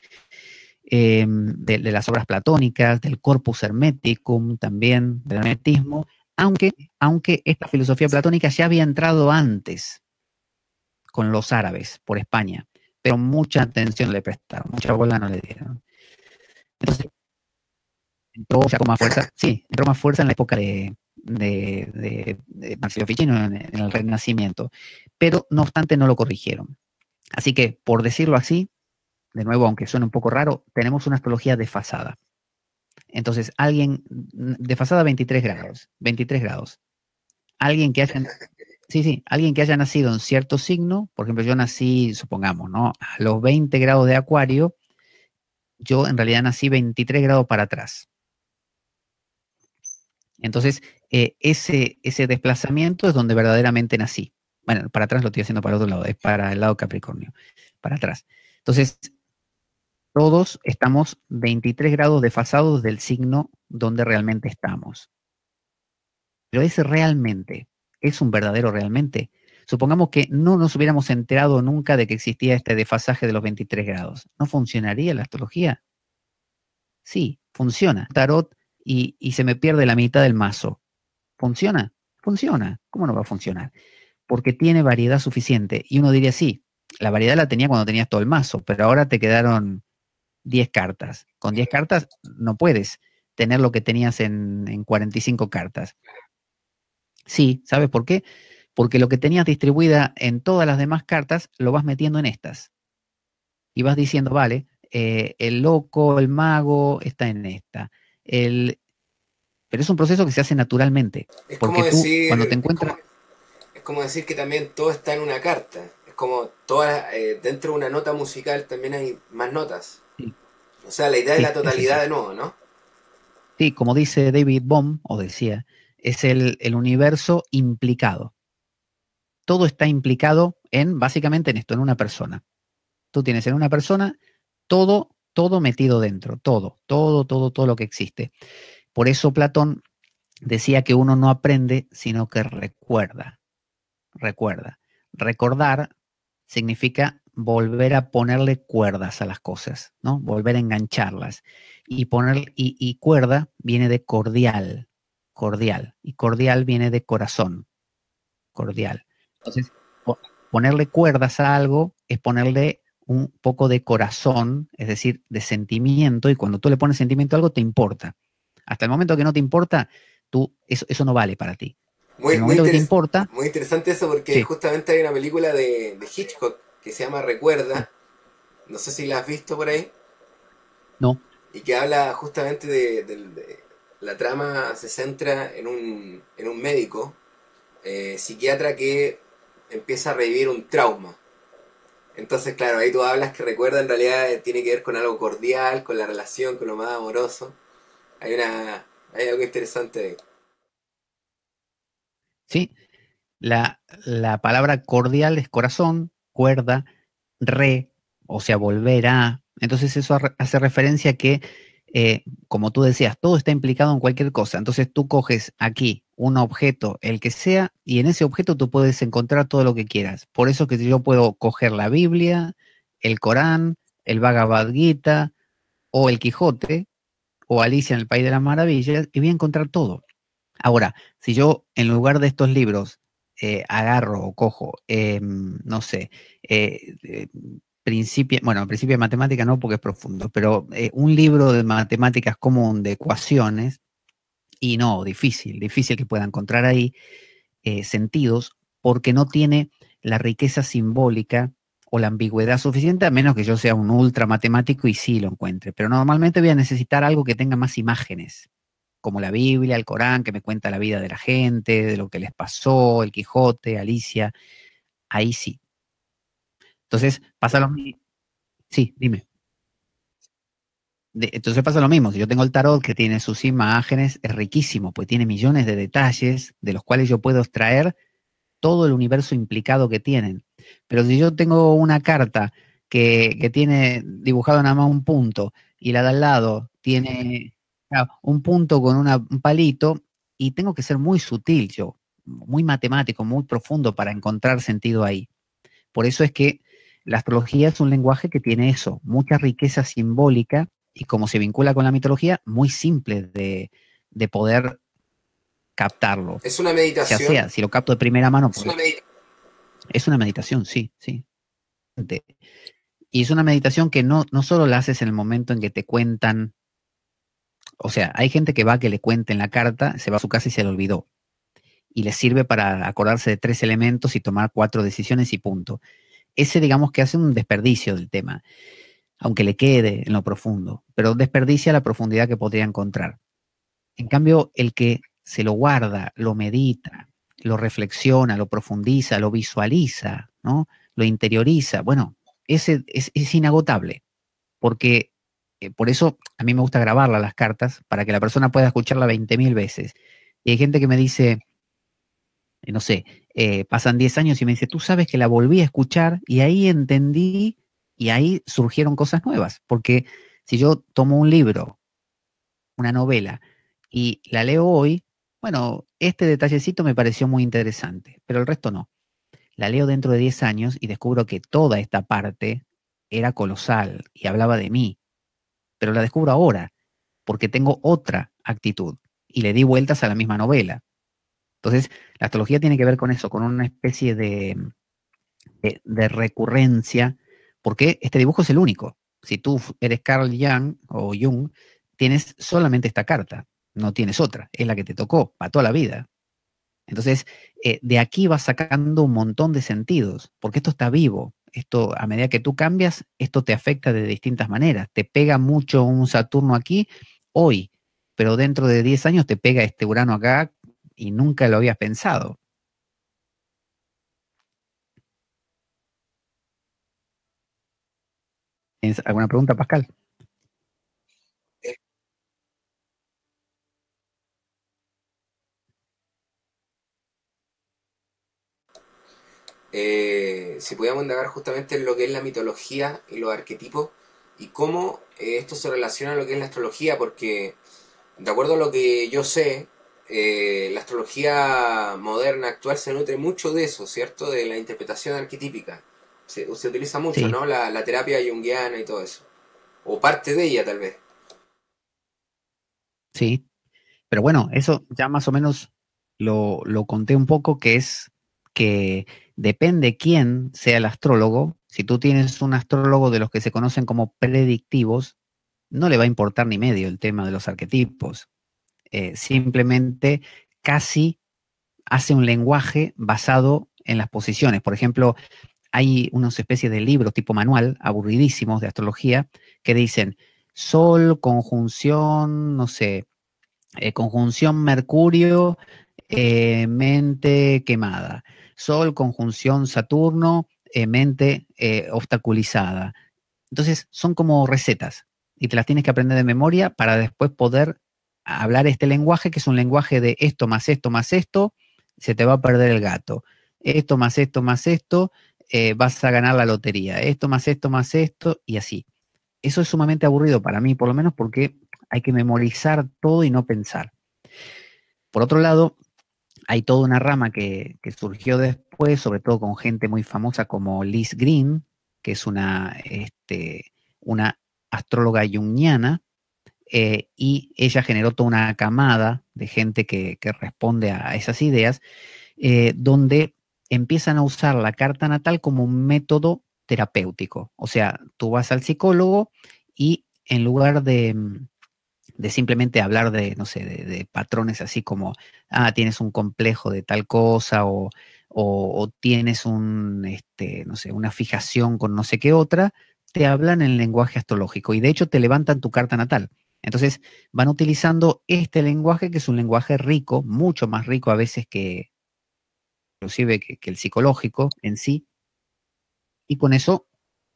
B: em, de, las obras platónicas, del corpus hermeticum también, del hermetismo, aunque, aunque esta filosofía platónica ya había entrado antes con los árabes por España, pero mucha atención le prestaron, mucha bola no le dieron. Entonces, entró ya con más fuerza, sí, entró más fuerza en la época de, de, de, Marcelo Ficino en, el Renacimiento, pero no obstante no lo corrigieron. Así que, por decirlo así, de nuevo, aunque suene un poco raro, tenemos una astrología desfasada. Entonces, alguien desfasada 23 grados, 23 grados. Alguien que haya, sí, sí, alguien que haya nacido en cierto signo, por ejemplo, yo nací, supongamos, ¿no? A los 20 grados de Acuario, yo en realidad nací 23 grados para atrás. Entonces, eh, ese, ese desplazamiento es donde verdaderamente nací. Bueno, para atrás lo estoy haciendo para otro lado, es para el lado Capricornio, para atrás. Entonces, todos estamos 23 grados desfasados del signo donde realmente estamos. Pero es realmente, es un verdadero realmente. Supongamos que no nos hubiéramos enterado nunca de que existía este desfasaje de los 23 grados. ¿No funcionaría la astrología? Sí, funciona. Tarot y se me pierde la mitad del mazo. ¿Funciona? Funciona. ¿Cómo no va a funcionar? Porque tiene variedad suficiente. Y uno diría, sí, la variedad la tenía cuando tenías todo el mazo, pero ahora te quedaron 10 cartas. Con 10 cartas no puedes tener lo que tenías en, 45 cartas. Sí, ¿sabes por qué? Porque lo que tenías distribuida en todas las demás cartas lo vas metiendo en estas. Y vas diciendo, vale, eh, el loco, el mago está en esta. El pero es un proceso que se hace naturalmente. Es porque como decir, cuando te encuentras.
A: Es como, decir que también todo está en una carta. Es como toda eh, dentro de una nota musical también hay más notas. O sea, la idea es la totalidad de nuevo,
B: ¿no? Sí, como dice David Bohm, o decía, es el, el universo implicado. Todo está implicado en, básicamente, en esto, en una persona. Tú tienes en una persona todo, todo metido dentro, todo, todo, todo, todo lo que existe. Por eso Platón decía que uno no aprende, sino que recuerda. Recuerda. Recordar significa volver a ponerle cuerdas a las cosas, ¿no? Volver a engancharlas. Y poner, y, cuerda viene de cordial, cordial. Y cordial viene de corazón, cordial. Entonces, ponerle cuerdas a algo es ponerle un poco de corazón, es decir, de sentimiento, y cuando tú le pones sentimiento a algo, te importa. Hasta el momento que no te importa, tú, eso, no vale para ti. Muy, muy, interesante
A: eso porque justamente hay una película de, Hitchcock que se llama Recuerda. No sé si la has visto por ahí. No. Y que habla justamente de, la trama se centra en un, médico eh, psiquiatra que empieza a revivir un trauma. Entonces, claro, ahí tú hablas que recuerda en realidad tiene que ver con algo cordial, con la relación, con lo más amoroso. Hay una. algo interesante
B: Sí. La, palabra cordial es corazón, cuerda, re, o sea, volver a. Entonces eso hace referencia a que, eh, como tú decías, todo está implicado en cualquier cosa. Entonces tú coges aquí un objeto, el que sea, y en ese objeto tú puedes encontrar todo lo que quieras. Por eso que yo puedo coger la Biblia, el Corán, el Bhagavad Gita o el Quijote o Alicia en el País de las Maravillas y voy a encontrar todo. Ahora, si yo en lugar de estos libros eh, agarro o cojo, em, no sé, eh, principio, bueno, principio de matemática no porque es profundo, pero eh, un libro de matemáticas común de ecuaciones, y no, difícil, difícil que pueda encontrar ahí sentidos porque no tiene la riqueza simbólica o la ambigüedad suficiente, a menos que yo sea un ultra matemático y sí lo encuentre. Pero normalmente voy a necesitar algo que tenga más imágenes, como la Biblia, el Corán, que me cuenta la vida de la gente, de lo que les pasó, el Quijote, Alicia. Ahí sí. Entonces pasa lo mismo. Sí, dime. entonces pasa lo mismo. Si yo tengo el tarot que tiene sus imágenes, es riquísimo, pues tiene millones de detalles de los cuales yo puedo extraer todo el universo implicado que tienen pero si yo tengo una carta que, tiene dibujado nada más un punto y la de al lado tiene un punto con un palito y tengo que ser muy sutil yo, muy matemático, muy profundo para encontrar sentido ahí. Por eso es que la astrología es un lenguaje que tiene eso, mucha riqueza simbólica y como se vincula con la mitología, muy simple de, de poder captarlo. Es una meditación. Ya sea, si lo capto de primera mano. Pues, es una meditación, sí, sí. Y es una meditación que no, no solo la haces en el momento en que te cuentan, o sea, hay gente que va que le cuenten la carta, se va a su casa y se le olvidó. Y le sirve para acordarse de tres elementos y tomar cuatro decisiones y punto. Ese, digamos que hace un desperdicio del tema, aunque le quede en lo profundo, pero desperdicia la profundidad que podría encontrar. En cambio, el que se lo guarda, lo medita, lo reflexiona, lo profundiza, lo visualiza, ¿no? Lo interioriza. Bueno, ese es, inagotable, porque eh, por eso a mí me gusta grabarla las cartas, para que la persona pueda escucharla 20.000 veces. Y hay gente que me dice, eh, no sé, eh, pasan 10 años y me dice, tú sabes que la volví a escuchar y ahí entendí y ahí surgieron cosas nuevas, porque si yo tomo un libro, una novela, y la leo hoy, bueno, este detallecito me pareció muy interesante, pero el resto no. La leo dentro de 10 años y descubro que toda esta parte era colosal y hablaba de mí, pero la descubro ahora, porque tengo otra actitud y le di vueltas a la misma novela. Entonces, la astrología tiene que ver con eso, con una especie de, de, recurrencia, porque este dibujo es el único. Si tú eres Carl Jung o Jung, tienes solamente esta carta no tienes otra, es la que te tocó para toda la vida. Entonces, eh, de aquí vas sacando un montón de sentidos, porque esto está vivo. Esto, a medida que tú cambias, esto te afecta de distintas maneras. Te pega mucho un Saturno aquí, hoy, pero dentro de 10 años te pega este Urano acá y nunca lo habías pensado. alguna pregunta, Pascal?
A: Eh, si pudiéramos indagar justamente en lo que es la mitología y los arquetipos y cómo eh, esto se relaciona a lo que es la astrología, porque de acuerdo a lo que yo sé, eh, la astrología moderna actual se nutre mucho de eso, ¿cierto? De la interpretación arquetípica. Se, utiliza mucho, ¿no? La, terapia junguiana y todo eso. O parte de ella, tal vez.
B: Sí. Pero bueno, eso ya más o menos lo, lo conté un poco, que es que depende quién sea el astrólogo, si tú tienes un astrólogo de los que se conocen como predictivos, no le va a importar ni medio el tema de los arquetipos. Eh, simplemente casi hace un lenguaje basado en las posiciones. Por ejemplo, hay unas especies de libros tipo manual, aburridísimos de astrología, que dicen Sol, conjunción, no sé, eh, conjunción Mercurio, eh, mente quemada. Sol, conjunción Saturno, eh, mente eh, obstaculizada. Entonces, son como recetas y te las tienes que aprender de memoria para después poder hablar este lenguaje, que es un lenguaje de esto más esto más esto, se te va a perder el gato. Esto más esto más esto, vas a ganar la lotería. Esto más esto más esto y así. Eso es sumamente aburrido para mí, por lo menos porque hay que memorizar todo y no pensar. Por otro lado, hay toda una rama que, surgió después, sobre todo con gente muy famosa como Liz Green, que es una, este, una astróloga junguiana, eh, y ella generó toda una camada de gente que, responde a esas ideas, eh, donde empiezan a usar la carta natal como un método terapéutico. O sea, tú vas al psicólogo y en lugar de, mm, de simplemente hablar de, no sé, de, patrones así como, ah, tienes un complejo de tal cosa o, o, tienes un, este, no sé, una fijación con no sé qué otra, te hablan en lenguaje astrológico y de hecho te levantan tu carta natal. Entonces van utilizando este lenguaje que es un lenguaje rico, mucho más rico a veces que inclusive que el psicológico en sí, y con eso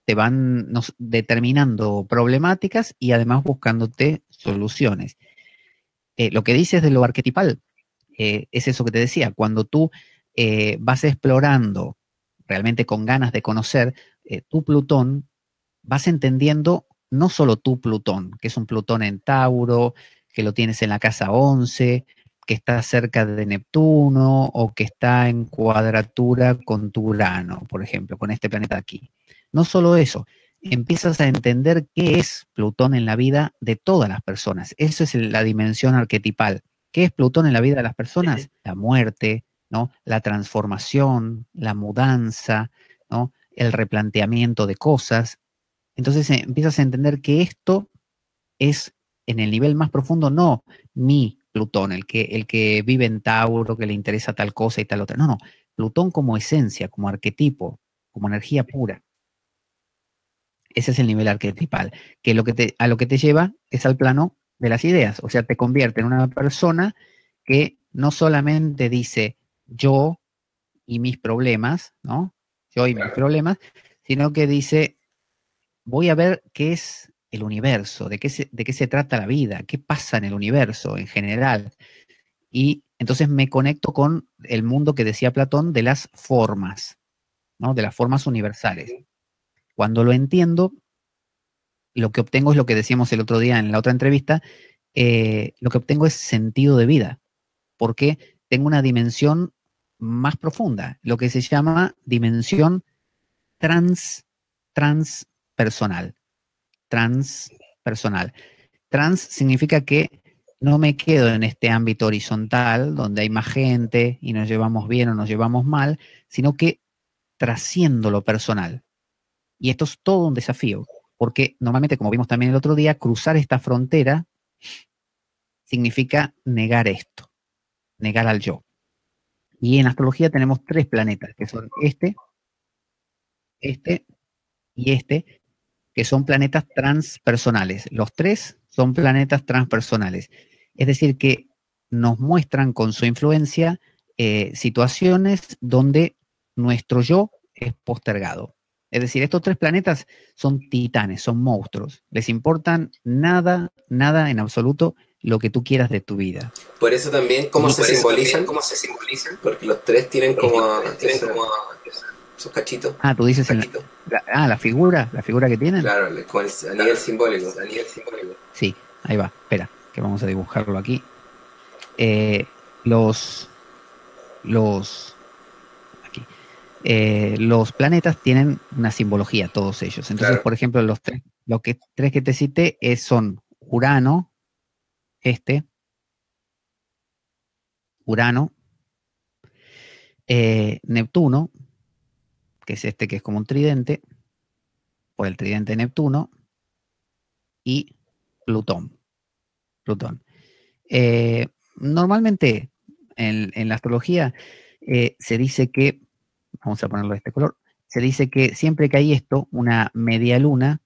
B: te van determinando problemáticas y además buscándote soluciones. Eh, lo que dices de lo arquetipal eh, es eso que te decía, cuando tú eh, vas explorando realmente con ganas de conocer tu Plutón, vas entendiendo no solo tu Plutón, que es un Plutón en Tauro, que lo tienes en la casa 11, que está cerca de Neptuno o que está en cuadratura con tu Urano, por ejemplo, con este planeta aquí. No solo eso, empiezas a entender qué es Plutón en la vida de todas las personas. Eso es la dimensión arquetipal. ¿Qué es Plutón en la vida de las personas? La muerte, ¿no? La transformación, la mudanza, ¿no? El replanteamiento de cosas. Entonces eh, empiezas a entender que esto es en el nivel más profundo, no mi Plutón, el que, el que vive en Tauro, que le interesa tal cosa y tal otra. No, no. Plutón como esencia, como arquetipo, como energía pura. Ese es el nivel arquetipal, que, a lo que te lleva es al plano de las ideas, o sea, te convierte en una persona que no solamente dice yo y mis problemas, ¿no? Yo y mis problemas, sino que dice, voy a ver qué es el universo, de qué, se, de qué se trata la vida, qué pasa en el universo en general. Y entonces me conecto con el mundo que decía Platón de las formas, ¿no? De las formas universales. Cuando lo entiendo, lo que obtengo es lo que decíamos el otro día en la otra entrevista, eh, lo que obtengo es sentido de vida, porque tengo una dimensión más profunda, lo que se llama dimensión trans, transpersonal. Transpersonal. Trans significa que no me quedo en este ámbito horizontal donde hay más gente y nos llevamos bien o nos llevamos mal, sino que trasciendo lo personal. Y esto es todo un desafío, porque normalmente, como vimos también el otro día, cruzar esta frontera significa negar esto, negar al yo. Y en astrología tenemos tres planetas, que son este, este y este, que son planetas transpersonales. Los tres son planetas transpersonales. Es decir, que nos muestran con su influencia eh, situaciones donde nuestro yo es postergado. Es decir, estos tres planetas son titanes, son monstruos. Les importan nada, nada en absoluto lo que tú quieras de tu vida.
A: Por eso también, ¿cómo, se simbolizan? ¿cómo se simbolizan? Porque los tres tienen como, esos cachitos.
B: Ah, tú dices el, ah, la figura, la figura que tienen. Claro,
A: el, a nivel simbólico,
B: Sí, ahí va, espera, que vamos a dibujarlo aquí. Eh, los, los eh, los planetas tienen una simbología, todos ellos. Entonces, por ejemplo, los tres, que, te cité es, eh, son Urano, este, Urano, eh, Neptuno, que es este que es como un tridente, por el tridente de Neptuno, y Plutón. Plutón. normalmente en, la astrología se dice que vamos a ponerlo de este color, se dice que siempre que hay esto, una media luna,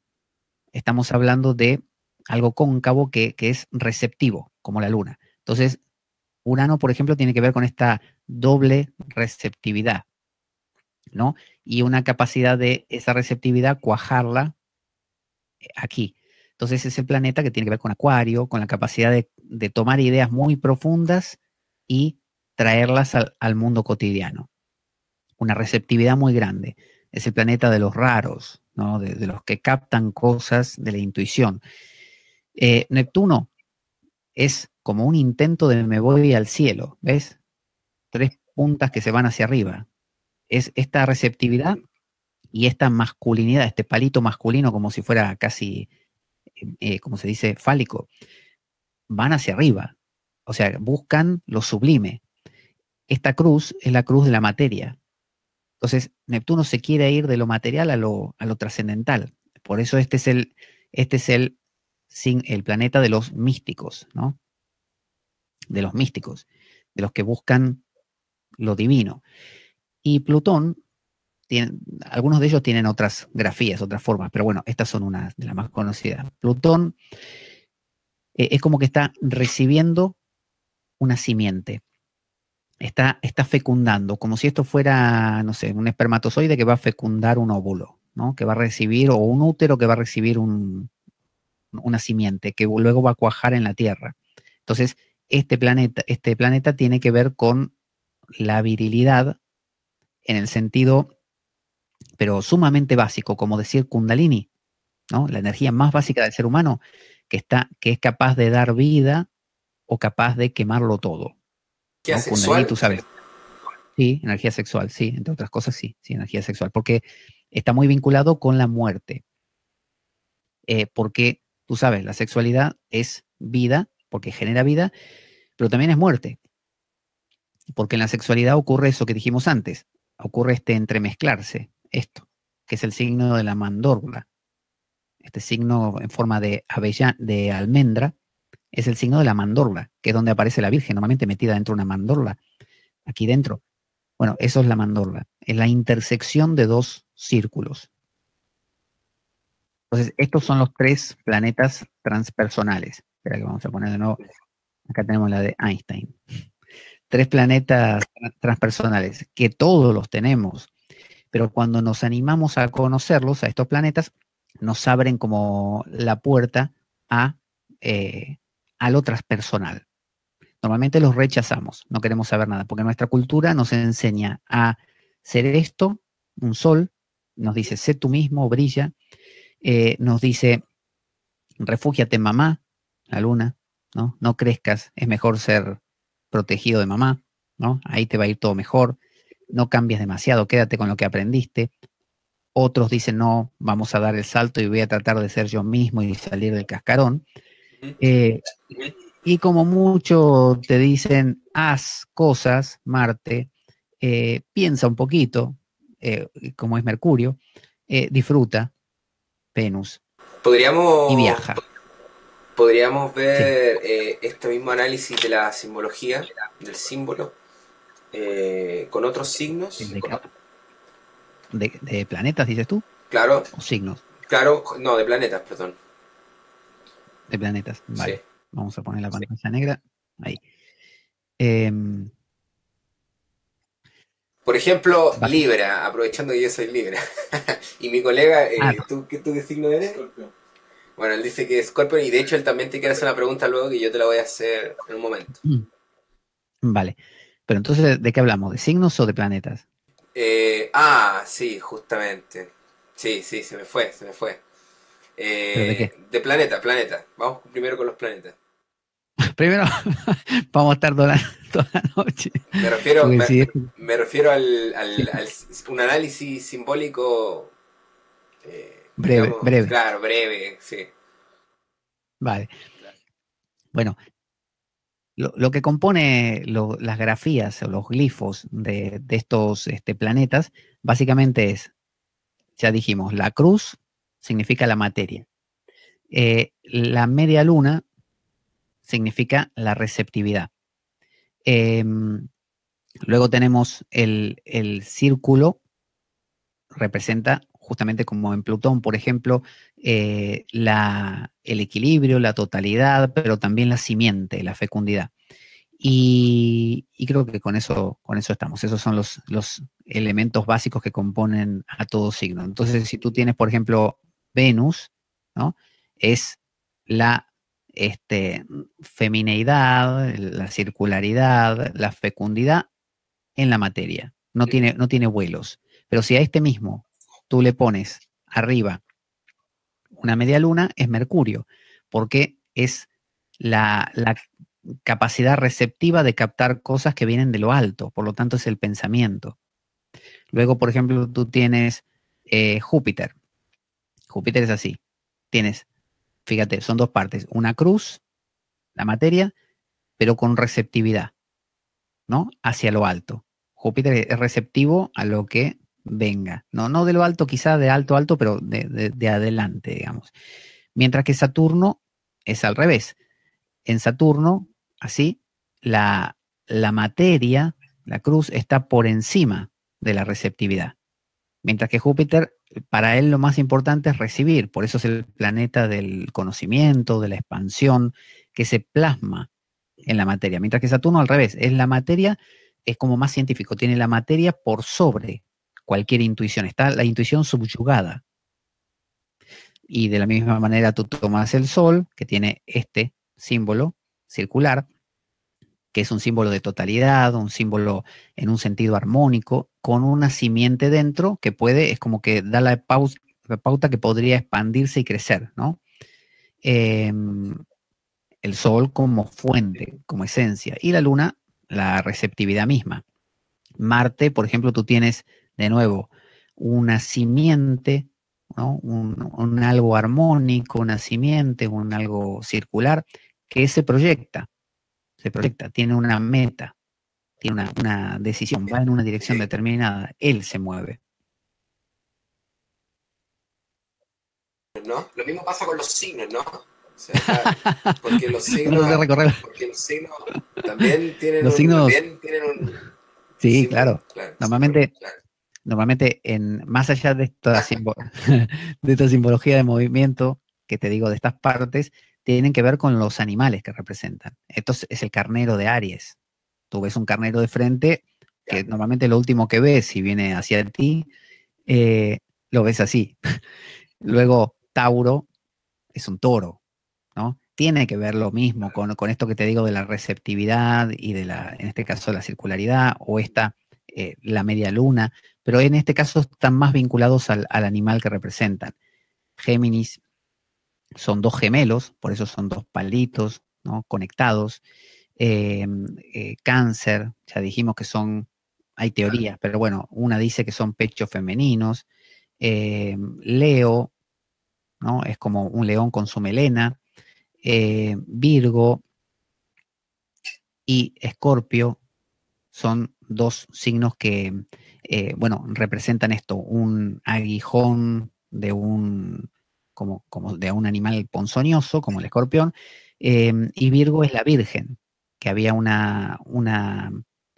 B: estamos hablando de algo cóncavo que, es receptivo, como la luna. Entonces, Urano, por ejemplo, tiene que ver con esta doble receptividad, ¿no? Y una capacidad de esa receptividad cuajarla eh, aquí. Entonces es planeta que tiene que ver con Acuario, con la capacidad de, tomar ideas muy profundas y traerlas al, mundo cotidiano una receptividad muy grande. Es el planeta de los raros, ¿no? de, los que captan cosas de la intuición. Eh, Neptuno es como un intento de me voy al cielo, ¿ves? Tres puntas que se van hacia arriba. Es esta receptividad y esta masculinidad, este palito masculino como si fuera casi, eh, eh, como se dice, fálico, van hacia arriba. O sea, buscan lo sublime. Esta cruz es la cruz de la materia. Entonces, Neptuno se quiere ir de lo material a lo, a lo trascendental. Por eso este es el, este es el, sin, el planeta de los místicos, ¿no? De los místicos, de los que buscan lo divino. Y Plutón, algunos de ellos tienen otras grafías, otras formas, pero bueno, estas son unas de las más conocidas. Plutón eh, es como que está recibiendo una simiente está, fecundando, como si esto fuera, no sé, un espermatozoide que va a fecundar un óvulo, ¿no? Que va a recibir, o un útero que va a recibir una simiente, que luego va a cuajar en la Tierra. Entonces, este planeta, este planeta tiene que ver con la virilidad en el sentido, pero sumamente básico, como decir Kundalini, ¿no? La energía más básica del ser humano, que, está, que es capaz de dar vida o capaz de quemarlo todo sexual? tú sabes. Sí, energía sexual, sí, entre otras cosas, sí, sí, energía sexual, porque está muy vinculado con la muerte. Eh, porque, tú sabes, la sexualidad es vida, porque genera vida, pero también es muerte. Porque en la sexualidad ocurre eso que dijimos antes, ocurre este entremezclarse, esto, que es el signo de la mandórbula, este signo en forma de, de almendra, es el signo de la mandorla, que es donde aparece la Virgen, normalmente metida dentro de una mandorla, aquí dentro. Bueno, eso es la mandorla, es la intersección de dos círculos. Entonces, estos son los tres planetas transpersonales. Espera que vamos a poner de nuevo. Acá tenemos la de Einstein. Tres planetas transpersonales, que todos los tenemos, pero cuando nos animamos a conocerlos, a estos planetas, nos abren como la puerta a eh, al lo transpersonal. Normalmente los rechazamos, no queremos saber nada, porque nuestra cultura nos enseña a ser esto, un sol, nos dice, sé tú mismo, brilla, eh, nos dice, refúgiate mamá, la luna, ¿no? No crezcas, es mejor ser protegido de mamá, ¿no? Ahí te va a ir todo mejor, no cambies demasiado, quédate con lo que aprendiste. Otros dicen, no, vamos a dar el salto y voy a tratar de ser yo mismo y salir del cascarón. Eh, y como mucho te dicen, haz cosas, Marte, eh, piensa un poquito, eh, como es Mercurio, disfruta, Venus.
A: y viaja. Podríamos ver este mismo análisis de la simbología, del símbolo, con otros signos.
B: ¿De, de planetas, dices tú? Claro. O signos.
A: Claro, no, de planetas, perdón.
B: De planetas. Vale. Vamos a poner la pantalla negra. Ahí. Em,
A: por ejemplo, Libra, aprovechando que yo soy Libra. y mi colega, eh, ah, ¿tú, qué signo eres? Scorpio. Bueno, él dice que es Scorpio y de hecho él también te quiere hacer una pregunta luego que yo te la voy a hacer en un momento.
B: Mm. Vale. Pero entonces, ¿de qué hablamos? ¿De signos o de planetas?
A: Eh, ah, sí, justamente. Sí, sí, se me fue, se me fue. Eh, de, planeta, planeta. Vamos primero con los planetas.
B: Primero, vamos a estar toda la, noche. Me refiero, me,
A: refiero al, un análisis simbólico.
B: Eh, breve, breve. Claro,
A: breve, sí.
B: Vale. Bueno, lo, que compone las grafías o los glifos de, estos este, planetas básicamente es, ya dijimos, la cruz, significa la materia. Eh, la media luna significa la receptividad. Em, luego tenemos el, círculo, representa justamente como en Plutón, por ejemplo, eh, la, el equilibrio, la totalidad, pero también la simiente, la fecundidad. Y, creo que con eso, con eso estamos. Esos son los, los elementos básicos que componen a todo signo. Entonces, si tú tienes, por ejemplo, Venus, ¿no? Es la este, femineidad, la circularidad, la fecundidad en la materia. No, tiene, no tiene vuelos. Pero si a este mismo tú le pones arriba una media luna, es Mercurio, porque es la, capacidad receptiva de captar cosas que vienen de lo alto, por lo tanto es el pensamiento. Luego, por ejemplo, tú tienes eh, Júpiter, Júpiter es así. Tienes, fíjate, son dos partes. Una cruz, la materia, pero con receptividad, ¿no? Hacia lo alto. Júpiter es receptivo a lo que venga. No, no de lo alto, quizá de alto, alto, pero de, adelante, digamos. Mientras que Saturno es al revés. En Saturno, así, la, la materia, la cruz, está por encima de la receptividad. Mientras que Júpiter para él lo más importante es recibir, por eso es el planeta del conocimiento, de la expansión, que se plasma en la materia, mientras que Saturno al revés, es la materia, es como más científico, tiene la materia por sobre cualquier intuición, está la intuición subyugada. Y de la misma manera tú tomas el Sol, que tiene este símbolo circular, que es un símbolo de totalidad, un símbolo en un sentido armónico, con una simiente dentro que puede, es como que da la pauta, pauta que podría expandirse y crecer, ¿no? Em, el sol como fuente, como esencia, y la luna, la receptividad misma. Marte, por ejemplo, tú tienes de nuevo una simiente, ¿no? un, un, algo armónico, una simiente, un algo circular, que se proyecta, se proyecta, tiene una meta tiene una, decisión, va en una dirección determinada, él se mueve.
A: ¿no? Lo mismo pasa con los signos, ¿no? porque los signos, también tienen un, tienen sí, claro. Normalmente,
B: normalmente en más allá de esta ah. de esta simbología de movimiento que te digo de estas partes tienen que ver con los animales que representan. Esto es el carnero de Aries, tú ves un carnero de frente, que normalmente lo último que ves, si viene hacia ti, eh, lo ves así. Luego, Tauro es un toro, ¿no? Tiene que ver lo mismo con, esto que te digo de la receptividad y de la, en este caso, la circularidad o esta, eh, la media luna, pero en este caso están más vinculados al, animal que representan. Géminis son dos gemelos, por eso son dos palitos, ¿no? Conectados. Em, eh, cáncer, ya dijimos que son, hay teorías, pero bueno, una dice que son pechos femeninos, em, Leo, ¿no? Es como un león con su melena, eh, Virgo y Escorpio son dos signos que, eh, bueno, representan esto, un aguijón de un, como, de un animal ponzoñoso, como el escorpión, em, y Virgo es la Virgen que había una,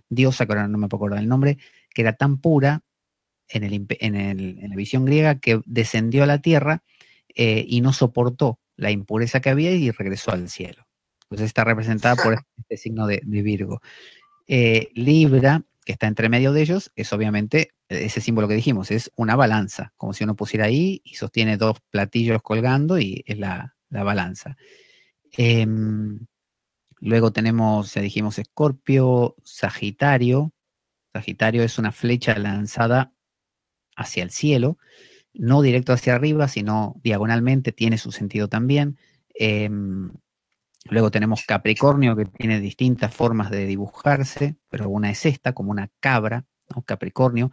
B: diosa, que ahora no me acuerdo el nombre, que era tan pura en, la visión griega que descendió a la tierra eh, y no soportó la impureza que había y regresó al cielo. Entonces está representada por este signo de, Virgo. Eh, Libra, que está entre medio de ellos, es obviamente ese símbolo que dijimos, es una balanza, como si uno pusiera ahí y sostiene dos platillos colgando y es la, balanza. Em, Luego tenemos, ya dijimos, Escorpio, Sagitario. Sagitario es una flecha lanzada hacia el cielo, no directo hacia arriba, sino diagonalmente, tiene su sentido también. Em, luego tenemos Capricornio, que tiene distintas formas de dibujarse, pero una es esta, como una cabra, ¿no? Capricornio.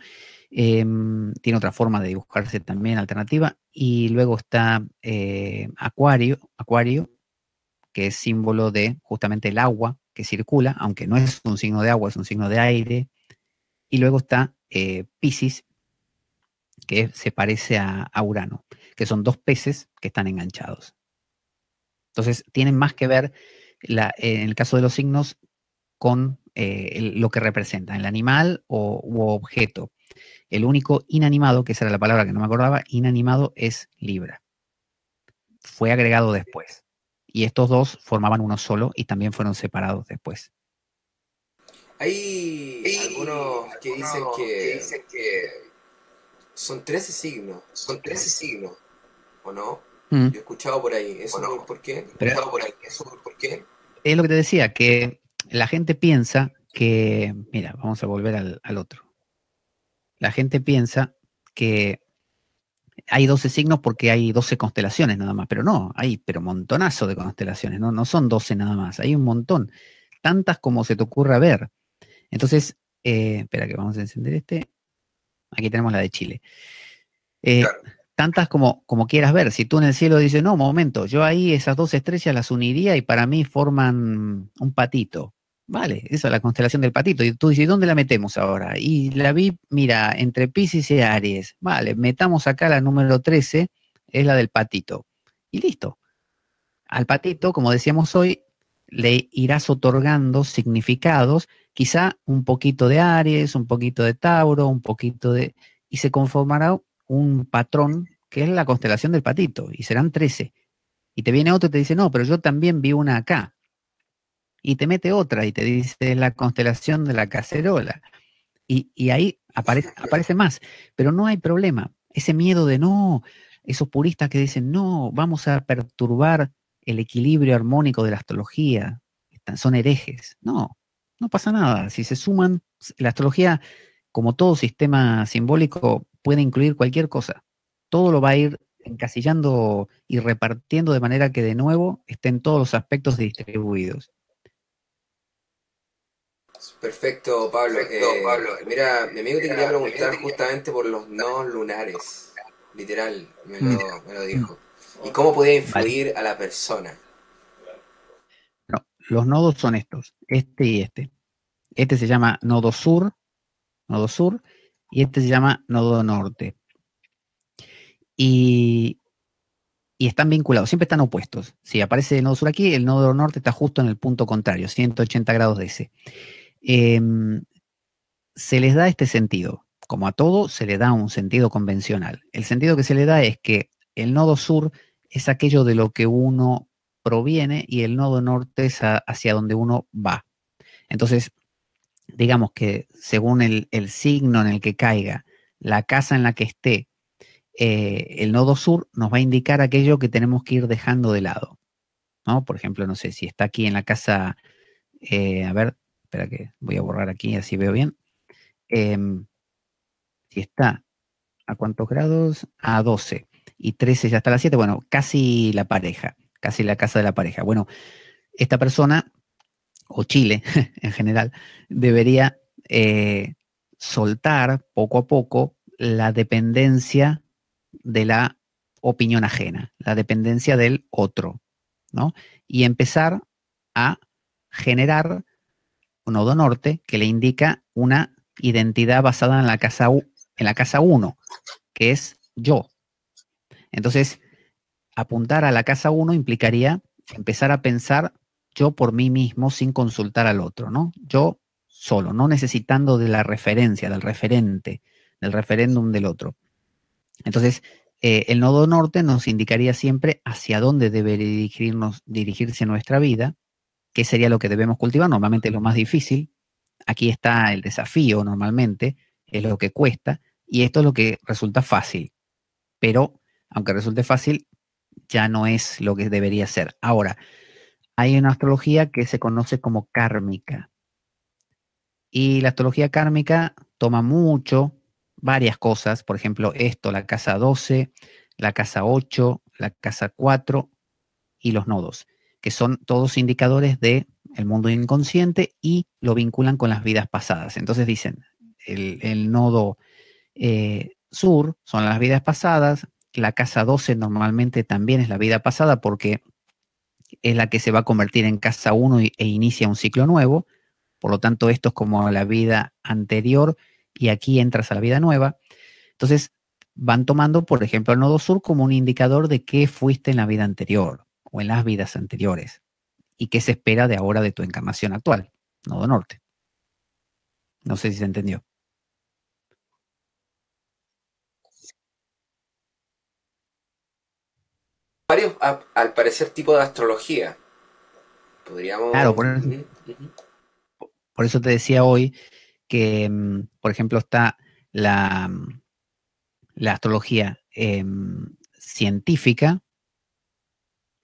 B: Em, tiene otra forma de dibujarse también alternativa. Y luego está eh, Acuario, Acuario, que es símbolo de justamente el agua que circula, aunque no es un signo de agua, es un signo de aire. Y luego está eh, Piscis que se parece a, Urano, que son dos peces que están enganchados. Entonces, tienen más que ver, eh, en el caso de los signos, con eh, lo que representan, el animal o, u objeto. El único inanimado, que esa era la palabra que no me acordaba, inanimado es Libra. Fue agregado después y estos dos formaban uno solo y también fueron separados después.
A: Hay algunos que dicen que, son 13 signos, son 13 signos, ¿o no? Mm. Yo he escuchado por ahí, eso no, por qué, por eso qué.
B: Es lo que te decía, que la gente piensa que, mira, vamos a volver al otro. La gente piensa que hay 12 signos porque hay 12 constelaciones nada más, pero no, hay pero montonazo de constelaciones, no, no son 12 nada más, hay un montón, tantas como se te ocurra ver. Entonces, eh, espera que vamos a encender este. Aquí tenemos la de Chile. Eh, tantas como, como quieras ver. Si tú en el cielo dices, no, momento, yo ahí esas dos estrellas las uniría y para mí forman un patito. Vale, esa es la constelación del patito. Y tú dices, ¿dónde la metemos ahora? Y la vi, mira, entre Pisces y Aries. Vale, metamos acá la número 13, es la del patito. Y listo. Al patito, como decíamos hoy, le irás otorgando significados, quizá un poquito de Aries, un poquito de Tauro, un poquito de... Y se conformará un patrón que es la constelación del patito, y serán 13. Y te viene otro y te dice, no, pero yo también vi una acá y te mete otra y te dice la constelación de la cacerola. Y, ahí aparece, aparece más, pero no hay problema. Ese miedo de no, esos puristas que dicen, no, vamos a perturbar el equilibrio armónico de la astrología, son herejes. No, no pasa nada. Si se suman, la astrología, como todo sistema simbólico, puede incluir cualquier cosa. Todo lo va a ir encasillando y repartiendo de manera que de nuevo estén todos los aspectos distribuidos.
A: Perfecto, eh, Pablo. Mira, mi amigo te quería preguntar justamente por los nodos lunares. Literal, me lo, mm. dijo. ¿Y cómo podía influir a la persona?
B: No, los nodos son estos, este y este. Este se llama nodo sur, nodo sur, y este se llama nodo norte. Y, y están vinculados, siempre están opuestos. Si aparece el nodo sur aquí, el nodo norte está justo en el punto contrario, 180 grados de ese. Em, se les da este sentido. Como a todo, se le da un sentido convencional. El sentido que se le da es que el nodo sur es aquello de lo que uno proviene y el nodo norte es hacia donde uno va. Entonces, digamos que según el, signo en el que caiga, la casa en la que esté, eh, el nodo sur nos va a indicar aquello que tenemos que ir dejando de lado. ¿no? Por ejemplo, no sé si está aquí en la casa, eh, a ver, Espera que voy a borrar aquí, así veo bien. Em, si está a cuántos grados, a 12 y 13 ya está a las 7, bueno, casi la pareja, casi la casa de la pareja. Bueno, esta persona, o Chile en general, debería eh, soltar poco a poco la dependencia de la opinión ajena, la dependencia del otro, ¿no? Y empezar a generar un nodo norte que le indica una identidad basada en la casa, en la casa 1, que es yo. Entonces, apuntar a la casa 1 implicaría empezar a pensar yo por mí mismo sin consultar al otro, ¿no? Yo solo, no necesitando de la referencia, del referente, del referéndum del otro. Entonces, eh, el nodo norte nos indicaría siempre hacia dónde debe dirigirnos, dirigirse nuestra vida qué sería lo que debemos cultivar. Normalmente es lo más difícil. Aquí está el desafío normalmente, es lo que cuesta. Y esto es lo que resulta fácil. Pero aunque resulte fácil, ya no es lo que debería ser. Ahora, hay una astrología que se conoce como kármica. Y la astrología kármica toma mucho, varias cosas, por ejemplo, esto, la casa 12, la casa 8, la casa 4 y los nodos que son todos indicadores de el mundo inconsciente y lo vinculan con las vidas pasadas. Entonces dicen, el, nodo eh, sur son las vidas pasadas, la casa 12 normalmente también es la vida pasada porque es la que se va a convertir en casa 1 e inicia un ciclo nuevo. Por lo tanto, esto es como la vida anterior y aquí entras a la vida nueva. Entonces, van tomando, por ejemplo, el nodo sur como un indicador de qué fuiste en la vida anterior en las vidas anteriores? ¿Y qué se espera de ahora de tu encarnación actual, Nodo Norte? No sé si se entendió.
A: Varios, al parecer, tipo de astrología. Podríamos...
B: por, eso te decía hoy que, mm, por ejemplo, está la, mm, la astrología em, científica,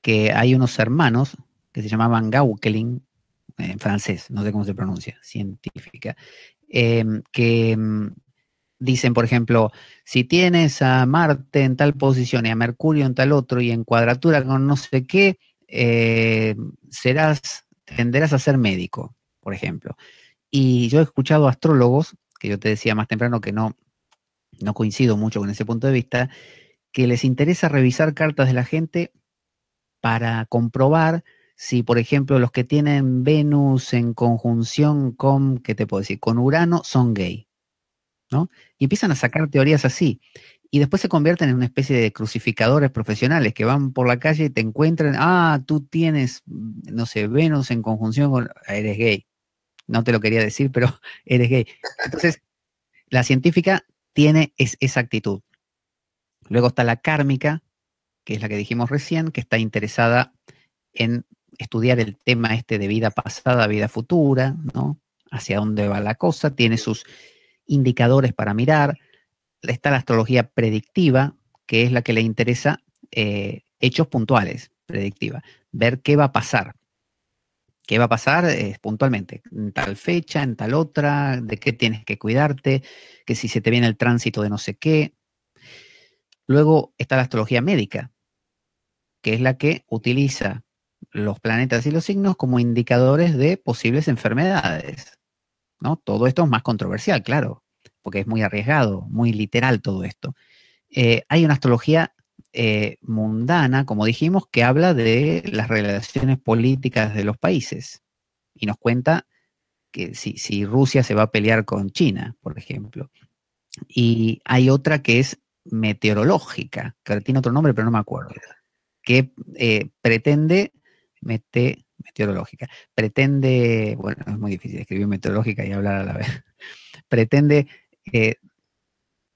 B: que hay unos hermanos que se llamaban Gauquelin, en francés, no sé cómo se pronuncia, científica, em, que em, dicen, por ejemplo, si tienes a Marte en tal posición y a Mercurio en tal otro y en cuadratura con no sé qué, eh, serás, tenderás a ser médico, por ejemplo. Y yo he escuchado astrólogos, que yo te decía más temprano que no, no coincido mucho con ese punto de vista, que les interesa revisar cartas de la gente para comprobar si, por ejemplo, los que tienen Venus en conjunción con, ¿qué te puedo decir? Con Urano son gay. ¿no? Y empiezan a sacar teorías así. Y después se convierten en una especie de crucificadores profesionales que van por la calle y te encuentran, ah, tú tienes, no sé, Venus en conjunción con, eres gay. No te lo quería decir, pero eres gay. Entonces, la científica tiene esa actitud. Luego está la kármica, que es la que dijimos recién, que está interesada en estudiar el tema este de vida pasada, vida futura, ¿no? Hacia dónde va la cosa, tiene sus indicadores para mirar. Está la astrología predictiva, que es la que le interesa eh, hechos puntuales, predictiva, ver qué va a pasar. ¿Qué va a pasar puntualmente? En tal fecha, en tal otra, de qué tienes que cuidarte, que si se te viene el tránsito de no sé qué, Luego está la astrología médica, que es la que utiliza los planetas y los signos como indicadores de posibles enfermedades. ¿no? Todo esto es más controversial, claro, porque es muy arriesgado, muy literal todo esto. Eh, hay una astrología eh, mundana, como dijimos, que habla de las relaciones políticas de los países y nos cuenta que si Rusia se va a pelear con China, por ejemplo. Y hay otra que es meteorológica, que tiene otro nombre, pero no me acuerdo, que eh, pretende mete, meteorológica, pretende, bueno, es muy difícil escribir meteorológica y hablar a la vez, pretende eh,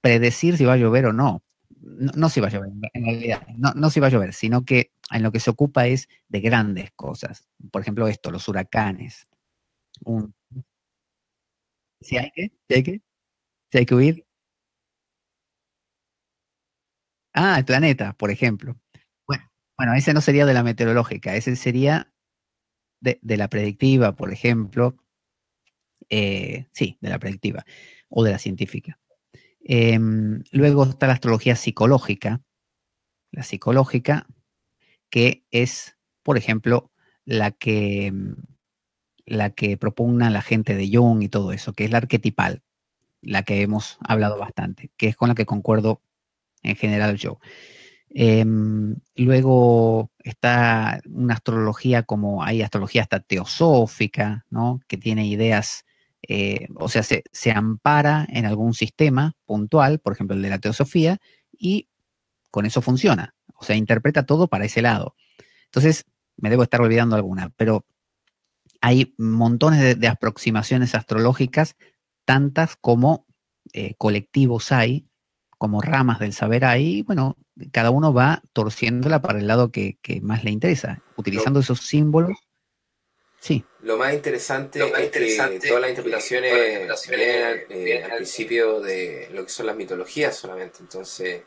B: predecir si va a llover o no. No, si va a llover, en realidad, no, no si va a llover, sino que en lo que se ocupa es de grandes cosas. Por ejemplo, esto, los huracanes. si hay que, si hay que, si hay que huir, Ah, el planeta, por ejemplo. Bueno, ese no sería de la meteorológica, ese sería de, la predictiva, por ejemplo. Eh, sí, de la predictiva o de la científica. Em, luego está la astrología psicológica, la psicológica, que es, por ejemplo, la que, mm, la que propugna la gente de Jung y todo eso, que es la arquetipal, la que hemos hablado bastante, que es con la que concuerdo en general yo. Em, luego está una astrología como hay astrología hasta teosófica, ¿no? Que tiene ideas, eh, o sea, se, ampara en algún sistema puntual, por ejemplo el de la teosofía, y con eso funciona. O sea, interpreta todo para ese lado. Entonces, me debo estar olvidando alguna, pero hay montones de, aproximaciones astrológicas, tantas como eh, colectivos hay como ramas del saber ahí, bueno, cada uno va torciéndola para el lado que, más le interesa, utilizando esos símbolos. Sí.
A: Lo más interesante, es que todas las interpretaciones, eh, al principio de lo que son las mitologías solamente. Entonces,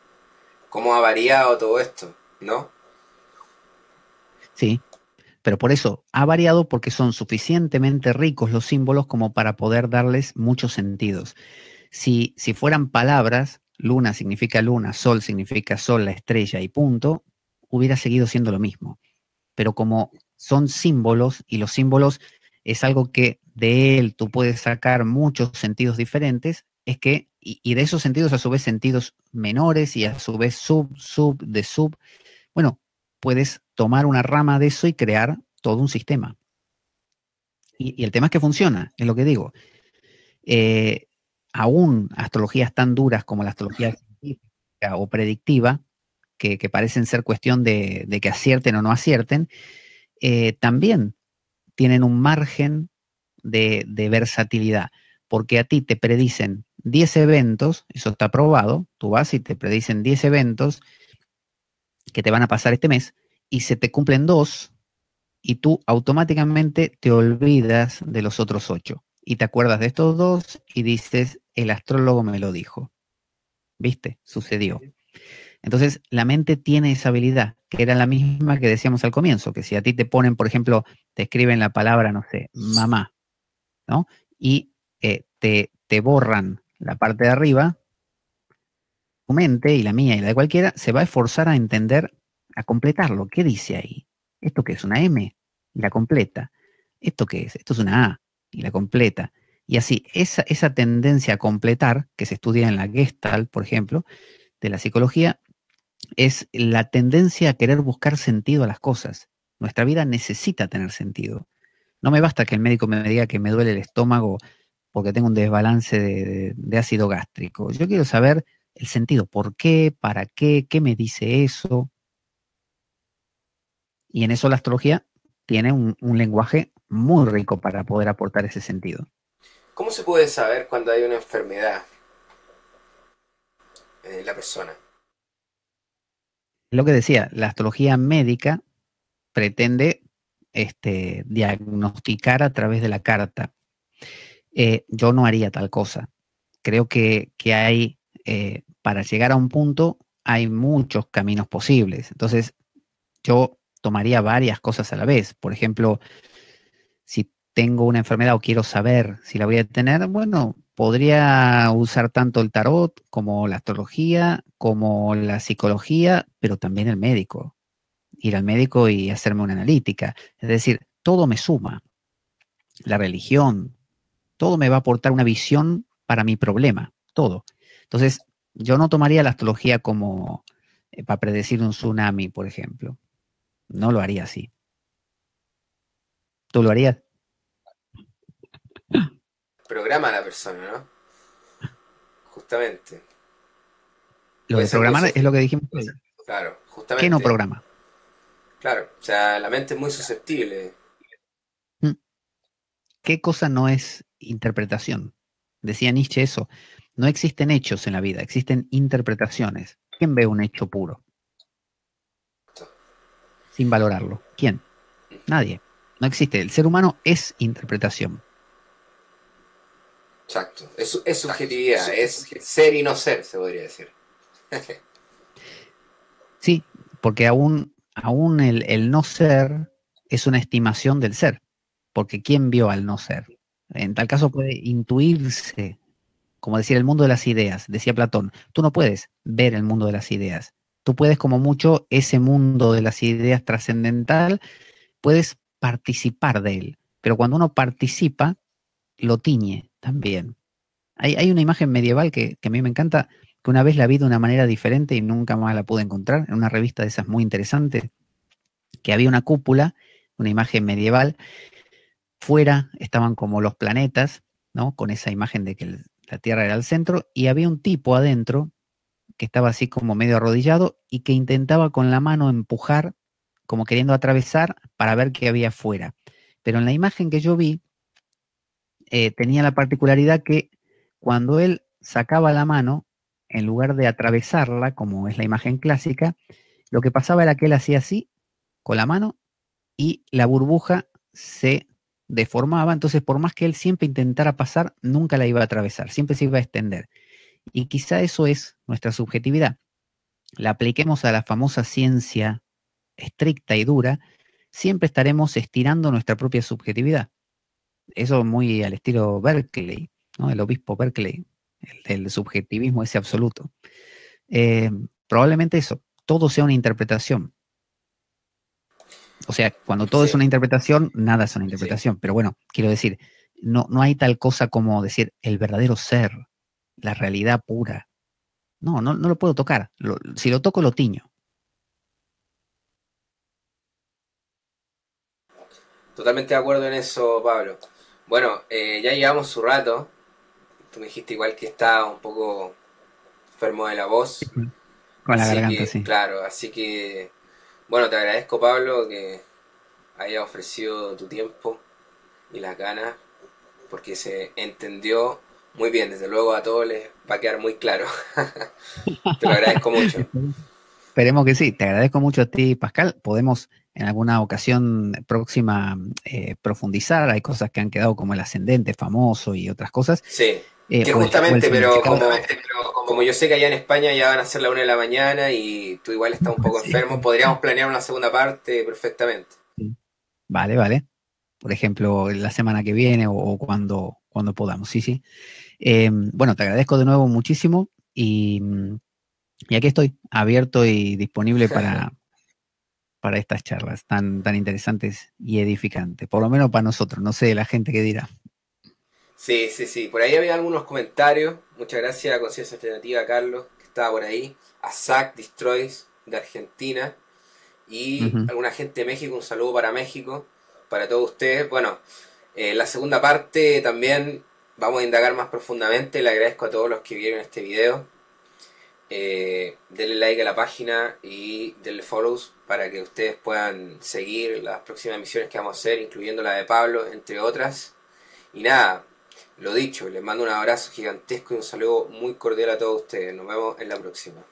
A: ¿cómo ha variado todo esto? ¿No?
B: Sí. Pero por eso ha variado porque son suficientemente ricos los símbolos como para poder darles muchos sentidos. Si, si fueran palabras, luna significa luna, sol significa sol, la estrella y punto, hubiera seguido siendo lo mismo. Pero como son símbolos y los símbolos es algo que de él tú puedes sacar muchos sentidos diferentes, es que, y, de esos sentidos a su vez sentidos menores y a su vez sub, sub, de sub, bueno, puedes tomar una rama de eso y crear todo un sistema. Y, el tema es que funciona, es lo que digo. Eh, aún astrologías tan duras como la astrología
A: científica
B: o predictiva, que, parecen ser cuestión de, que acierten o no acierten, eh, también tienen un margen de, versatilidad, porque a ti te predicen 10 eventos, eso está probado, tú vas y te predicen 10 eventos que te van a pasar este mes y se te cumplen dos y tú automáticamente te olvidas de los otros ocho y te acuerdas de estos dos y dices, el astrólogo me lo dijo. ¿Viste? Sucedió. Entonces, la mente tiene esa habilidad, que era la misma que decíamos al comienzo, que si a ti te ponen, por ejemplo, te escriben la palabra, no sé, mamá, ¿no? Y eh, te, te borran la parte de arriba, tu mente y la mía y la de cualquiera se va a esforzar a entender, a completarlo. ¿Qué dice ahí? ¿Esto qué es? ¿Una M? Y la completa. ¿Esto qué es? Esto es una A y la completa. Y así, esa, esa tendencia a completar, que se estudia en la Gestalt, por ejemplo, de la psicología, es la tendencia a querer buscar sentido a las cosas. Nuestra vida necesita tener sentido. No me basta que el médico me diga que me duele el estómago porque tengo un desbalance de, ácido gástrico. Yo quiero saber el sentido, por qué, para qué, qué me dice eso. Y en eso la astrología tiene un lenguaje muy rico para poder aportar ese sentido.
A: ¿Cómo se puede saber cuando hay una enfermedad
B: en eh, la persona? Lo que decía, la astrología médica pretende este, diagnosticar a través de la carta. Eh, yo no haría tal cosa. Creo que, hay, eh, para llegar a un punto, hay muchos caminos posibles. Entonces, yo tomaría varias cosas a la vez. Por ejemplo, tengo una enfermedad o quiero saber si la voy a tener, bueno, podría usar tanto el tarot como la astrología, como la psicología, pero también el médico. Ir al médico y hacerme una analítica. Es decir, todo me suma. La religión, todo me va a aportar una visión para mi problema, todo. Entonces, yo no tomaría la astrología como eh, para predecir un tsunami, por ejemplo. No lo haría así. ¿Tú lo harías?
A: programa a la persona, ¿no? Justamente. Lo de programar es lo que dijimos. Claro, justamente. ¿Qué no programa? Claro, o sea, la mente es muy susceptible. Mm.
B: ¿Qué cosa no es interpretación? Decía Nietzsche eso. No existen hechos en la vida, existen interpretaciones. ¿Quién ve un hecho puro? Sin valorarlo. ¿Quién? Nadie. No existe. El ser humano es interpretación. Exacto.
A: Es, subjetividad, es ser y no ser, se podría decir.
B: sí, porque aún, aún el, el, no ser es una estimación del ser, porque ¿quién vio al no ser? En tal caso puede intuirse, como decir, el mundo de las ideas, decía Platón, tú no puedes ver el mundo de las ideas, tú puedes como mucho ese mundo de las ideas trascendental, puedes participar de él, pero cuando uno participa, lo tiñe, también. Hay, hay una imagen medieval que, a mí me encanta, que una vez la vi de una manera diferente y nunca más la pude encontrar, en una revista de esas muy interesante, que había una cúpula, una imagen medieval, fuera estaban como los planetas, ¿no? Con esa imagen de que la Tierra era el centro, y había un tipo adentro que estaba así como medio arrodillado y que intentaba con la mano empujar, como queriendo atravesar para ver qué había afuera. Pero en la imagen que yo vi, eh, tenía la particularidad que cuando él sacaba la mano, en lugar de atravesarla, como es la imagen clásica, lo que pasaba era que él hacía así con la mano y la burbuja se deformaba, entonces por más que él siempre intentara pasar, nunca la iba a atravesar, siempre se iba a extender. Y quizá eso es nuestra subjetividad. La apliquemos a la famosa ciencia estricta y dura, siempre estaremos estirando nuestra propia subjetividad. Eso muy al estilo Berkeley, ¿no? El obispo Berkeley, el, subjetivismo ese absoluto. Eh, probablemente eso, todo sea una interpretación. O sea, cuando todo es una interpretación, nada es una interpretación. Pero bueno, quiero decir, no, hay tal cosa como decir el verdadero ser, la realidad pura. No, no, lo puedo tocar. si lo toco, lo tiño.
A: Totalmente de acuerdo en eso, Pablo. Bueno, eh, ya llevamos su rato. Tú me dijiste igual que estaba un poco enfermo de la voz.
B: Con la garganta, sí.
A: Claro, así que, bueno, te agradezco, Pablo, que hayas ofrecido tu tiempo y las ganas, porque se entendió muy bien. Desde luego a todos les va a quedar muy claro. te lo agradezco mucho.
B: Esperemos que sí. Te agradezco mucho a ti, Pascal. Podemos en alguna ocasión próxima eh, profundizar. Hay cosas que han quedado como el ascendente famoso y otras cosas.
A: Sí. Eh, justamente, este, pero, como, yo sé que allá en España ya van a ser la una de la mañana y tú igual estás un poco enfermo, podríamos planear una segunda parte perfectamente.
B: Vale, vale. Por ejemplo, la semana que viene o, cuando, cuando podamos, sí, sí. Em, bueno, te agradezco de nuevo muchísimo y, y aquí estoy, abierto y disponible para, para estas charlas tan, tan interesantes y edificantes, por lo menos para nosotros, no sé la gente que dirá.
A: Sí, sí, sí, por ahí había algunos comentarios, muchas gracias a Conciencia Alternativa, Carlos, que estaba por ahí, a Zach Destroys de Argentina y alguna gente de México, un saludo para México, para todos ustedes. Bueno, en eh, la segunda parte también vamos a indagar más profundamente, le agradezco a todos los que vieron este video, eh, denle like a la página y denle follows para que ustedes puedan seguir las próximas misiones que vamos a hacer, incluyendo la de Pablo, entre otras. Y nada, lo dicho, les mando un abrazo gigantesco y un saludo muy cordial a todos ustedes. Nos vemos en la próxima.